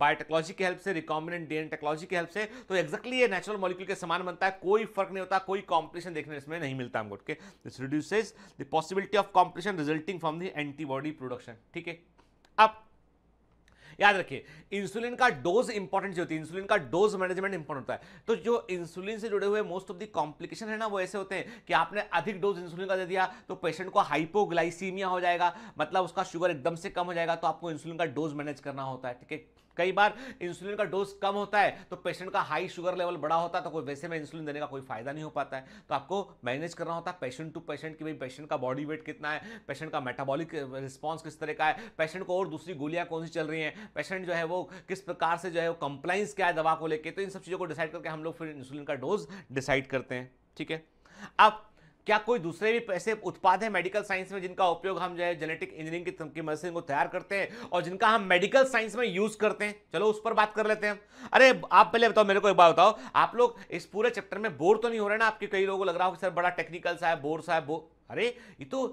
biotechnology की help से रिकॉम्बिनेंट डीएनए टेक्नोलॉजी की हेल्प से तो एग्जैक्टली ये नेचुरल मॉलिक्यूल के समान बनता है कोई फर्क नहीं होता कोई कॉम्पिटिशन देखने इसमें नहीं मिलता हमको okay this reduces the possibility of competition resulting from the antibody production ठीक है अब याद रखिए इंसुलिन का डोज इंपॉर्टेंट जो होती है इंसुलिन का डोज मैनेजमेंट इंपॉर्टेंट होता है तो जो इंसुलिन से जुड़े हुए मोस्ट ऑफ दी कॉम्प्लिकेशन है ना वो ऐसे होते हैं कि आपने अधिक डोज इंसुलिन का दे दिया तो पेशेंट को हाइपोग्लाइसीमिया हो जाएगा मतलब उसका शुगर एकदम से कम हो जाएगा तो आपको इंसुलिन का डोज मैनेज करना होता है ठीक है कई बार इंसुलिन का डोज कम होता है तो पेशेंट का हाई शुगर लेवल बड़ा होता है तो कोई वैसे में इंसुलिन देने का कोई फायदा नहीं हो पाता है तो आपको मैनेज करना होता है पेशेंट टू पेशेंट कि भाई पेशेंट का बॉडी वेट कितना है पेशेंट का मेटाबॉलिक रिस्पॉन्स किस तरह का है पेशेंट को और दूसरी गोलियाँ कौन सी चल रही हैं पेशेंट जो है वो किस प्रकार से जो है वो कंप्लाइंस क्या है दवा को लेकर तो इन सब चीज़ों को डिसाइड करके हम लोग फिर इंसुलिन का डोज डिसाइड करते हैं ठीक है अब क्या कोई दूसरे भी ऐसे उत्पाद हैं मेडिकल साइंस में जिनका उपयोग हम जो है जेनेटिक इंजीनियरिंग की मशीन को तैयार करते हैं और जिनका हम मेडिकल साइंस में यूज करते हैं चलो उस पर बात कर लेते हैं अरे आप पहले बताओ मेरे को एक बात बताओ आप लोग इस पूरे चैप्टर में बोर तो नहीं हो रहे ना आपके कई लोगों को लग रहा हो कि सर बड़ा टेक्निकल सा है बोर सा है बो अरे ये तो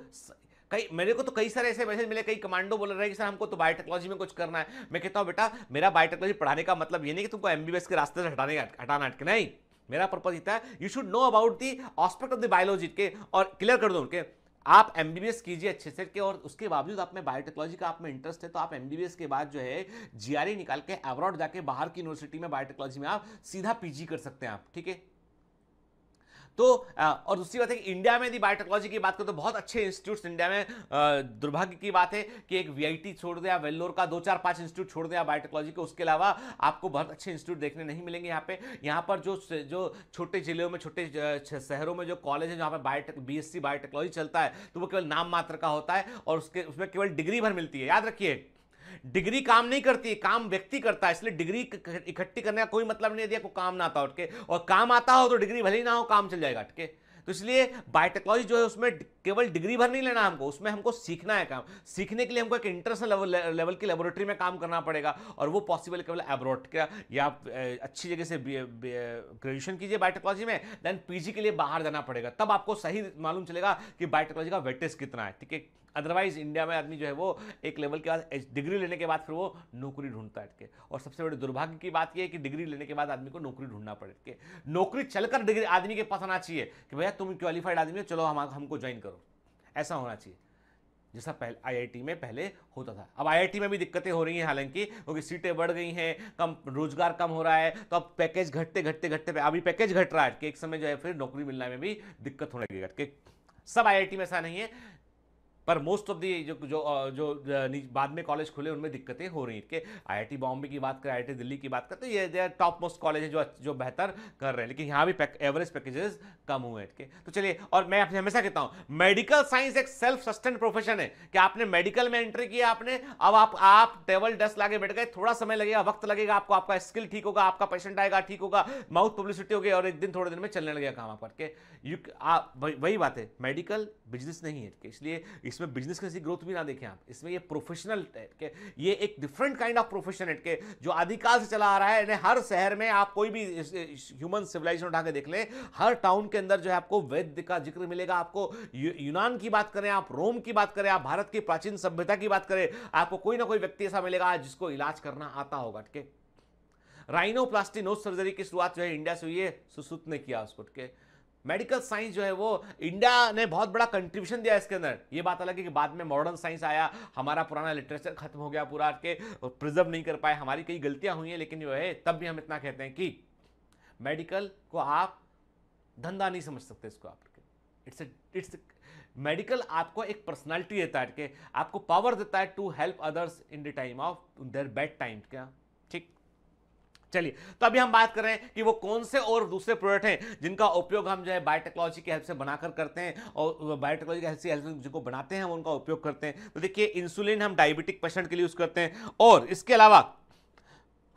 कई मेरे को तो कई सारे ऐसे मैसेज मिले कई कमांडो बोल रहे हैं कि सर हमको तो बायोटेक्नोलॉजी में कुछ करना है मैं कहता हूँ बेटा मेरा बायोटेक्नोलॉजी पढ़ाने का मतलब ये नहीं कि तुमको एमबीबीएस के रास्ते से हटाने हटाना अटके नहीं मेरा पर्पज इतना है you should know about the aspect of the biology के और क्लियर कर दो उनके आप एम कीजिए अच्छे से के और उसके बावजूद आप में बायोटेक्नोलॉजी का आप में इंटरेस्ट है तो आप एम के बाद जो है जी e निकाल के अब्रॉड जाके बाहर की यूनिवर्सिटी में बायोटेक्नोलॉजी में आप सीधा पीजी कर सकते हैं आप ठीक है तो और दूसरी बात है कि इंडिया में यदि बायोटेक्नोलॉजी की बात करें तो बहुत अच्छे इंस्टीट्यूट्स इंडिया में दुर्भाग्य की बात है कि एक वी छोड़ दिया वेल्लोर का दो चार पाँच इंस्टीट्यूट छोड़ दिया बायोटेक्नोलॉजी के उसके अलावा आपको बहुत अच्छे इंस्टीट्यूट देखने नहीं मिलेंगे यहाँ पे यहाँ पर जो जो छोटे जिलों में छोटे शहरों में जो कॉलेज है जहाँ पर बायोटेक बी बायोटेक्नोलॉजी चलता है तो वो केवल नाम मात्र का होता है और उसके उसमें केवल डिग्री भर मिलती है याद रखिए डिग्री काम नहीं करती है काम व्यक्ति करता है इसलिए डिग्री इकट्ठी करने का कोई मतलब नहीं दिया को काम ना आता उठके और काम आता हो तो डिग्री भले ही ना हो काम चल जाएगा अटके तो इसलिए बायोटेक्नोलॉजी जो है उसमें केवल डिग्री भर नहीं लेना हमको उसमें हमको सीखना है काम सीखने के लिए हमको एक इंटरनेशनल लेवल लेवल की लेबोरेटरी में काम करना पड़ेगा और वो पॉसिबल केवल एब्रॉड का या अच्छी जगह से ग्रेजुएशन कीजिए बायोटेक्नोलॉजी में देन पीजी के लिए बाहर जाना पड़ेगा तब आपको सही मालूम चलेगा कि बायोटेक्नोलॉजी का वेटेज कितना है ठीक है अदरवाइज इंडिया में आदमी जो है वो एक लेवल के बाद डिग्री लेने के बाद फिर वो नौकरी ढूंढता है और सबसे बड़े दुर्भाग्य की बात यह है कि डिग्री लेने के बाद आदमी को नौकरी ढूंढना पड़े के नौकरी चलकर डिग्री आदमी के पास आना चाहिए कि भैया तुम क्वालिफाइड आदमी हो चलो हम हमको ज्वाइन करो ऐसा होना चाहिए जैसा पहले आईआईटी में पहले होता था अब आईआईटी में भी दिक्कतें हो रही हैं हालांकि क्योंकि सीटें बढ़ गई हैं कम रोजगार कम हो रहा है तो अब पैकेज घटते घटते घटते अभी पैकेज घट रहा है कि एक समय जो है फिर नौकरी मिलने में भी दिक्कत होने लगी कि सब आईआईटी में ऐसा नहीं है पर मोस्ट ऑफ दी जो जो जो बाद में कॉलेज खुले उनमें दिक्कतें हो रही कि आईआईटी बॉम्बे की बात करें आईआईटी दिल्ली की बात करें तो ये टॉप मोस्ट कॉलेज है जो जो बेहतर कर रहे हैं लेकिन यहाँ भी पैक, एवरेज पैकेजेस कम हुए हैं तो चलिए और मैं आपसे हमेशा कहता हूँ मेडिकल साइंस एक सेल्फ सस्टेन प्रोफेशन है कि आपने मेडिकल में एंट्री किया आपने अब आप आप टेबल डेस्क लागे बैठ गए थोड़ा समय लगेगा वक्त लगेगा आपको आपका स्किल ठीक होगा आपका पेशेंट आएगा ठीक होगा माउथ पब्लिसिटी होगी और एक दिन थोड़े दिन में चलने लगेगा काम आप करके यू वही बात है मेडिकल बिजनेस नहीं है ठीक है इसलिए इसमें बिजनेस का की ग्रोथ भी ना देखें आप इसमें ये प्रोफेशनल है ये एक डिफरेंट काइंड ऑफ प्रोफेशन है के जो आदिकाल से चला आ रहा है यानी हर शहर में आप कोई भी ह्यूमन सिविलाइजेशन उठा के देख लें हर टाउन के अंदर जो है आपको वैद्य का जिक्र मिलेगा आपको यूनान की बात करें आप रोम की बात करें आप भारत की प्राचीन सभ्यता की बात करें आपको कोई ना कोई व्यक्ति ऐसा मिलेगा जिसको इलाज करना आता होगा ठीक है राइनोप्लास्टी नोज सर्जरी की शुरुआत जो है इंडिया से हुई है सुसुत ने किया उसको ठीक है मेडिकल साइंस जो है वो इंडिया ने बहुत बड़ा कंट्रीब्यूशन दिया इसके अंदर ये बात अलग है कि बाद में मॉडर्न साइंस आया हमारा पुराना लिटरेचर खत्म हो गया पूरा के प्रिजर्व नहीं कर पाए हमारी कई गलतियां हुई हैं लेकिन जो है तब भी हम इतना कहते हैं कि मेडिकल को आप धंधा नहीं समझ सकते इसको आप इट्स इट्स मेडिकल आपको एक पर्सनालिटी देता है आपको पावर देता है to help others in the time of their bad time क्या चलिए तो अभी हम बात कर रहे हैं कि वो कौन से और दूसरे प्रोडक्ट हैं जिनका उपयोग हम जो है बायोटेक्नोलॉजी की हेल्प से बनाकर करते हैं और बायोटेक्नोलॉजी की हेल्प से जिनको बनाते हैं हम उनका उपयोग करते हैं तो देखिए इंसुलिन हम डायबिटिक पेशेंट के लिए यूज़ करते हैं और इसके अलावा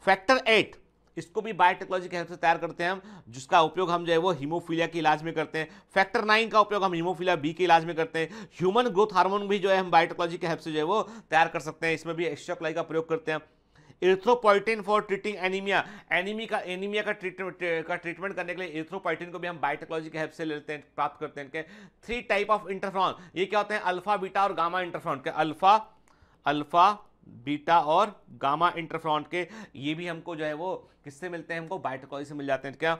फैक्टर एट इसको भी बायोटेक्नोलॉजी के हेल्प से तैयार करते हैं हम जिसका उपयोग हम जो है वो हीमोफीलिया के इलाज में करते हैं फैक्टर नाइन का उपयोग हम हीमोफीलिया बी के इलाज में करते हैं ह्यूमन ग्रोथ हार्मोन भी जो है हम बायोटेक्नोलॉजी के हेल्प से जो है वो तैयार कर सकते हैं इसमें भी एक्स्ट्रा का प्रयोग करते हैं erythropoietin for treating anaemia anaemia का एनीमिया का ट्रीटमेंट का ट्रीटमेंट करने के लिए इर्थ्रोपोइटिन को भी हम बायोटेक्नोलॉजी के हेल्प से लेते हैं प्राप्त करते हैं थ्री टाइप ऑफ इंटरफ्रॉन ये क्या होते हैं अल्फा बीटा और गामा इंटरफ्रॉन के अल्फा अल्फा बीटा और गामा इंटरफ्रॉन के ये भी हमको जो है वो किससे मिलते हैं हमको बायोटेक्नोलॉजी से मिल जाते हैं क्या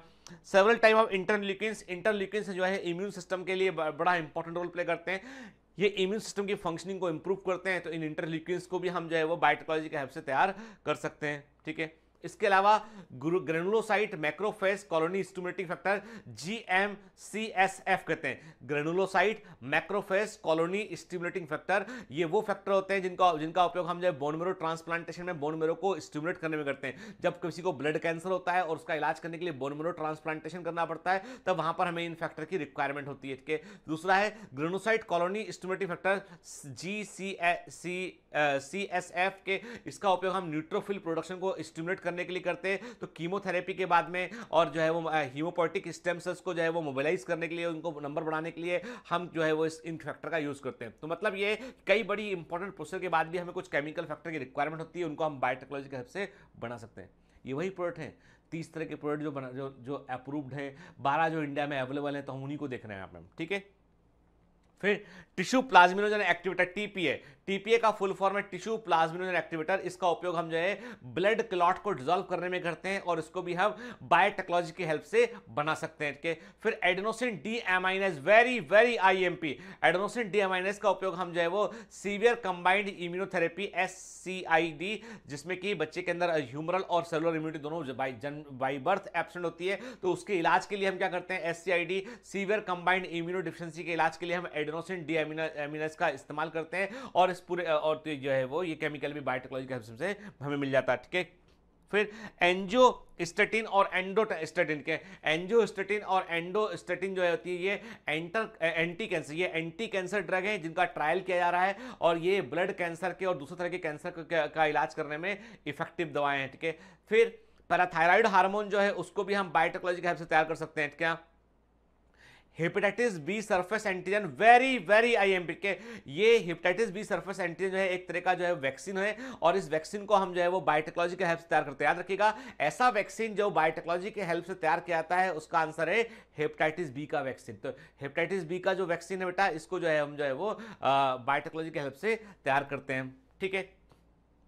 several type of interleukin interleukin जो है इम्यून सिस्टम के लिए बड़ा इंपॉर्टेंट रोल प्ले करते हैं ये इम्यून सिस्टम की फंक्शनिंग को इम्प्रूव करते हैं तो इन इंटरलिक्विन्स को भी हम जो है वो बायोटेक्नोलॉजी के हेल्प से तैयार कर सकते हैं ठीक है इसके अलावा granulocyte macrophage colony stimulating factor G M C S F कहते हैं granulocyte macrophage colony stimulating factor ये वो फैक्टर होते हैं जिनका जिनका उपयोग हम जो बोनमेरो ट्रांसप्लांटेशन में बोनमेरो को स्टूमुलेट करने में करते हैं जब किसी को ब्लड कैंसर होता है और उसका इलाज करने के लिए बोनमेरो ट्रांसप्लांटेशन करना पड़ता है तब वहां पर हमें इन फैक्टर की रिक्वायरमेंट होती है ठीक है दूसरा है granulocyte colony stimulating factor G C S S एफ के इसका उपयोग हम न्यूट्रोफिल प्रोडक्शन को स्टूमुलेट करने के लिए करते हैं तो कीमोथेरेपी के बाद में और जो है वो हीमोपोटिक स्टेम सेल्स को जो है वो मोबिलाइज करने के लिए उनको नंबर बढ़ाने के लिए हम जो है वो इस इन फैक्टर का यूज़ करते हैं तो मतलब ये कई बड़ी इंपॉर्टेंट प्रोसेस के बाद भी हमें कुछ केमिकल फैक्टर की रिक्वायरमेंट होती है उनको हम बायोटेक्नोलॉजी के हेल्प से बना सकते हैं ये वही प्रोडक्ट हैं तीस तरह के प्रोडक्ट जो बना जो जो अप्रूव्ड हैं बारह जो इंडिया में अवेलेबल हैं तो हम उन्हीं को देख रहे हैं आप मैम ठीक है फिर tissue plasminogen activator TPA TPA का फुल फॉर्म है टिश्यू प्लाज्मिनोजन एक्टिवेटर इसका उपयोग हम जो है ब्लड क्लॉट को डिजोल्व करने में करते हैं और इसको भी हम बायोटेक्नोलॉजी की हेल्प से बना सकते हैं के फिर adenosine deaminase very very IMP adenosine deaminase का उपयोग हम जो है वो सीवियर कंबाइंड इम्यूनोथेरेपी एस जिसमें कि बच्चे के अंदर ह्यूमरल और सेलुलर इम्यूनिटी दोनों बाई जन बाई बर्थ एबसेंट होती है तो उसके इलाज के लिए हम क्या करते हैं S severe combined immunodeficiency के इलाज के लिए हम एडेनोसिन डी एमिनस का इस्तेमाल करते हैं और इस पूरे और तो जो है वो ये केमिकल भी बायोटेक्नोलॉजी के हिसाब से हमें मिल जाता है ठीक है फिर एंजो स्टेटिन और एंडोस्टेटिन के स्टेटिन और एंडोस्टेटिन जो है होती है ये एंटर एंटी कैंसर ये एंटी कैंसर ड्रग है जिनका ट्रायल किया जा रहा है और ये ब्लड कैंसर के और दूसरे तरह के कैंसर का इलाज करने में इफेक्टिव दवाएं हैं ठीक है ठीके? फिर पैराथायराइड हार्मोन जो है उसको भी हम बायोटेक्नोलॉजी के हिसाब से तैयार कर सकते हैं क्या hepatitis B surface antigen very very IMP के ये हेपेटाइटिस बी सरफेस एंटीजन जो है एक तरह का जो है वैक्सीन है और इस वैक्सीन को हम जो है वो बायोटेक्नोलॉजी के हेल्प से तैयार करते हैं याद रखिएगा ऐसा वैक्सीन जो बायोटेक्नोलॉजी के हेल्प से तैयार किया जाता है उसका आंसर है हेपेटाइटिस बी का वैक्सीन तो हेपेटाइटिस बी का जो वैक्सीन है बेटा इसको जो है हम जो है वो बायोटेक्नोलॉजी के हेल्प से तैयार करते हैं ठीक है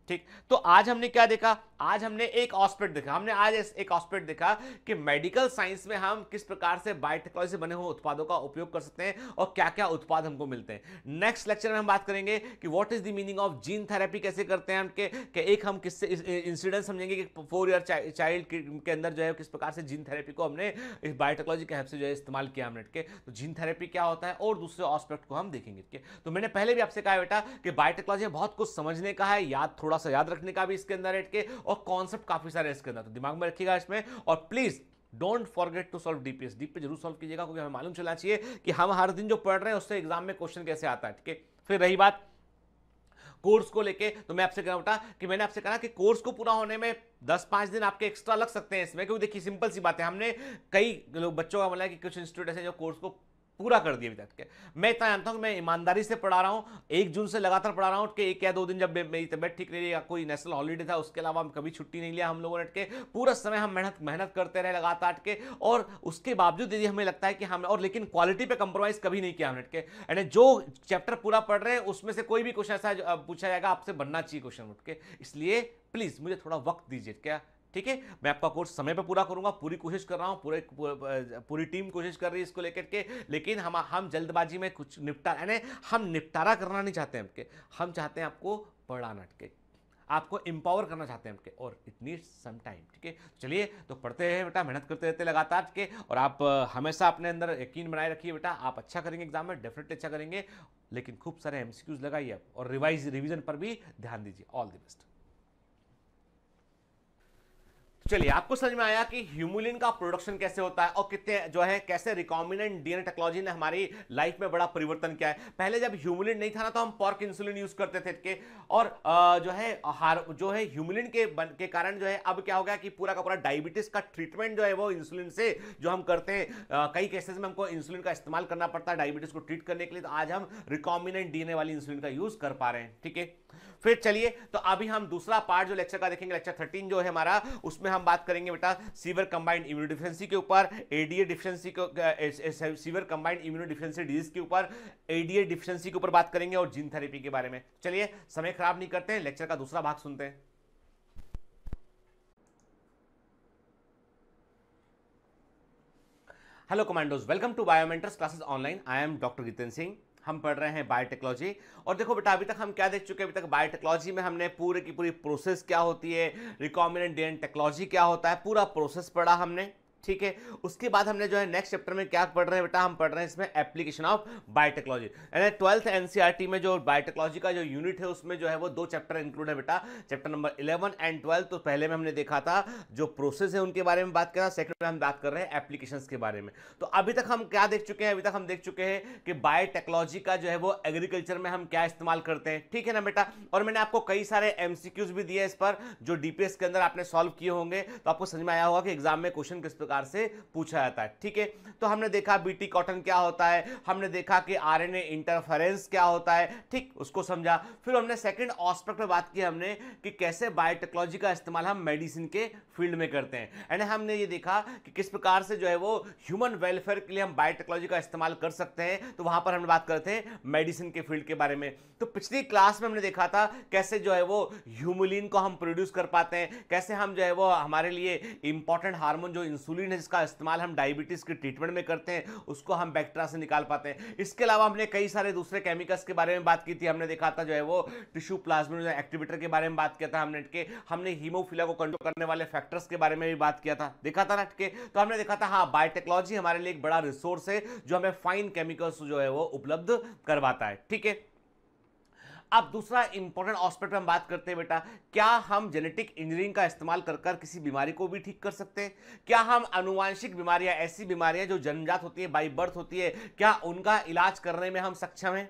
ठीक तो आज हमने क्या देखा आज हमने एक ऑस्पेक्ट देखा हमने आज एक ऑस्पेक्ट देखा कि मेडिकल साइंस में हम किस प्रकार से बायोटेक्नोलॉजी से बने हुए उत्पादों का उपयोग कर सकते हैं और क्या क्या उत्पाद हमको मिलते हैं नेक्स्ट लेक्चर में हम बात करेंगे कि what is the meaning of gene therapy कैसे करते हैं हम के, एक हम किससे इंसिडेंट समझेंगे कि फोर ईयर चाइल्ड के अंदर जो है किस प्रकार से जीन थेरेपी को हमने इस बायोटेक्नोलॉजी के हेल्प से जो है इस्तेमाल किया हमने के तो जीन थेरेपी क्या होता है और दूसरे ऑस्पेक्ट को हम देखेंगे तो मैंने पहले भी आपसे कहा बेटा कि बायोटेक्नोलॉजी में बहुत कुछ समझने का है याद थोड़ा थोड़ा सा याद रखने का भी इसके अंदर एट के और कॉन्सेप्ट काफी सारे इसके अंदर तो दिमाग में रखिएगा इसमें और please don't forget to solve DPS deep पे जरूर सॉल्व कीजिएगा क्योंकि हमें मालूम चलना चाहिए कि हम हर दिन जो पढ़ रहे हैं उससे एग्जाम में क्वेश्चन कैसे आता है ठीक है फिर रही बात कोर्स को लेके तो मैं आपसे कहना रहा कि मैंने आपसे कहा कि कोर्स को पूरा होने में दस पाँच दिन आपके एक्स्ट्रा लग सकते हैं इसमें क्योंकि देखिए सिंपल सी बात है हमने कई लोग बच्चों का बोला कि कुछ इंस्टीट्यूट ऐसे जो कोर्स को पूरा कर दिया अभी तक के मैं इतना जानता हूँ कि मैं ईमानदारी से पढ़ा रहा हूँ एक जून से लगातार पढ़ा रहा हूँ कि एक या दो दिन जब मेरी तबियत ठीक नहीं रही या कोई नेशनल हॉलीडे था उसके अलावा हम कभी छुट्टी नहीं लिया हम लोगों ने अटके पूरा समय हम मेहनत मेहनत करते रहे लगातार के और उसके बावजूद यदि हमें लगता है कि हम और लेकिन क्वालिटी पर कंप्रोमाइज़ कभी नहीं किया हमने के यानी जो चैप्टर पूरा पढ़ रहे हैं उसमें से कोई भी क्वेश्चन ऐसा पूछा जाएगा आपसे बनना चाहिए क्वेश्चन उठ के इसलिए प्लीज़ मुझे थोड़ा वक्त दीजिए क्या ठीक है मैं आपका कोर्स समय पर पूरा करूंगा पूरी कोशिश कर रहा हूँ पूरे पूरी टीम कोशिश कर रही है इसको लेकर के लेकिन हम हम जल्दबाजी में कुछ निपटा यानी हम निपटारा करना नहीं चाहते हमके हम चाहते हैं आपको पढ़ाना ठीक है आपको एम्पावर करना चाहते हैं हमके और इट नीड सम टाइम ठीक है चलिए तो पढ़ते रहे बेटा मेहनत करते रहते लगातार ठीक है और आप हमेशा अपने अंदर यकीन बनाए रखिए बेटा आप अच्छा करेंगे एग्जाम में डेफिनेटली अच्छा करेंगे लेकिन खूब सारे एमसीक्यूज लगाइए आप और रिवाइज रिविजन पर भी ध्यान दीजिए ऑल द बेस्ट चलिए आपको समझ में आया कि ह्यूमुलिन का प्रोडक्शन कैसे होता है और कितने जो है कैसे रिकॉम्बिनेंट डीएनए टेक्नोलॉजी ने हमारी लाइफ में बड़ा परिवर्तन किया है पहले जब ह्यूमुलिन नहीं था ना तो हम पॉर्क इंसुलिन यूज करते थे के और जो है हार जो है ह्यूमुलिन के बन के कारण जो है अब क्या हो गया कि पूरा का पूरा डायबिटीज का ट्रीटमेंट जो है वो इंसुलिन से जो हम करते हैं कई केसेस में हमको इंसुलिन का इस्तेमाल करना पड़ता है डायबिटीज को ट्रीट करने के लिए तो आज हम रिकॉम्बिनेंट डीएनए वाली इंसुलिन का यूज कर पा रहे हैं ठीक है फिर चलिए तो अभी हम दूसरा पार्ट जो लेक्चर का देखेंगे लेक्चर थर्टीन जो है हमारा उसमें हम बात करेंगे बेटा सीवर कंबाइंड इम्यूनो डिफिशेंसी के ऊपर ADA deficiency severe combined immunodeficiency disease के ऊपर एडीए डिफिशेंसी के ऊपर बात करेंगे और जीन थेरेपी के बारे में चलिए समय खराब नहीं करते हैं लेक्चर का दूसरा भाग सुनते हैं hello commandos welcome to Biomentors classes online I am doctor Jitendra Singh हम पढ़ रहे हैं बायोटेक्नोलॉजी और देखो बेटा अभी तक हम क्या देख चुके हैं अभी तक बायोटेक्नोलॉजी में हमने पूरे की पूरी प्रोसेस क्या होती है रिकॉमिनेंट डी टेक्नोलॉजी क्या होता है पूरा प्रोसेस पढ़ा हमने ठीक है उसके बाद हमने जो है नेक्स्ट चैप्टर में क्या पढ़ रहे हैं बेटा हम पढ़ रहे हैं इसमें एप्लीकेशन ऑफ बायोटेक्नोलॉजी यानी ट्वेल्थ एनसीईआरटी e में जो बायोटेक्नोलॉजी का जो यूनिट है उसमें जो है वो दो चैप्टर इंक्लूड है बेटा chapter number eleven and twelve तो पहले में हमने देखा था जो प्रोसेस है उनके बारे में बात करा सेकंड में हम बात कर रहे हैं एप्लीकेशन के बारे में तो अभी तक हम क्या देख चुके हैं अभी तक हम देख चुके हैं कि बायोटेक्नोलॉजी का जो है वो एग्रीकल्चर में हम क्या इस्तेमाल करते हैं ठीक है ना बेटा और मैंने आपको कई सारे एमसीक्यूज भी दिए इस पर जो डीपीएस के अंदर आपने सॉल्व किए होंगे तो आपको समझ में आया होगा कि एग्जाम में क्वेश्चन किस प्रकार प्रकार से पूछा जाता है ठीक है तो हमने देखा बीटी कॉटन क्या होता है हमने देखा कि आरएनए इंटरफेरेंस क्या होता है ठीक उसको समझा फिर हमने सेकंड ऑस्पेक्ट में बात की हमने कि कैसे बायोटेक्नोलॉजी का इस्तेमाल हम मेडिसिन के फील्ड में करते हैं एंड हमने ये देखा कि किस प्रकार से जो है वो ह्यूमन वेलफेयर के लिए हम बायोटेक्नोलॉजी का इस्तेमाल कर सकते हैं तो वहाँ पर हमने बात करते हैं मेडिसिन के फील्ड के बारे में तो पिछली क्लास में हमने देखा था कैसे जो है वो ह्यूमुलिन को हम प्रोड्यूस कर पाते हैं कैसे हम जो है वो हमारे लिए इंपॉर्टेंट हार्मोन जो इंसुलिन इंसुलिन है जिसका इस्तेमाल हम डायबिटीज़ के ट्रीटमेंट में करते हैं उसको हम बैक्टेरिया से निकाल पाते हैं इसके अलावा हमने कई सारे दूसरे केमिकल्स के बारे में बात की थी हमने देखा था जो है वो टिश्यू प्लाज्मा जो एक्टिवेटर के बारे में बात किया था हमने के हमने हीमोफिला को कंट्रोल करने वाले फैक्टर्स के बारे में भी बात किया था देखा था नटके तो हमने देखा था हाँ बायोटेक्नोलॉजी हमारे लिए एक बड़ा रिसोर्स है जो हमें फाइन केमिकल्स जो है वो उपलब्ध करवाता है ठीक है अब दूसरा इंपॉर्टेंट ऑस्पेक्ट हम बात करते हैं बेटा क्या हम जेनेटिक इंजीनियरिंग का इस्तेमाल कर कर किसी बीमारी को भी ठीक कर सकते हैं क्या हम अनुवांशिक बीमारियां ऐसी बीमारियां जो जनजात होती है बाई बर्थ होती है क्या उनका इलाज करने में हम सक्षम हैं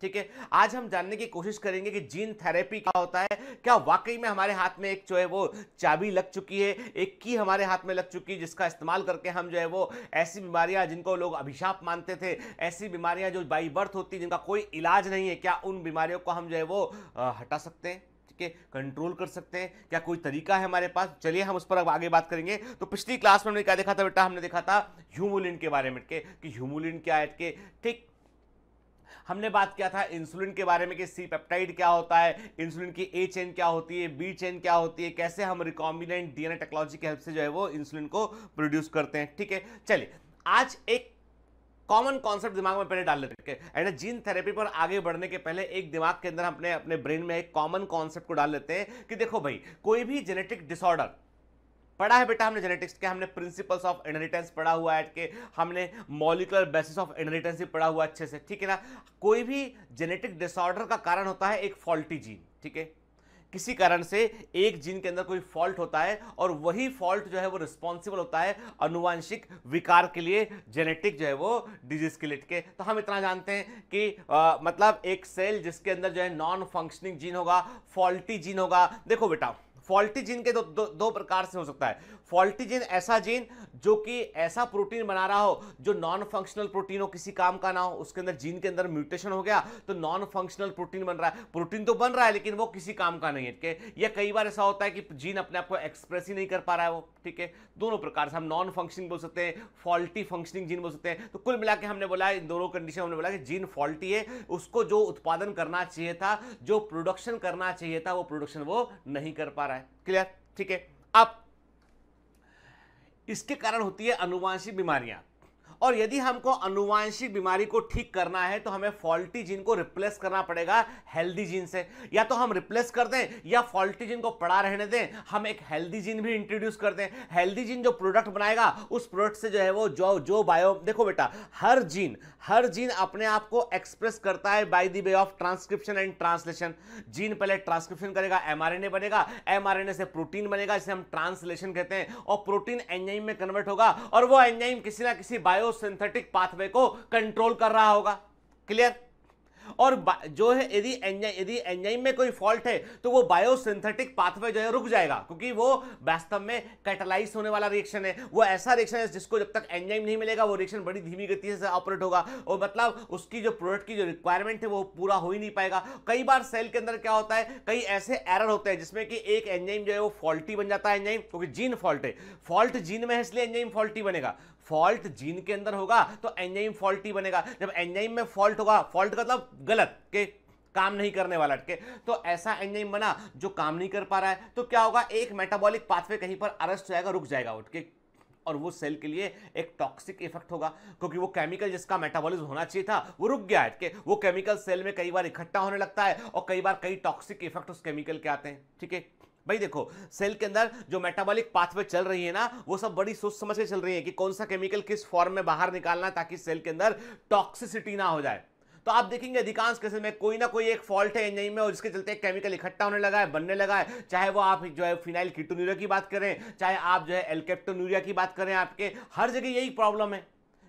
ठीक है आज हम जानने की कोशिश करेंगे कि जीन थेरेपी क्या होता है क्या वाकई में हमारे हाथ में एक जो है वो चाबी लग चुकी है एक की हमारे हाथ में लग चुकी है जिसका इस्तेमाल करके हम जो है वो ऐसी बीमारियां जिनको लोग अभिशाप मानते थे ऐसी बीमारियां जो बाई बर्थ होती जिनका कोई इलाज नहीं है क्या उन बीमारियों को हम जो है वो हटा सकते हैं के कंट्रोल कर सकते हैं क्या कोई तरीका है हमारे पास चलिए हम उस पर अब आगे बात करेंगे तो पिछली क्लास में हमने क्या देखा था बेटा हमने देखा था ह्यूमुलिन के बारे में के कि ह्यूमुलिन क्या है के ठीक हमने बात किया था इंसुलिन के बारे में कि सी पेप्टाइड क्या होता है इंसुलिन की ए चेन क्या होती है बी चेन क्या होती है कैसे हम रिकॉम्बिनेंट डीएनए टेक्नोलॉजी की हेल्प से जो है वो इंसुलिन को प्रोड्यूस करते हैं ठीक है चलिए आज एक कॉमन कॉन्सेप्ट दिमाग में पहले डाल लेते हैं एंड जीन थेरेपी पर आगे बढ़ने के पहले एक दिमाग के अंदर अपने अपने ब्रेन में एक कॉमन कॉन्सेप्ट को डाल लेते हैं कि देखो भाई कोई भी जेनेटिक डिसऑर्डर पढ़ा है बेटा हमने जेनेटिक्स के हमने प्रिंसिपल्स ऑफ इनहेरिटेंस पढ़ा हुआ है के हमने मॉलिकुलर बेसिस ऑफ इनहेरिटेंस भी पढ़ा हुआ अच्छे से ठीक है ना कोई भी जेनेटिक डिसऑर्डर का कारण होता है एक फॉल्टी जीन ठीक है किसी कारण से एक जीन के अंदर कोई फॉल्ट होता है और वही फॉल्ट जो है वो रिस्पॉन्सिबल होता है अनुवांशिक विकार के लिए जेनेटिक जो है वो डिजीज के लिए के तो हम इतना जानते हैं कि आ, मतलब एक सेल जिसके अंदर जो है नॉन फंक्शनिंग जीन होगा फॉल्टी जीन होगा देखो बेटा फॉल्टी जीन के दो, दो, दो प्रकार से हो सकता है फॉल्टी जीन ऐसा जीन जो कि ऐसा प्रोटीन बना रहा हो जो नॉन फंक्शनल प्रोटीन हो किसी काम का ना हो उसके अंदर जीन के अंदर म्यूटेशन हो गया तो नॉन फंक्शनल प्रोटीन बन रहा है प्रोटीन तो बन रहा है लेकिन वो किसी काम का नहीं है ठीक है या कई बार ऐसा होता है कि जीन अपने आप को एक्सप्रेस ही नहीं कर पा रहा है वो ठीक है दोनों प्रकार से हम नॉन फंक्शनिंग बोल सकते हैं फॉल्टी फंक्शनिंग जीन बोल सकते हैं तो कुल मिला के हमने बोला इन दोनों कंडीशन हमने बोला कि जीन फॉल्टी है उसको जो उत्पादन करना चाहिए था जो प्रोडक्शन करना चाहिए था वो प्रोडक्शन वो नहीं कर पा रहा है है क्लियर ठीक है अब इसके कारण होती है अनुवांशिक बीमारियां और यदि हमको अनुवांशिक बीमारी को ठीक करना है तो हमें फॉल्टी जीन को रिप्लेस करना पड़ेगा हेल्दी जीन से या तो हम रिप्लेस कर दें या फॉल्टी जीन को पड़ा रहने दें हम एक हेल्दी जीन भी इंट्रोड्यूस कर दें हेल्दी जीन जो प्रोडक्ट बनाएगा उस प्रोडक्ट से जो है वो जो जो बायो देखो बेटा हर जीन हर जीन अपने आप को एक्सप्रेस करता है by the way of transcription and translation gene पहले ट्रांसक्रिप्शन करेगा एम बनेगा एम से प्रोटीन बनेगा जिसे हम ट्रांसलेशन कहते हैं और प्रोटीन एंजाइम में कन्वर्ट होगा और वो एंजाइम किसी ना किसी बायो बायोसिंथेटिक पाथवे को कंट्रोल कर रहा होगा क्लियर और जो है यदि एंजाइम यदि एंजाइम में कोई फॉल्ट है तो वो बायोसिंथेटिक पाथवे जो है रुक जाएगा क्योंकि वो वास्तव में कैटलाइज होने वाला रिएक्शन है वो ऐसा रिएक्शन है जिसको जब तक एंजाइम नहीं मिलेगा वो रिएक्शन बड़ी धीमी गति से ऑपरेट होगा और मतलब उसकी जो प्रोडक्ट की जो रिक्वायरमेंट है वो पूरा हो ही नहीं पाएगा कई बार सेल के अंदर क्या होता है कई ऐसे एरर होते हैं जिसमें कि एक एंजाइम जो है वो फॉल्टी बन जाता है एंजाइम क्योंकि जीन फॉल्ट है फॉल्ट जीन में है इसलिए एंजाइम फॉल्टी बनेगा फॉल्ट जीन के अंदर होगा तो एंजाइम फॉल्टी बनेगा जब एंजाइम में फॉल्ट होगा फॉल्ट का मतलब गलत के काम नहीं करने वाला अटके तो ऐसा एंजाइम बना जो काम नहीं कर पा रहा है तो क्या होगा एक मेटाबॉलिक पाथवे कहीं पर अरेस्ट हो जाएगा रुक जाएगा उठके और वो सेल के लिए एक टॉक्सिक इफेक्ट होगा क्योंकि वो केमिकल जिसका मेटाबॉलिज्म होना चाहिए था वो रुक गया है वो केमिकल सेल में कई बार इकट्ठा होने लगता है और कई बार कई टॉक्सिक इफेक्ट उस केमिकल के आते हैं ठीक है भाई देखो सेल के अंदर जो मेटाबॉलिक पाथवे चल रही है ना वो सब बड़ी सोच समझ के चल रही है कि कौन सा केमिकल किस फॉर्म में बाहर निकालना ताकि सेल के अंदर टॉक्सिसिटी ना हो जाए तो आप देखेंगे अधिकांश केसेस में कोई ना कोई एक फॉल्ट है एंजाइम में और जिसके चलते केमिकल इकट्ठा होने लगा है बनने लगा है चाहे वो आप जो है फिनाइल कीटोन्यूरिया की बात करें चाहे आप जो है एल्केप्टोन्यूरिया की बात करें आपके हर जगह यही प्रॉब्लम है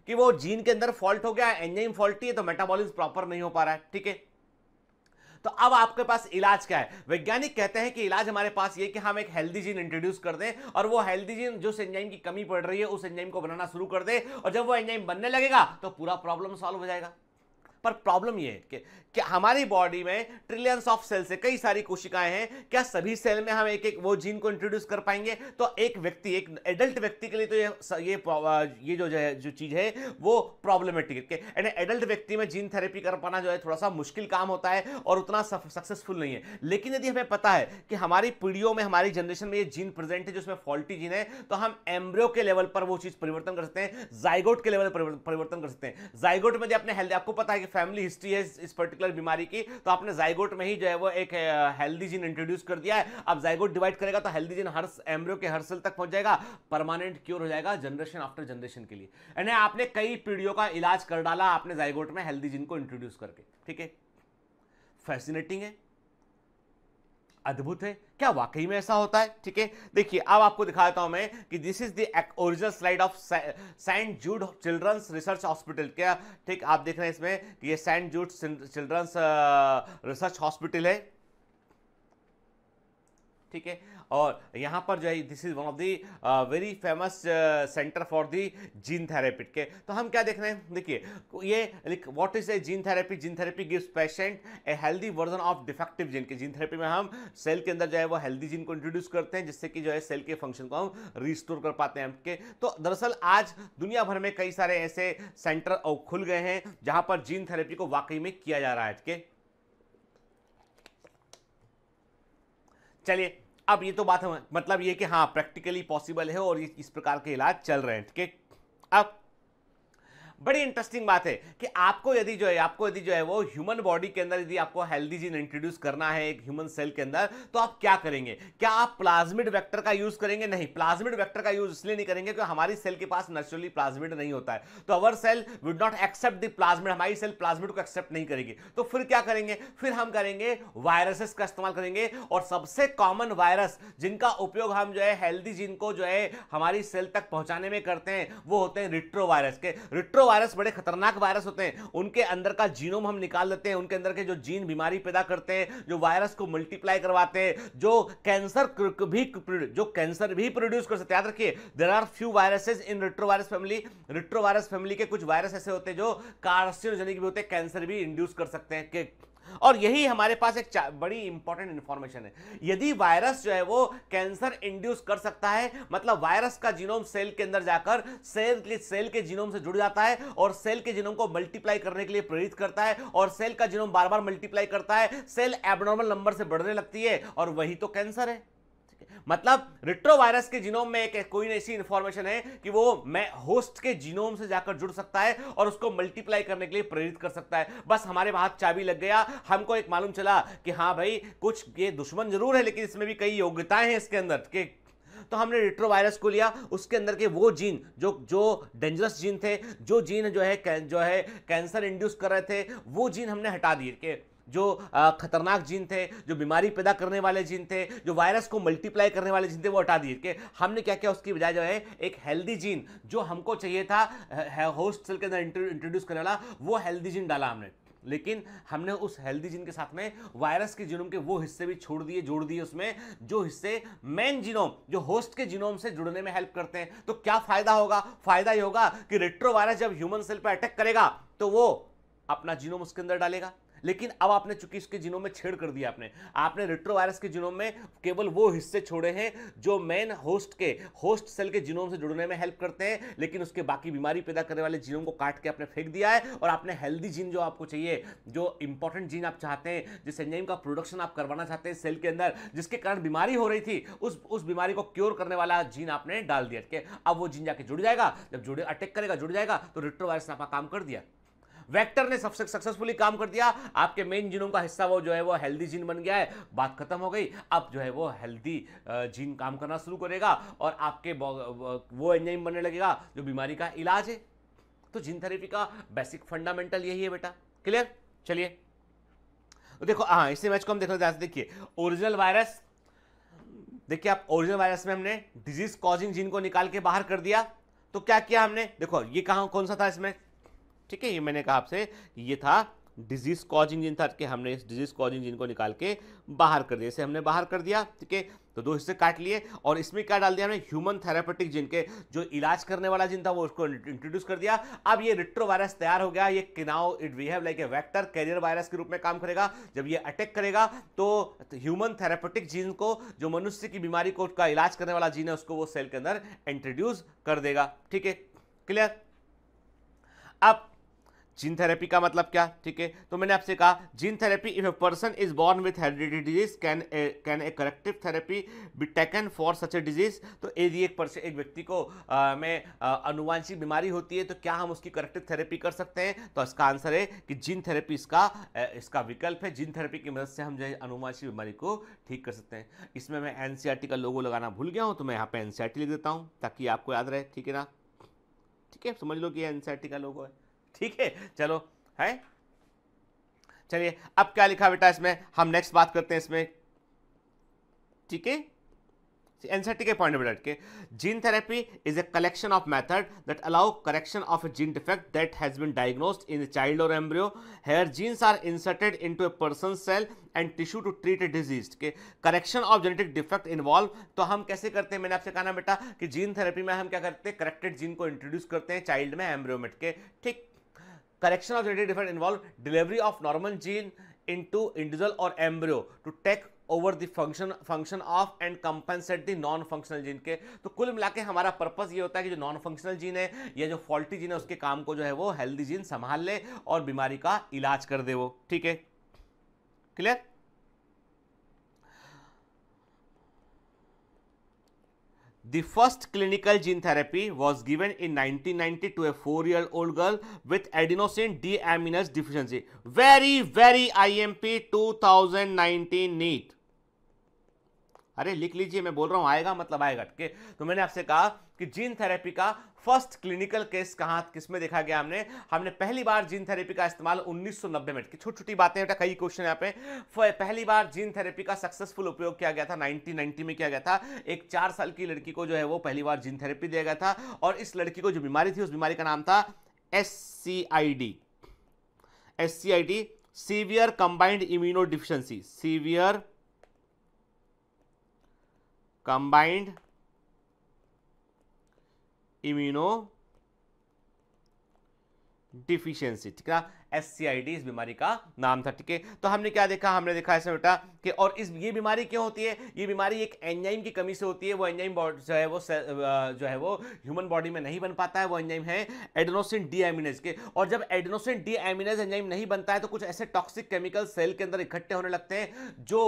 कि वो जीन के अंदर फॉल्ट हो गया है एंजाइम फॉल्टी है तो मेटाबॉलिज्म प्रॉपर नहीं हो पा रहा है ठीक है तो अब आपके पास इलाज क्या है वैज्ञानिक कहते हैं कि इलाज हमारे पास ये कि हम एक हेल्दी जीन इंट्रोड्यूस कर दें और वो हेल्दी जीन जो एंजाइम की कमी पड़ रही है उस एंजाइम को बनाना शुरू कर दे और जब वो एंजाइम बनने लगेगा तो पूरा प्रॉब्लम सॉल्व हो जाएगा पर प्रॉब्लम ये है कि क्या हमारी बॉडी में ट्रिलियंस ऑफ सेल्स है कई सारी कोशिकाएं हैं क्या सभी सेल में हम एक एक वो जीन को इंट्रोड्यूस कर पाएंगे तो एक व्यक्ति एक एडल्ट व्यक्ति के लिए तो ये ये ये जो जो चीज़ है वो प्रॉब्लमेटिक है यानी एडल्ट व्यक्ति में जीन थेरेपी कर पाना जो है थोड़ा सा मुश्किल काम होता है और उतना सक्सेसफुल नहीं है लेकिन यदि हमें पता है कि हमारी पीढ़ियों में हमारी जनरेशन में ये जीन प्रेजेंट है जिसमें फॉल्टी जीन है तो हम एम्ब्रियो के लेवल पर वो चीज़ परिवर्तन कर सकते हैं जाइगोट के लेवल पर परिवर्तन कर सकते हैं जाइगोट में यदि अपने हेल्थ आपको पता है फैमिली हिस्ट्री है इस पर्टिकुलर बीमारी की तो आपने जाइगोट में ही जो है वो एक हेल्दी जीन इंट्रोड्यूस कर दिया है अब जाइगोट डिवाइड करेगा तो हेल्दी जीन हर एम्ब्रियो के हर सेल तक पहुंच जाएगा परमानेंट क्योर हो जाएगा जनरेशन आफ्टर जनरेशन के लिए यानी आपने कई पीढ़ियों का इलाज कर डाला आपने जाइगोट में हेल्दी जीन को इंट्रोड्यूस करके ठीक है फैसिनेटिंग है अद्भुत है क्या वाकई में ऐसा होता है ठीक है देखिए अब आपको दिखाता हूं मैं कि this is original slide of Saint Jude Children's Research Hospital क्या ठीक आप देख रहे हैं इसमें कि ये Saint Jude Children's Research Hospital है ठीक है और यहाँ पर जो है this is one of the very famous centre for the gene therapy के तो हम क्या देख रहे हैं देखिए ये what is a gene therapy gene therapy gives patient a healthy version of defective gene के जीन थेरेपी में हम सेल के अंदर जो है वो हेल्दी जीन को इंट्रोड्यूस करते हैं जिससे कि जो है सेल के फंक्शन को हम रिस्टोर कर पाते हैं के तो दरअसल आज दुनिया भर में कई सारे ऐसे सेंटर और खुल गए हैं जहां पर जीन थेरेपी को वाकई में किया जा रहा है आज के चलिए अब ये तो बात है मतलब ये कि हाँ प्रैक्टिकली पॉसिबल है और इस प्रकार के इलाज चल रहे हैं ठीक है अब बड़ी इंटरेस्टिंग बात है कि आपको यदि जो है आपको यदि जो है वो ह्यूमन बॉडी के अंदर यदि आपको हेल्दी जीन इंट्रोड्यूस करना है एक ह्यूमन सेल के अंदर तो आप क्या करेंगे क्या आप प्लाज्मिड वेक्टर का यूज करेंगे नहीं प्लाज्मिड वेक्टर का यूज इसलिए नहीं करेंगे क्योंकि हमारी सेल के पास नेचुरली प्लाज्मिड नहीं होता है तो our cell would not accept the plasmid हमारी सेल प्लाज्मिड को एक्सेप्ट नहीं करेगी तो फिर क्या करेंगे फिर हम करेंगे वायरसेस का इस्तेमाल करेंगे और सबसे कॉमन वायरस जिनका उपयोग हम जो है हेल्दी जीन को जो है हमारी सेल तक पहुंचाने में करते हैं वो होते हैं रिट्रो वायरस के रिट्रो वायरस बड़े खतरनाक वायरस होते हैं उनके अंदर का जीनोम हम निकाल देते हैं उनके अंदर के जो जीन बीमारी पैदा करते हैं जो वायरस को मल्टीप्लाई करवाते हैं जो कैंसर भी जो कैंसर भी प्रोड्यूस कर सकते याद रखिए there are few viruses in retrovirus family retrovirus family के कुछ वायरस ऐसे होते हैं जो कार्सियोजेनिक भी होते हैं कैंसर भी इंड्यूस कर सकते हैं और यही हमारे पास एक बड़ी इंपॉर्टेंट इंफॉर्मेशन है यदि वायरस जो है वो कैंसर इंड्यूस कर सकता है मतलब वायरस का जीनोम सेल के अंदर जाकर सेल के सेल के जीनोम से जुड़ जाता है और सेल के जीनोम को मल्टीप्लाई करने के लिए प्रेरित करता है और सेल का जीनोम बार बार मल्टीप्लाई करता है सेल एबनॉर्मल नंबर से बढ़ने लगती है और वही तो कैंसर है मतलब रिट्रोवायरस के जीनोम में एक कोई ऐसी इंफॉर्मेशन है कि वो मैं होस्ट के जीनोम से जाकर जुड़ सकता है और उसको मल्टीप्लाई करने के लिए प्रेरित कर सकता है बस हमारे हाथ चाबी लग गया हमको एक मालूम चला कि हाँ भाई कुछ ये दुश्मन जरूर है लेकिन इसमें भी कई योग्यताएं हैं इसके अंदर के तो हमने रिट्रोवायरस को लिया उसके अंदर के वो जीन जो जो डेंजरस जीन थे जो जीन जो है जो है कैंसर इंड्यूस कर रहे थे वो जीन हमने हटा दिए जो खतरनाक जीन थे जो बीमारी पैदा करने वाले जीन थे जो वायरस को मल्टीप्लाई करने वाले जीन थे वो हटा दिए कि हमने क्या किया उसकी बजाय जो है एक हेल्दी जीन जो हमको चाहिए था होस्ट सेल के अंदर इंट्रोड्यूस करने वाला वो हेल्दी जीन डाला हमने लेकिन हमने उस हेल्दी जीन के साथ में वायरस के जीनोम के वो हिस्से भी छोड़ दिए जोड़ दिए उसमें जो हिस्से मेन जीनोम जो होस्ट के जीनोम से जुड़ने में हेल्प करते हैं तो क्या फायदा होगा फायदा ये होगा कि रेट्रो वायरस जब ह्यूमन सेल पर अटैक करेगा तो वो अपना जीनोम उसके अंदर डालेगा लेकिन अब आपने चूंकि इसके जिनों में छेड़ कर दिया आपने आपने वायरस के जिनों में केवल वो हिस्से छोड़े हैं जो मेन होस्ट के होस्ट सेल के जिनों से जुड़ने में हेल्प करते हैं लेकिन उसके बाकी बीमारी पैदा करने वाले जीनों को काट के आपने फेंक दिया है और आपने हेल्दी जीन जो आपको चाहिए जो इंपॉर्टेंट जीन आप चाहते हैं जिस एंजाइम का प्रोडक्शन आप करवाना चाहते हैं सेल के अंदर जिसके कारण बीमारी हो रही थी उस उस बीमारी को क्योर करने वाला जीन आपने डाल दिया ठीक है अब वो जीन जाके जुड़ जाएगा जब जुड़े अटैक करेगा जुड़ जाएगा तो रिट्रोवायरस ने आपका काम कर दिया वेक्टर ने सबसे सक्सेसफुली काम कर दिया आपके मेन जीनों का हिस्सा वो जो है वो हेल्दी जीन बन गया है बात खत्म हो गई अब जो है वो हेल्दी जीन काम करना शुरू करेगा और आपके वो एंजाइम बनने लगेगा जो बीमारी का इलाज है तो जीन थेरेपी का बेसिक फंडामेंटल यही है बेटा क्लियर चलिए तो देखो हाँ इसी मैच को हम देखना चाहते देखिए ओरिजिनल वायरस देखिए आप ओरिजिनल वायरस में हमने डिजीज कॉजिंग जीन को निकाल के बाहर कर दिया तो क्या किया हमने देखो ये कहा कौन सा था इसमें ठीक है ये मैंने कहा आपसे ये था डिजीज कॉजिंग जिन था कि हमने इस डिजीज कॉजिंग जिन को निकाल के बाहर कर दिया इसे हमने बाहर कर दिया ठीक है तो दो हिस्से काट लिए और इसमें क्या डाल दिया हमने ह्यूमन थेरापेटिक जिन के जो इलाज करने वाला जिन था वो उसको इंट्रोड्यूस कर दिया अब ये रिट्रोवायरस तैयार हो गया ये किनाओ it behave like a vector carrier virus के रूप में काम करेगा जब ये अटैक करेगा तो ह्यूमन थेरापेटिक जीन को जो मनुष्य की बीमारी को उसका इलाज करने वाला जीन है उसको वो सेल के अंदर इंट्रोड्यूस कर देगा ठीक है क्लियर अब जीन थेरेपी का मतलब क्या ठीक है तो मैंने आपसे कहा जीन थेरेपी इफ तो a person is born with heredity disease can can a corrective therapy be taken for such a disease तो यदि एक पर्सन एक व्यक्ति को आ, में अनुवांशिक बीमारी होती है तो क्या हम उसकी करेक्टिव थेरेपी कर सकते हैं तो इसका आंसर है कि जीन थेरेपी इसका इसका विकल्प है जीन थेरेपी की मदद से हम जो है अनुवांशिक बीमारी को ठीक कर सकते हैं इसमें मैं एन e का लोगो लगाना भूल गया हूँ तो मैं यहाँ पर एन e लिख देता हूँ ताकि आपको याद रहे ठीक है ना ठीक है समझ लो कि एन e का लोगो है ठीक है चलो है चलिए अब क्या लिखा बेटा इसमें हम नेक्स्ट बात करते हैं इसमें ठीक है एनसीटी के पॉइंट ऑफ के gene therapy is a collection of method that allow correction of a gene defect that has been diagnosed in child or embryo here genes are inserted into a person cell and tissue to treat a disease के correction of genetic defect involve तो हम कैसे करते हैं मैंने आपसे कहा ना बेटा कि जीन थेरेपी में हम क्या करते हैं करेक्टेड जीन को इंट्रोड्यूस करते हैं चाइल्ड में एम्ब्रियोमेट के ठीक correction of genetic defect involve delivery of normal gene into individual or embryo to take over the function function of and compensate the non functional gene के तो कुल मिला के हमारा पर्पज ये होता है कि जो नॉन फंक्शनल जीन है या जो फॉल्टी जीन है उसके काम को जो है वो हेल्दी जीन संभाल ले और बीमारी का इलाज कर दे वो ठीक है clear The first clinical gene therapy was given in 1990 to a 4-year-old girl with adenosine deaminase deficiency. Very, very IMP 2019 need. अरे लिख लीजिए मैं बोल रहा हूँ आएगा मतलब आएगा के तो मैंने आपसे कहा कि जीन थेरेपी का फर्स्ट क्लिनिकल केस कहाँ किस में देखा गया हमने हमने पहली बार जीन थेरेपी का इस्तेमाल 1990 में छोटी छोटी बातें बेटा कई क्वेश्चन यहाँ पे पहली बार जीन थेरेपी का सक्सेसफुल उपयोग किया गया था 1990 में किया गया था एक चार साल की लड़की को जो है वो पहली बार जीन थेरेपी दिया गया था और इस लड़की को जो बीमारी थी उस बीमारी का नाम था S C I D S C I D severe combined immunodeficiency severe combined immuno deficiency ठीक है एस इस बीमारी का नाम था ठीक है तो हमने क्या देखा हमने देखा ऐसे बेटा कि और इस ये बीमारी क्यों होती है ये बीमारी एक एंजाइम की कमी से होती है वो एंजाइम जो है वो जो है वो ह्यूमन बॉडी में नहीं बन पाता है वो एंजाइम है एडनोसिन डीएमिनेज के और जब एडनोसिन डीएमिनेज एंजाइम नहीं बनता है तो कुछ ऐसे टॉक्सिक केमिकल सेल के अंदर इकट्ठे होने लगते हैं जो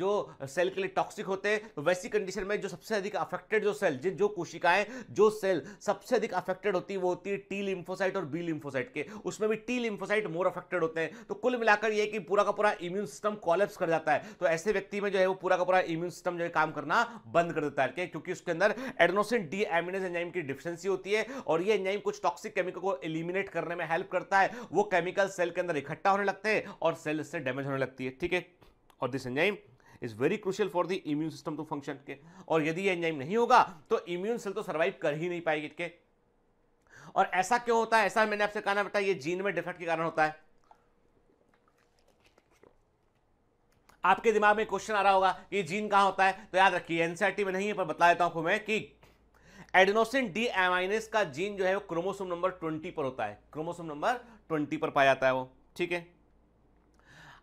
जो सेल के लिए टॉक्सिक होते हैं तो वैसी कंडीशन में जो सबसे अधिक अफेक्टेड जो सेल जिन जो कोशिकाएं जो सेल सबसे अधिक अफेक्टेड होती है वो होती है टी लिम्फोसाइट और बी लिम्फोसाइट के उसमें भी T lympho lymphocyte more affected होते हैं तो कुल मिलाकर यह कि पूरा का पूरा इम्यून सिस्टम कॉलेप्स कर जाता है तो ऐसे व्यक्ति में जो है वो पूरा का पूरा इम्यून सिस्टम जो है काम करना बंद कर देता है क्योंकि उसके अंदर एडनोसिन डी एमिनेस एंजाइम की डिफिशेंसी होती है और यह एंजाइम कुछ टॉक्सिक केमिकल को एलिमिनेट करने में हेल्प करता है वो केमिकल सेल के अंदर इकट्ठा होने लगते हैं और सेल इससे डैमेज होने लगती है ठीक है और this enzyme is very crucial for the immune system to function के और यदि ये एंजाइम नहीं होगा तो इम्यून सेल तो सर्वाइव कर ही नहीं पाएगी के और ऐसा क्यों होता है ऐसा मैंने आपसे कहा ना बेटा ये जीन में डिफेक्ट के कारण होता है आपके दिमाग में क्वेश्चन आ रहा होगा कि जीन कहां होता है तो याद रखिए एनसीआरटी में नहीं है पर बता देता हूं मैं कि एडिनोसिन डी एमाइनस का जीन जो है वो क्रोमोसोम नंबर ट्वेंटी पर होता है क्रोमोसोम नंबर ट्वेंटी पर पाया जाता है वो ठीक है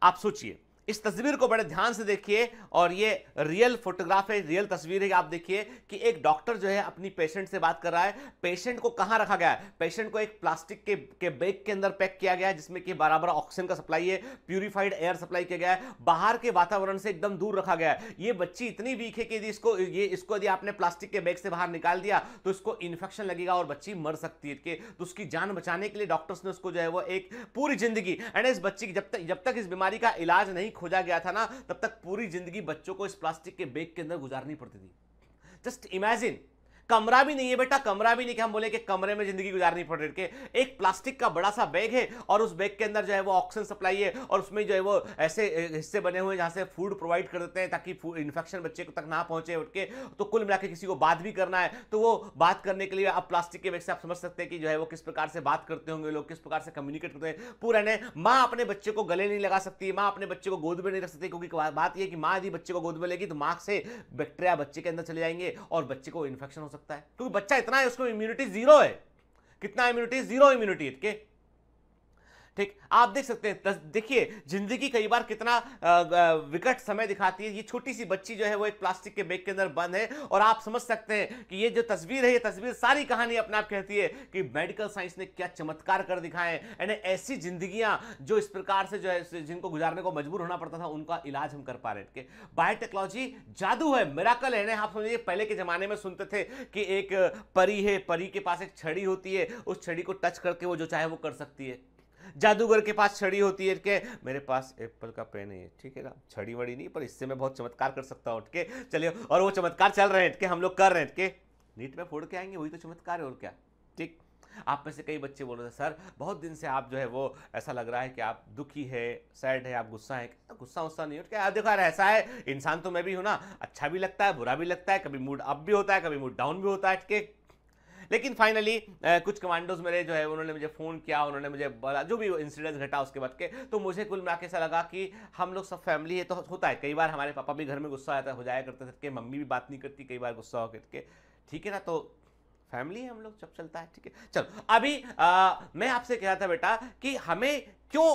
आप सोचिए इस तस्वीर को बड़े ध्यान से देखिए और ये रियल फोटोग्राफ है रियल तस्वीर है आप देखिए कि एक डॉक्टर जो है अपनी पेशेंट से बात कर रहा है पेशेंट को कहाँ रखा गया है पेशेंट को एक प्लास्टिक के के बैग के अंदर पैक किया गया है जिसमें कि बराबर ऑक्सीजन का सप्लाई है प्यूरिफाइड एयर सप्लाई किया गया है बाहर के वातावरण से एकदम दूर रखा गया है ये बच्ची इतनी वीक है कि यदि इसको ये इसको यदि आपने प्लास्टिक के बैग से बाहर निकाल दिया तो इसको इन्फेक्शन लगेगा और बच्ची मर सकती है तो उसकी जान बचाने के लिए डॉक्टर्स ने उसको जो है वो एक पूरी जिंदगी एंड इस बच्ची की जब तक जब तक इस बीमारी का इलाज नहीं खोजा गया था ना तब तक पूरी जिंदगी बच्चों को इस प्लास्टिक के बैग के अंदर गुजारनी पड़ती थी जस्ट इमेजिन कमरा भी नहीं है बेटा कमरा भी नहीं कि हम बोले कि कमरे में जिंदगी गुजारनी पड़ रही एक प्लास्टिक का बड़ा सा बैग है और उस बैग के अंदर जो है वो ऑक्सीजन सप्लाई है और उसमें जो है वो ऐसे हिस्से बने हुए हैं जहाँ से फूड प्रोवाइड कर देते हैं ताकि इन्फेक्शन बच्चे तक ना पहुंचे उठ के तो कुल मिला किसी को बात भी करना है तो वो बात करने के लिए आप प्लास्टिक के बैग से आप समझ सकते हैं कि जो है वो किस प्रकार से बात करते होंगे लोग किस प्रकार से कम्युनिकेट करते हैं पूरा ने माँ अपने बच्चे को गले नहीं लगा सकती माँ अपने बच्चे को गोद में नहीं रख सकती क्योंकि बात यह कि माँ यदि बच्चे को गोद में लेगी तो माँ से बैक्टेरिया बच्चे के अंदर चले जाएंगे और बच्चे को इन्फेक्शन सकता है क्योंकि बच्चा इतना है उसको इम्यूनिटी जीरो है कितना इम्यूनिटी जीरो इम्यूनिटी के ठीक आप देख सकते हैं देखिए जिंदगी कई बार कितना विकट समय दिखाती है ये छोटी सी बच्ची जो है वो एक प्लास्टिक के बैग के अंदर बंद है और आप समझ सकते हैं कि ये जो तस्वीर है ये तस्वीर सारी कहानी अपने आप कहती है कि मेडिकल साइंस ने क्या चमत्कार कर दिखाए यानी ऐसी जिंदगियां जो इस प्रकार से जो है जिनको गुजारने को मजबूर होना पड़ता था उनका इलाज हम कर पा रहे थे बायोटेक्नोलॉजी जादू है मेराकल है आप समझिए पहले के जमाने में सुनते थे कि एक परी है परी के पास एक छड़ी होती है उस छड़ी को टच करके वो जो चाहे वो कर सकती है जादूगर के पास छड़ी होती है के मेरे पास एप्पल का पेन है ठीक है ना छड़ी वड़ी नहीं पर इससे मैं बहुत चमत्कार कर सकता हूँ चलिए और वो चमत्कार चल रहे हैं हम लोग कर रहे हैं नीट में फोड़ के आएंगे वही तो चमत्कार है और क्या ठीक आप में से कई बच्चे बोल रहे थे सर बहुत दिन से आप जो है वो ऐसा लग रहा है कि आप दुखी है सैड है आप गुस्सा है गुस्सा उस्सा नहीं हो क्या देखो यार ऐसा है इंसान तो मैं भी हूँ ना अच्छा भी लगता है बुरा भी लगता है कभी मूड अप भी होता है कभी मूड डाउन भी होता है ठीक लेकिन फाइनली कुछ कमांडोज मेरे जो है उन्होंने मुझे फ़ोन किया उन्होंने मुझे बोला जो भी इंसिडेंस घटा उसके बाद के तो मुझे कुल मिला के ऐसा लगा कि हम लोग सब फैमिली है तो होता है कई बार हमारे पापा भी घर में गुस्सा आता हो जाया करते थे मम्मी भी बात नहीं करती कई बार गुस्सा हो करके ठीक है ना तो फैमिली हम लोग जब चलता है ठीक है चलो अभी आ, मैं आपसे कह रहा था बेटा कि हमें क्यों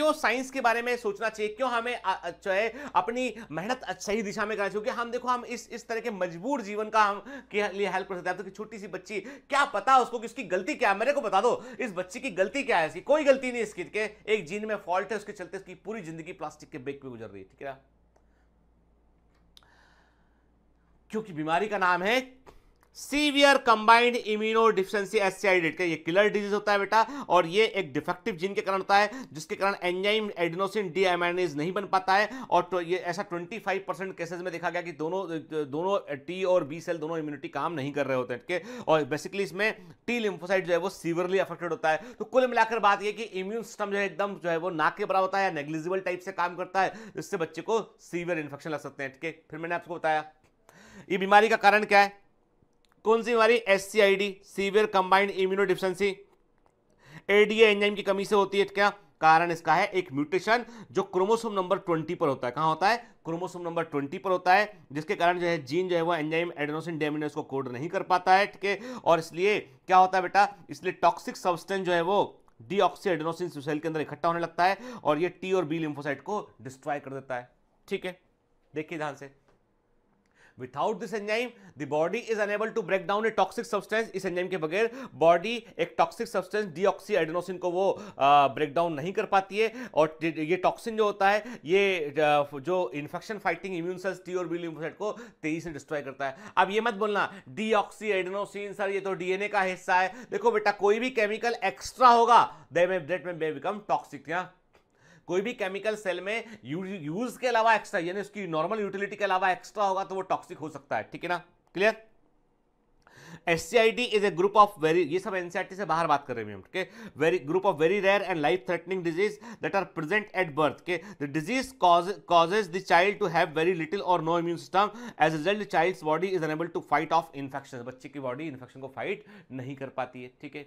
क्यों साइंस के बारे में सोचना चाहिए क्यों हमें जो है अपनी मेहनत सही दिशा में करना चाहिए क्योंकि हम देखो हम इस इस तरह के मजबूर जीवन का हम के लिए हेल्प कर सकते हैं तो कि छोटी सी बच्ची क्या पता उसको कि उसकी गलती क्या है मेरे को बता दो इस बच्ची की गलती क्या है इसकी कोई गलती नहीं इसकी के एक जीन में फॉल्ट है उसके चलते उसकी पूरी जिंदगी प्लास्टिक के बेग पर गुजर रही है ठीक है क्योंकि बीमारी का नाम है severe combined immunodeficiency SCID का ये किलर डिजीज होता है बेटा और ये एक डिफेक्टिव जीन के कारण होता है जिसके कारण एंजाइम एडिनोसिन डी नहीं बन पाता है और तो ये ऐसा 25 परसेंट केसेज में देखा गया कि दोनों दोनों टी और बी सेल दोनों इम्यूनिटी काम नहीं कर रहे होते हैं और बेसिकली इसमें टी लिम्फोसाइड जो है वो सीवियरली अफेक्टेड होता है तो कुल मिलाकर बात यह कि इम्यून सिस्टम जो है एकदम जो है वो नाक के बड़ा होता है नेग्लिजिबल टाइप से काम करता है जिससे बच्चे को सीवियर इन्फेक्शन लग सकते हैं ठीक है फिर मैंने आपको बताया ये बीमारी का कारण क्या है कौन सी हमारी S C I D severe combined immunodeficiency ADA enzyme की कमी से होती है क्या कारण इसका है एक म्यूटेशन जो क्रोमोसोम नंबर 20 पर होता है कहाँ होता है क्रोमोसोम नंबर 20 पर होता है जिसके कारण जो है जीन जो है वो एंजाइम एडेनोसिन डेमिनस को कोड नहीं कर पाता है ठीक है और इसलिए क्या होता है बेटा इसलिए टॉक्सिक सब्सटेंस जो है वो डी ऑक्सी एडेनोसिन सेल के अंदर इकट्ठा होने लगता है और ये टी और बी लिम्फोसाइट को डिस्ट्रॉय कर देता है ठीक है देखिए ध्यान से without this enzyme the body is unable to break down a toxic substance इस एंजाइम के बगैर बॉडी एक टॉक्सिक सब्सटेंस डी एडोनोसिन को वो ब्रेक डाउन नहीं कर पाती है और ये टॉक्सिन जो होता है ये जो infection fighting immune cells T और बी लिम्फोसाइट को तेजी से डिस्ट्रॉय करता है अब ये मत बोलना डी एडेनोसिन सर ये तो डीएनए का हिस्सा है देखो बेटा कोई भी केमिकल एक्स्ट्रा होगा दे में में बिकम टॉक्सिक या कोई भी केमिकल सेल में यूज के अलावा एक्स्ट्रा यानी उसकी नॉर्मल यूटिलिटी के अलावा एक्स्ट्रा होगा तो वो टॉक्सिक हो सकता है ठीक है ना clear S C I T is a group of very ये सब एनसीआरटी e से बाहर बात कर रहे हैं ठीक है very group of very rare and life threatening disease that are present at birth के the disease causes the child to have very little or no immune system as result child's body is unable to fight off infection बच्चे की body infection को fight नहीं कर पाती है ठीक है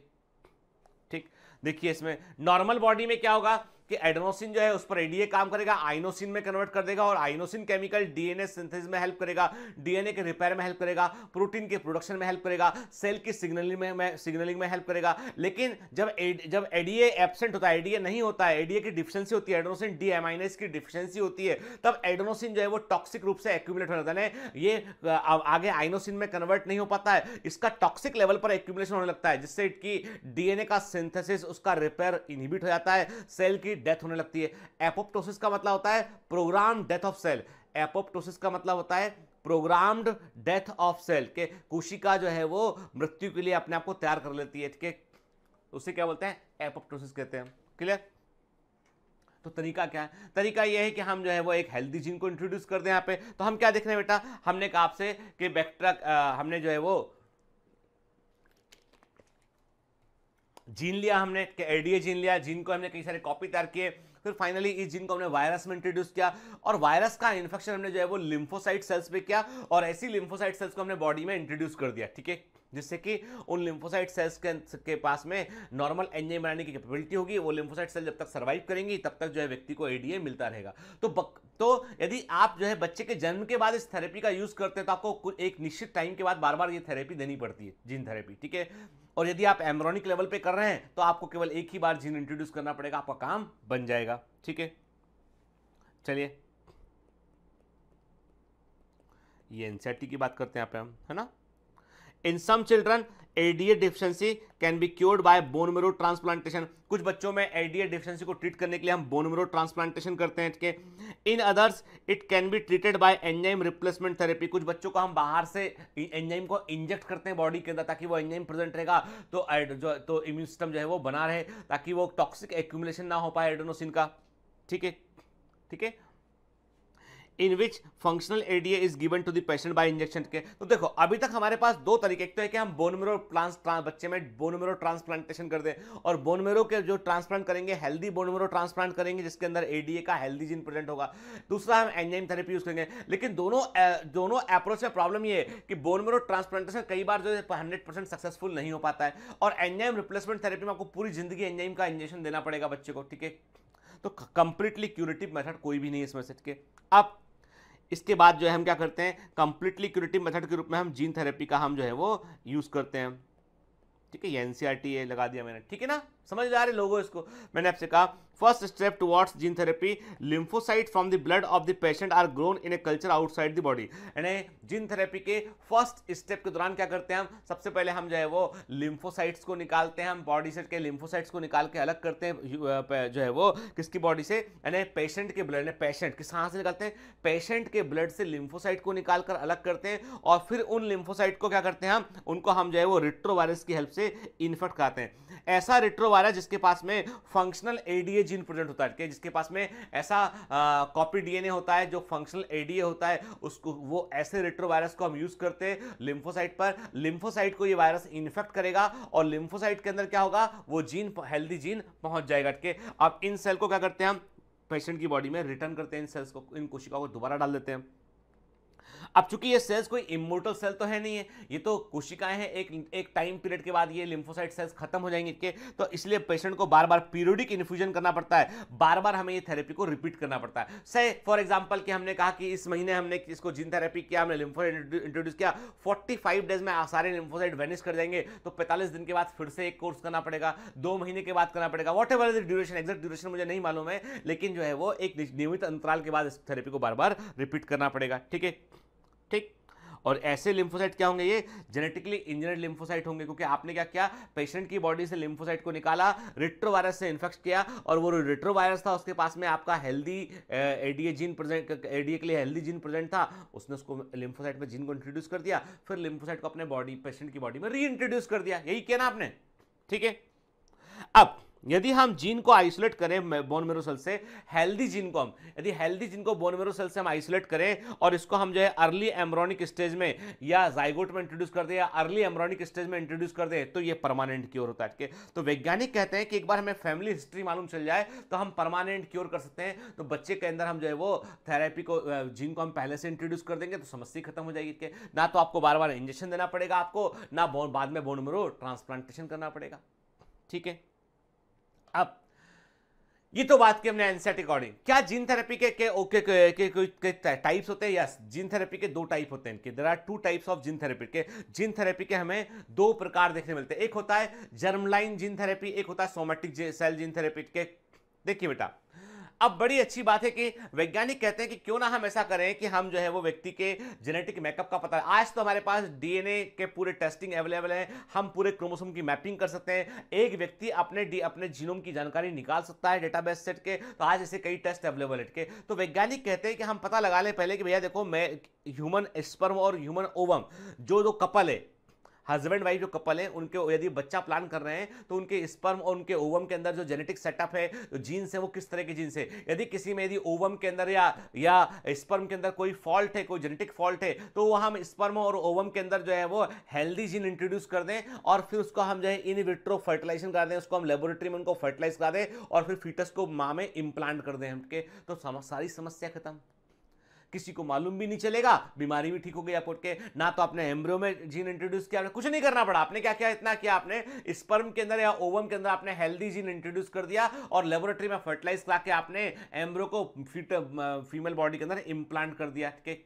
ठीक देखिए इसमें नॉर्मल बॉडी में क्या होगा कि एडनोसिन जो है उस पर एडीए काम करेगा आइनोसिन में कन्वर्ट कर देगा और आइनोसिन केमिकल डीएनए सिंथेसिस में हेल्प करेगा डीएनए के रिपेयर में हेल्प करेगा प्रोटीन के प्रोडक्शन में हेल्प करेगा सेल की सिग्नलिंग में, सिग्नलिंग में हेल्प करेगा लेकिन जब एड, जब एडीए एबसेंट होता है एडीए नहीं होता है एडीए की डिफिशेंसी होती है एडोनोसिन डी की डिफिशेंसी होती है तब एडोनोसिन जो है वो टॉक्सिक रूप से एक्यूमुलेट हो जाता है ये आगे आइनोसिन में कन्वर्ट नहीं हो पाता है इसका टॉक्सिक लेवल पर एक्यूमुलेशन होने लगता है जिससे कि डीएनए का सिंथेसिस उसका रिपेयर इनहिबिट हो जाता है सेल की की डेथ होने लगती है एपोप्टोसिस का मतलब होता है programme death of cell apoptosis का मतलब होता है प्रोग्राम्ड डेथ ऑफ सेल के कोशिका जो है वो मृत्यु के लिए अपने आप को तैयार कर लेती है ठीक है उसे क्या बोलते हैं एपोप्टोसिस कहते हैं क्लियर तो तरीका क्या है तरीका यह है कि हम जो है वो एक हेल्दी जीन को इंट्रोड्यूस कर दें यहाँ पे तो हम क्या देख रहे हैं बेटा हमने कहा आपसे कि बैक्टेरिया हमने जो है वो जीन लिया हमने एडीए जीन लिया जीन को हमने कई सारे कॉपी तैयार किए फिर फाइनली इस जीन को हमने वायरस में इंट्रोड्यूस किया और वायरस का इन्फेक्शन हमने जो है वो लिम्फोसाइट सेल्स पे किया और ऐसी लिम्फोसाइट सेल्स को हमने बॉडी में इंट्रोड्यूस कर दिया ठीक है जिससे कि उन लिम्फोसाइट सेल्स के, के पास में नॉर्मल एनजे बनाने की कैपेबिलिटी होगी वो लिम्फोसाइट सेल जब तक सर्वाइव करेंगी तब तक जो है व्यक्ति को एडीए मिलता रहेगा तो बक, तो यदि आप जो है बच्चे के जन्म के बाद इस थेरेपी का यूज़ करते हैं तो आपको एक निश्चित टाइम के बाद बार बार ये थेरेपी देनी पड़ती है जीन थेरेपी ठीक है और यदि आप एमरोनिक लेवल पे कर रहे हैं तो आपको केवल एक ही बार जीन इंट्रोड्यूस करना पड़ेगा आपका काम बन जाएगा ठीक है चलिए ये एनसीआरटी e की बात करते हैं आप पे हम है ना in some children ADA deficiency can be cured by bone marrow transplantation कुछ बच्चों में एडीए डिफिशेंसी को ट्रीट करने के लिए हम बोन मेरो ट्रांसप्लांटेशन करते हैं है in others it can be treated by enzyme replacement therapy कुछ बच्चों को हम बाहर से एंजाइम को इंजेक्ट करते हैं बॉडी के अंदर ताकि वो एंजाइम प्रेजेंट रहेगा तो जो तो इम्यून सिस्टम जो है वो बना रहे ताकि वो टॉक्सिक एक्यूमुलेशन ना हो पाए एडोनोसिन का ठीक है ठीक है in which functional ADA is given to the patient by injection के तो देखो अभी तक हमारे पास दो तरीके एक तो है कि हम बोनमेरो प्लांट बच्चे में बोनमेरो ट्रांसप्लांटेशन कर दें और बोनमेरो के जो ट्रांसप्लांट करेंगे हेल्दी बोनमेरो ट्रांसप्लांट करेंगे जिसके अंदर एडीए का हेल्दी जीन प्रेजेंट होगा दूसरा हम एंजाइम थेरेपी यूज करेंगे लेकिन दोनों दोनों अप्रोच में प्रॉब्लम ये है कि बोनमेरो ट्रांसप्लांटेशन कई बार जो है हंड्रेड सक्सेसफुल नहीं हो पाता है और एंजाइम रिप्लेसमेंट थेरेपी में आपको पूरी जिंदगी एंजाइम का इंजेक्शन देना पड़ेगा बच्चे को ठीक है तो कंप्लीटली क्यूरेटिव मेथड कोई भी नहीं है इस ठीक के अब इसके बाद जो है हम क्या करते हैं कंप्लीटली क्यूरेटिव मेथड के रूप में हम जीन थेरेपी का हम जो है वो यूज़ करते हैं ठीक है ये e लगा दिया मैंने ठीक है ना समझ जा रहे लोगों इसको मैंने आपसे कहा first step towards gene therapy lymphocyte from the blood of the patient are grown in a culture outside the body यानी जीन थेरेपी के फर्स्ट स्टेप के दौरान क्या करते हैं हम सबसे पहले हम जो है वो लिम्फोसाइट्स को निकालते हैं हम बॉडी से के लिम्फोसाइट्स को निकाल के अलग करते हैं जो है वो किसकी बॉडी से यानी पेशेंट के ब्लड ने पेशेंट किस हाथ से निकालते हैं पेशेंट के ब्लड से लिम्फोसाइट को निकाल कर अलग करते हैं और फिर उन लिम्फोसाइट को क्या करते हैं हम उनको हम जो है वो रिट्रोवायरस की हेल्प से इन्फेक्ट कराते हैं ऐसा रिट्रोवायरस जिसके पास में फंक्शनल एडीए जीन प्रेजेंट होता है जिसके पास में ऐसा कॉपी डीएनए होता है जो फंक्शनल एडीए होता है उसको वो ऐसे रेट्रोवायरस को हम यूज करते हैं लिम्फोसाइट पर लिम्फोसाइट को ये वायरस इन्फेक्ट करेगा और लिम्फोसाइट के अंदर क्या होगा वो जीन हेल्दी जीन पहुंच जाएगा के अब इन सेल को क्या करते हैं हम पेशेंट की बॉडी में रिटर्न करते हैं इन सेल्स को इन कोशिकाओं को दोबारा डाल देते हैं अब चूंकि ये सेल्स कोई इमोटल सेल तो है नहीं है ये तो कोशिकाएं हैं एक एक टाइम पीरियड के बाद ये लिम्फोसाइट सेल्स खत्म हो जाएंगे इनके तो इसलिए पेशेंट को बार बार पीरियोडिक इन्फ्यूजन करना पड़ता है बार बार हमें ये थेरेपी को रिपीट करना पड़ता है से फॉर एग्जाम्पल कि हमने कहा कि इस महीने हमने इसको जिन थेरेपी किया हमने लिम्फो इंट्रोड्यूस किया फोर्टी डेज में सारे लिम्फोसाइट वेनिश कर जाएंगे तो पैंतालीस दिन के बाद फिर से एक कोर्स करना पड़ेगा दो महीने के बाद करना पड़ेगा whatever the duration exact duration मुझे नहीं मालूम है लेकिन जो है वो एक नियमित अंतराल के बाद इस थेरेपी को बार बार रिपीट करना पड़ेगा ठीक है ठीक और ऐसे लिम्फोसाइट क्या होंगे ये जेनेटिकली इंजीनियर लिम्फोसाइट होंगे क्योंकि आपने क्या किया पेशेंट की बॉडी से लिम्फोसाइट को निकाला रिट्रोवायरस से इन्फेक्ट किया और वो रिट्रोवायरस था उसके पास में आपका healthy ADA gene present ADA के लिए हेल्दी जीन प्रेजेंट था उसने उसको लिम्फोसाइट में जीन को इंट्रोड्यूस कर दिया फिर लिम्फोसाइट को अपने बॉडी पेशेंट की बॉडी में री कर दिया यही किया ना आपने ठीक है अब यदि हम जीन को आइसोलेट करें बोन मेरो सेल से हेल्दी जीन को हम यदि हेल्दी जीन को बोन मेरो सेल से हम आइसोलेट करें और इसको हम जो है अर्ली एमरॉनिक स्टेज में या जाइगोट में इंट्रोड्यूस कर दें या अर्ली एमरॉनिक स्टेज में इंट्रोड्यूस कर दें तो ये परमानेंट क्योर होता है तो वैज्ञानिक कहते हैं कि एक बार हमें फैमिली हिस्ट्री मालूम चल जाए तो हम परमानेंट क्योर कर सकते हैं तो बच्चे के अंदर हम जो है वो थेरेपी को जीन को हम पहले से इंट्रोड्यूस कर देंगे तो समस्या खत्म हो जाएगी ना तो आपको बार बार इंजेक्शन देना पड़ेगा आपको ना बाद में बोन मेरो ट्रांसप्लांटेशन करना पड़ेगा ठीक है अब ये तो बात की हमने एनसेट अकॉर्डिंग क्या जीन थेरेपी के के ओके के, के, टाइप्स होते हैं यस जीन थेरेपी के दो टाइप होते हैं इनके there are two types of gene therapy के जीन थेरेपी के हमें दो प्रकार देखने मिलते हैं एक होता है जर्मलाइन जीन थेरेपी एक होता है सोमेटिक सेल जीन थेरेपी के देखिए बेटा अब बड़ी अच्छी बात है कि वैज्ञानिक कहते हैं कि क्यों ना हम ऐसा करें कि हम जो है वो व्यक्ति के जेनेटिक मेकअप का पता आज तो हमारे पास डीएनए के पूरे टेस्टिंग अवेलेबल है हम पूरे क्रोमोसोम की मैपिंग कर सकते हैं एक व्यक्ति अपने डी अपने जीनोम की जानकारी निकाल सकता है डेटाबेस सेट के तो आज ऐसे कई टेस्ट अवेलेबल है तो वैज्ञानिक कहते हैं कि हम पता लगा लें पहले कि भैया देखो मैं ह्यूमन स्पर्म और ह्यूमन ओवम जो दो कपल है हस्बैंड वाइफ जो कपल हैं उनके यदि बच्चा प्लान कर रहे हैं तो उनके स्पर्म और उनके ओवम के अंदर जो जेनेटिक सेटअप है जो जीन्स है वो किस तरह के जीन्स है यदि किसी में यदि ओवम के अंदर या या स्पर्म के अंदर कोई फॉल्ट है कोई जेनेटिक फॉल्ट है तो वो हम स्पर्म और ओवम के अंदर जो है वो हेल्दी जीन इंट्रोड्यूस कर दें और फिर उसको हम जो है इन विट्रो फर्टिलाइजेशन करा दें उसको हम लेबोरेटरी में उनको फर्टिलाइज करा दें और फिर फीटस को माँ में इम्प्लांट कर दें हमके तो सारी समस्या खत्म किसी को मालूम भी नहीं चलेगा बीमारी भी ठीक हो गई एयरपोर्ट के ना तो आपने एम्ब्रो में जीन इंट्रोड्यूस किया कुछ नहीं करना पड़ा आपने क्या किया इतना किया आपने स्पर्म के अंदर या ओवम के अंदर आपने हेल्दी जीन इंट्रोड्यूस कर दिया और लेबोरेटरी में फर्टिलाइज करा के आपने एम्ब्रो को फीमेल बॉडी के अंदर इम्प्लांट कर दिया ठीक है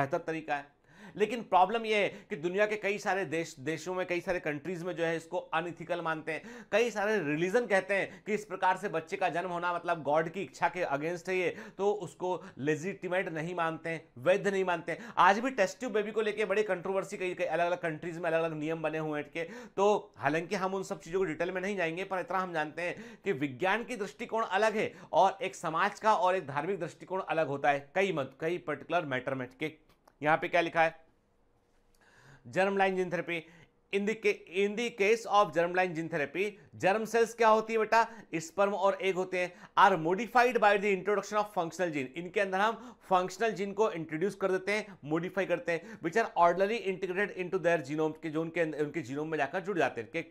बेहतर तरीका है लेकिन प्रॉब्लम यह है कि दुनिया के कई सारे देश देशों में कई सारे कंट्रीज में जो है इसको अनइथिकल मानते हैं कई सारे रिलीजन कहते हैं कि इस प्रकार से बच्चे का जन्म होना मतलब गॉड की इच्छा के अगेंस्ट है ये तो उसको लेजिटिमेट नहीं मानते हैं वैध नहीं मानते आज भी टेस्ट्यू बेबी को लेकर बड़ी कंट्रोवर्सी कई कई अलग अलग कंट्रीज में अलग अलग नियम बने हुए हैं के तो हालांकि हम उन सब चीज़ों को डिटेल में नहीं जाएंगे पर इतना हम जानते हैं कि विज्ञान की दृष्टिकोण अलग है और एक समाज का और एक धार्मिक दृष्टिकोण अलग होता है कई मत कई पर्टिकुलर मैटर में यहां यहाँ पे क्या लिखा है germline Jin therapy in the के in the case of germline gene therapy germ cells क्या होती है बेटा स्पर्म और एग होते हैं are modified by the introduction of functional gene इनके अंदर हम फंक्शनल जीन को इंट्रोड्यूस कर देते हैं मॉडिफाई करते हैं which are orderly integrated into their genome के जो उनके उनके जीनोम में जाकर जुड़ जाते हैं के?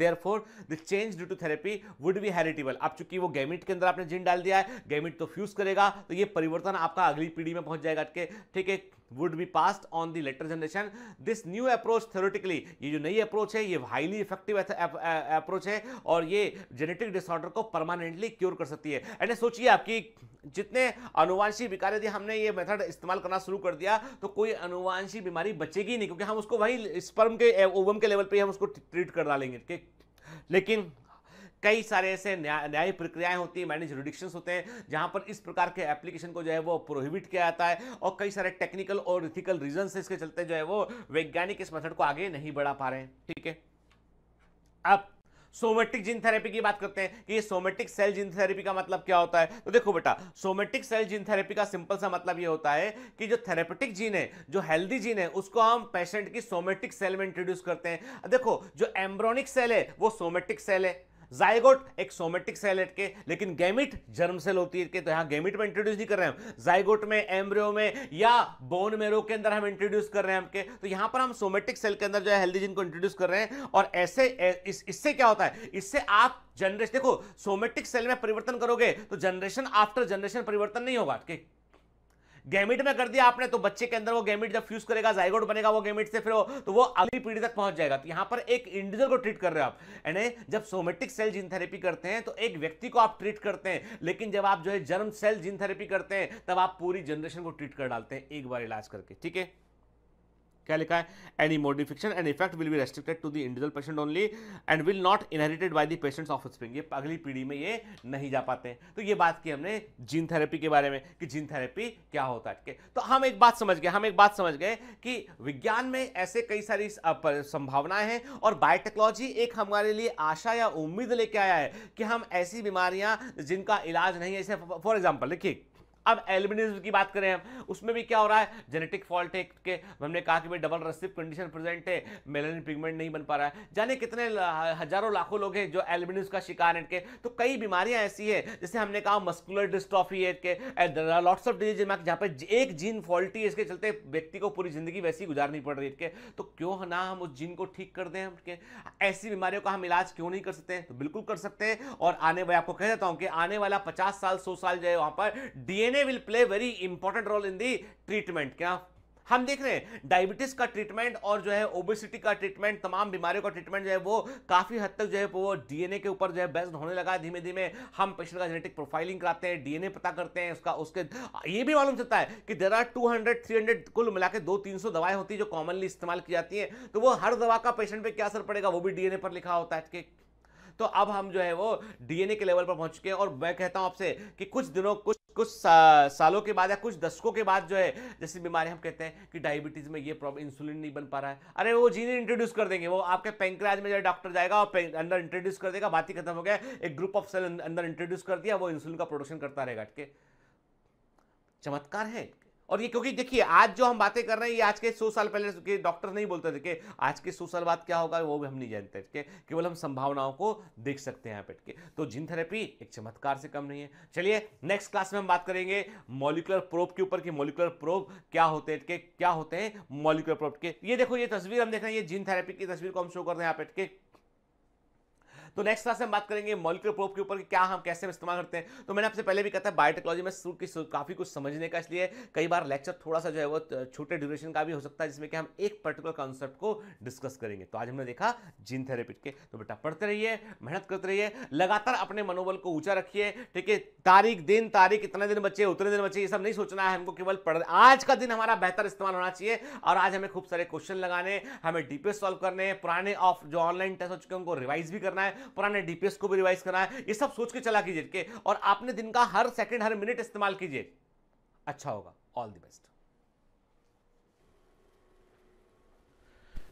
therefore the change due to therapy would be heritable अब चूंकि वो गैमिट के अंदर आपने जीन डाल दिया है गैमिट तो फ्यूज करेगा तो ये परिवर्तन आपका अगली पीढ़ी में पहुंच जाएगा ठीक है would be passed on the later generation this new approach theoretically ये जो नई अप्रोच है ये हाईली इफेक्टिव अप्रोच है और ये जेनेटिक डिसऑर्डर को परमानेंटली क्योर कर सकती है एंड सोचिए आपकी जितने अनुवांशिक विकार यदि हमने ये मेथड इस्तेमाल करना शुरू कर दिया तो कोई अनुवांशिक बीमारी बचेगी नहीं क्योंकि हम उसको वही स्पर्म के ओवम के लेवल पे हम उसको ट्रीट कर डालेंगे लेकिन कई सारे ऐसे न्यायिक प्रक्रियाएं होती हैं मैनेज रिडिक्शन होते हैं जहां पर इस प्रकार के एप्लीकेशन को जो है वो प्रोहिबिट किया जाता है और कई सारे टेक्निकल और इथिकल रीजन इसके चलते जो है वो वैज्ञानिक इस मेथड को आगे नहीं बढ़ा पा रहे हैं ठीक है अब सोमेटिक जीन थेरेपी की बात करते हैं कि ये सोमेटिक सेल जीन थेरेपी का मतलब क्या होता है तो देखो बेटा सोमेटिक सेल जीन थेरेपी का सिंपल सा मतलब ये होता है कि जो थेरेपेटिक जीन है जो हेल्दी जीन है उसको हम पेशेंट की सोमेटिक सेल में इंट्रोड्यूस करते हैं देखो जो एम्ब्रोनिक सेल है वो सोमेटिक सेल है जायगोट एक सोमेटिक सेल के लेकिन गैमिट जर्म सेल होती है के तो यहां गैमिट में इंट्रोड्यूस नहीं कर रहे हैं जायगोट में एम्ब्रियो में या बोन मेरो के अंदर हम इंट्रोड्यूस कर रहे हैं हमके तो यहां पर हम सोमेटिक सेल के अंदर जो है हेल्दी जीन को इंट्रोड्यूस कर रहे हैं और ऐसे इससे क्या होता है इससे आप जनरेशन देखो सोमेटिक सेल में परिवर्तन करोगे तो जनरेशन आफ्टर जनरेशन परिवर्तन नहीं होगा गैमिट में कर दिया आपने तो बच्चे के अंदर वो गैमिट जब फ्यूज करेगा जाइगोट बनेगा वो गैमिट से फिर वो तो वो अगली पीढ़ी तक पहुंच जाएगा तो यहां पर एक इंडिविजुअल को ट्रीट कर रहे हो आप यानी जब सोमेटिक सेल जीन थेरेपी करते हैं तो एक व्यक्ति को आप ट्रीट करते हैं लेकिन जब आप जो है जर्म सेल जीन थेरेपी करते हैं तब आप पूरी जनरेशन को ट्रीट कर डालते हैं एक बार इलाज करके ठीक है क्या लिखा है any modification and effect will be restricted to the individual patient only and will not inherited by the patient's offspring ये अगली पीढ़ी में ये नहीं जा पाते हैं तो ये बात की हमने जीन थेरेपी के बारे में कि जीन थेरेपी क्या होता है ठीक है तो हम एक बात समझ गए हम एक बात समझ गए कि विज्ञान में ऐसे कई सारी संभावनाएं हैं और बायोटेक्नोलॉजी एक हमारे लिए आशा या उम्मीद लेके आया है कि हम ऐसी बीमारियां जिनका इलाज नहीं है फॉर एग्जाम्पल देखिए अब एल्बिनिज्म की बात करें हम उसमें भी क्या हो रहा है जेनेटिक फॉल्ट है के हमने कहा कि भाई डबल रसिप कंडीशन प्रेजेंट है मेलेनिन पिगमेंट नहीं बन पा रहा है जाने कितने हजारों लाखों लोग हैं जो एल्बिनिज का शिकार हैं के तो कई बीमारियां ऐसी है जैसे हमने कहा मस्कुलर डिस्ट्रॉफी है के लॉट्स ऑफ डिजीज जहाँ पर एक जीन फॉल्टी है इसके चलते व्यक्ति को पूरी जिंदगी वैसी गुजारनी पड़ रही है के तो क्यों ना हम उस जीन को ठीक कर दें के ऐसी बीमारियों का हम इलाज क्यों नहीं कर सकते तो बिल्कुल कर सकते हैं और आने वाले आपको कह देता हूँ कि आने वाला पचास साल सौ साल जो है वहाँ पर the delay will play very important role in the treatment क्या हम देख रहे हैं डायबिटीज का ट्रीटमेंट और जो है ओबेसिटी का ट्रीटमेंट तमाम बीमारियों का ट्रीटमेंट जो है वो काफी हद तक जो है वो डीएनए के ऊपर जो है बेस्ड होने लगा है धीमे धीमे हम पेशेंट का जेनेटिक प्रोफाइलिंग कराते हैं डीएनए पता करते हैं उसका उसके ये भी मालूम चलता है कि there are two hundred three hundred कुल मिला के दो तीन सौ दवाएं होती है जो कॉमनली इस्तेमाल की जाती है तो वो हर दवा का पेशेंट पर पे क्या असर पड़ेगा वो भी डीएनए पर लिखा होता है तो अब हम जो है वो डीएनए के लेवल पर पहुंच चुके हैं और मैं कहता हूं आपसे कि कुछ दिनों कुछ कुछ सा, सालों के बाद या कुछ दशकों के बाद जो है जैसी बीमारी हम कहते हैं कि डायबिटीज़ में ये प्रॉब्लम इंसुलिन नहीं बन पा रहा है अरे वो जीन इंट्रोड्यूस कर देंगे वो आपके पेंक्राज में जो डॉक्टर जाएगा और अंदर इंट्रोड्यूस कर देगा बात ही खत्म हो गया एक ग्रुप ऑफ सेल अंदर इंट्रोड्यूस कर दिया वो इंसुलिन का प्रोडक्शन करता रहेगा ठीक है चमत्कार है और ये क्योंकि देखिए आज जो हम बातें कर रहे हैं ये आज के सौ साल पहले के डॉक्टर नहीं बोलते थे कि आज के सौ साल बाद क्या होगा वो भी हम नहीं जानते थे केवल हम संभावनाओं को देख सकते हैं पेट के तो जिन थेरेपी एक चमत्कार से कम नहीं है चलिए नेक्स्ट क्लास में हम बात करेंगे मोलिकुलर प्रोब के ऊपर कि मोलिकुलर प्रोब क्या होते हैं क्या होते हैं मोलिकुलर प्रोब के ये देखो ये तस्वीर हम देख रहे हैं ये जिन थेरेपी की तस्वीर को हम शो कर रहे हैं यहाँ पेट के तो नेक्स्ट क्लास में बात करेंगे मॉलिकुलर प्रोप के ऊपर क्या हम कैसे इस्तेमाल करते हैं तो मैंने आपसे पहले भी कहा था बायोटेक्नोलॉजी में की काफ़ी कुछ समझने का इसलिए कई बार लेक्चर थोड़ा सा जो है वो छोटे ड्यूरेशन का भी हो सकता है जिसमें कि हम एक पर्टिकुलर कॉन्सेप्ट को डिस्कस करेंगे तो आज हमने देखा जीन थेरेपी के तो बेटा पढ़ते रहिए मेहनत करते रहिए लगातार अपने मनोबल को ऊंचा रखिए ठीक है तारीख दिन तारीख इतने दिन बचे उतने दिन बचे ये सब नहीं सोचना है हमको केवल पढ़ आज का दिन हमारा बेहतर इस्तेमाल होना चाहिए और आज हमें खूब सारे क्वेश्चन लगाने हमें डीपीएस सॉल्व करने पुराने ऑफ जो ऑनलाइन टेस्ट हो चुके हैं उनको रिवाइज भी करना है पुराने डीपीएस को भी रिवाइज करना है ये सब सोच के चला कीजिए और आपने दिन का हर सेकंड हर मिनट इस्तेमाल कीजिए अच्छा होगा ऑल द बेस्ट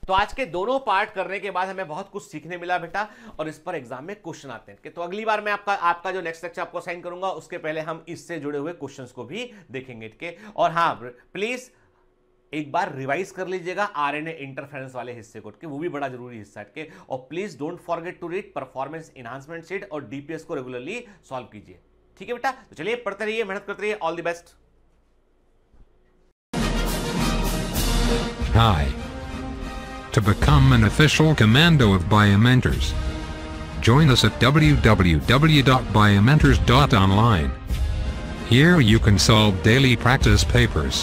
तो आज के दोनों पार्ट करने के बाद हमें बहुत कुछ सीखने मिला बेटा और इस पर एग्जाम में क्वेश्चन आते हैं तो अगली बार मैं आपका आपका जो नेक्स्ट लेक्चर आपको साइन करूंगा उसके पहले हम इससे जुड़े हुए क्वेश्चंस को भी देखेंगे और हाँ प्लीज़ एक बार रिवाइज कर लीजिएगा आरएनए इंटरफेरेंस वाले हिस्से को वो भी बड़ा जरूरी हिस्सा है और please don't forget to read performance enhancement sheet और डीपीएस को रेगुलरली सॉल्व कीजिए ठीक है बेटा तो चलिए पढ़ते रहिए मेहनत करते रहिए all the best Hi. To become an official commando of Biomentors, join us at www.biomentors.online. Here you can solve daily practice papers.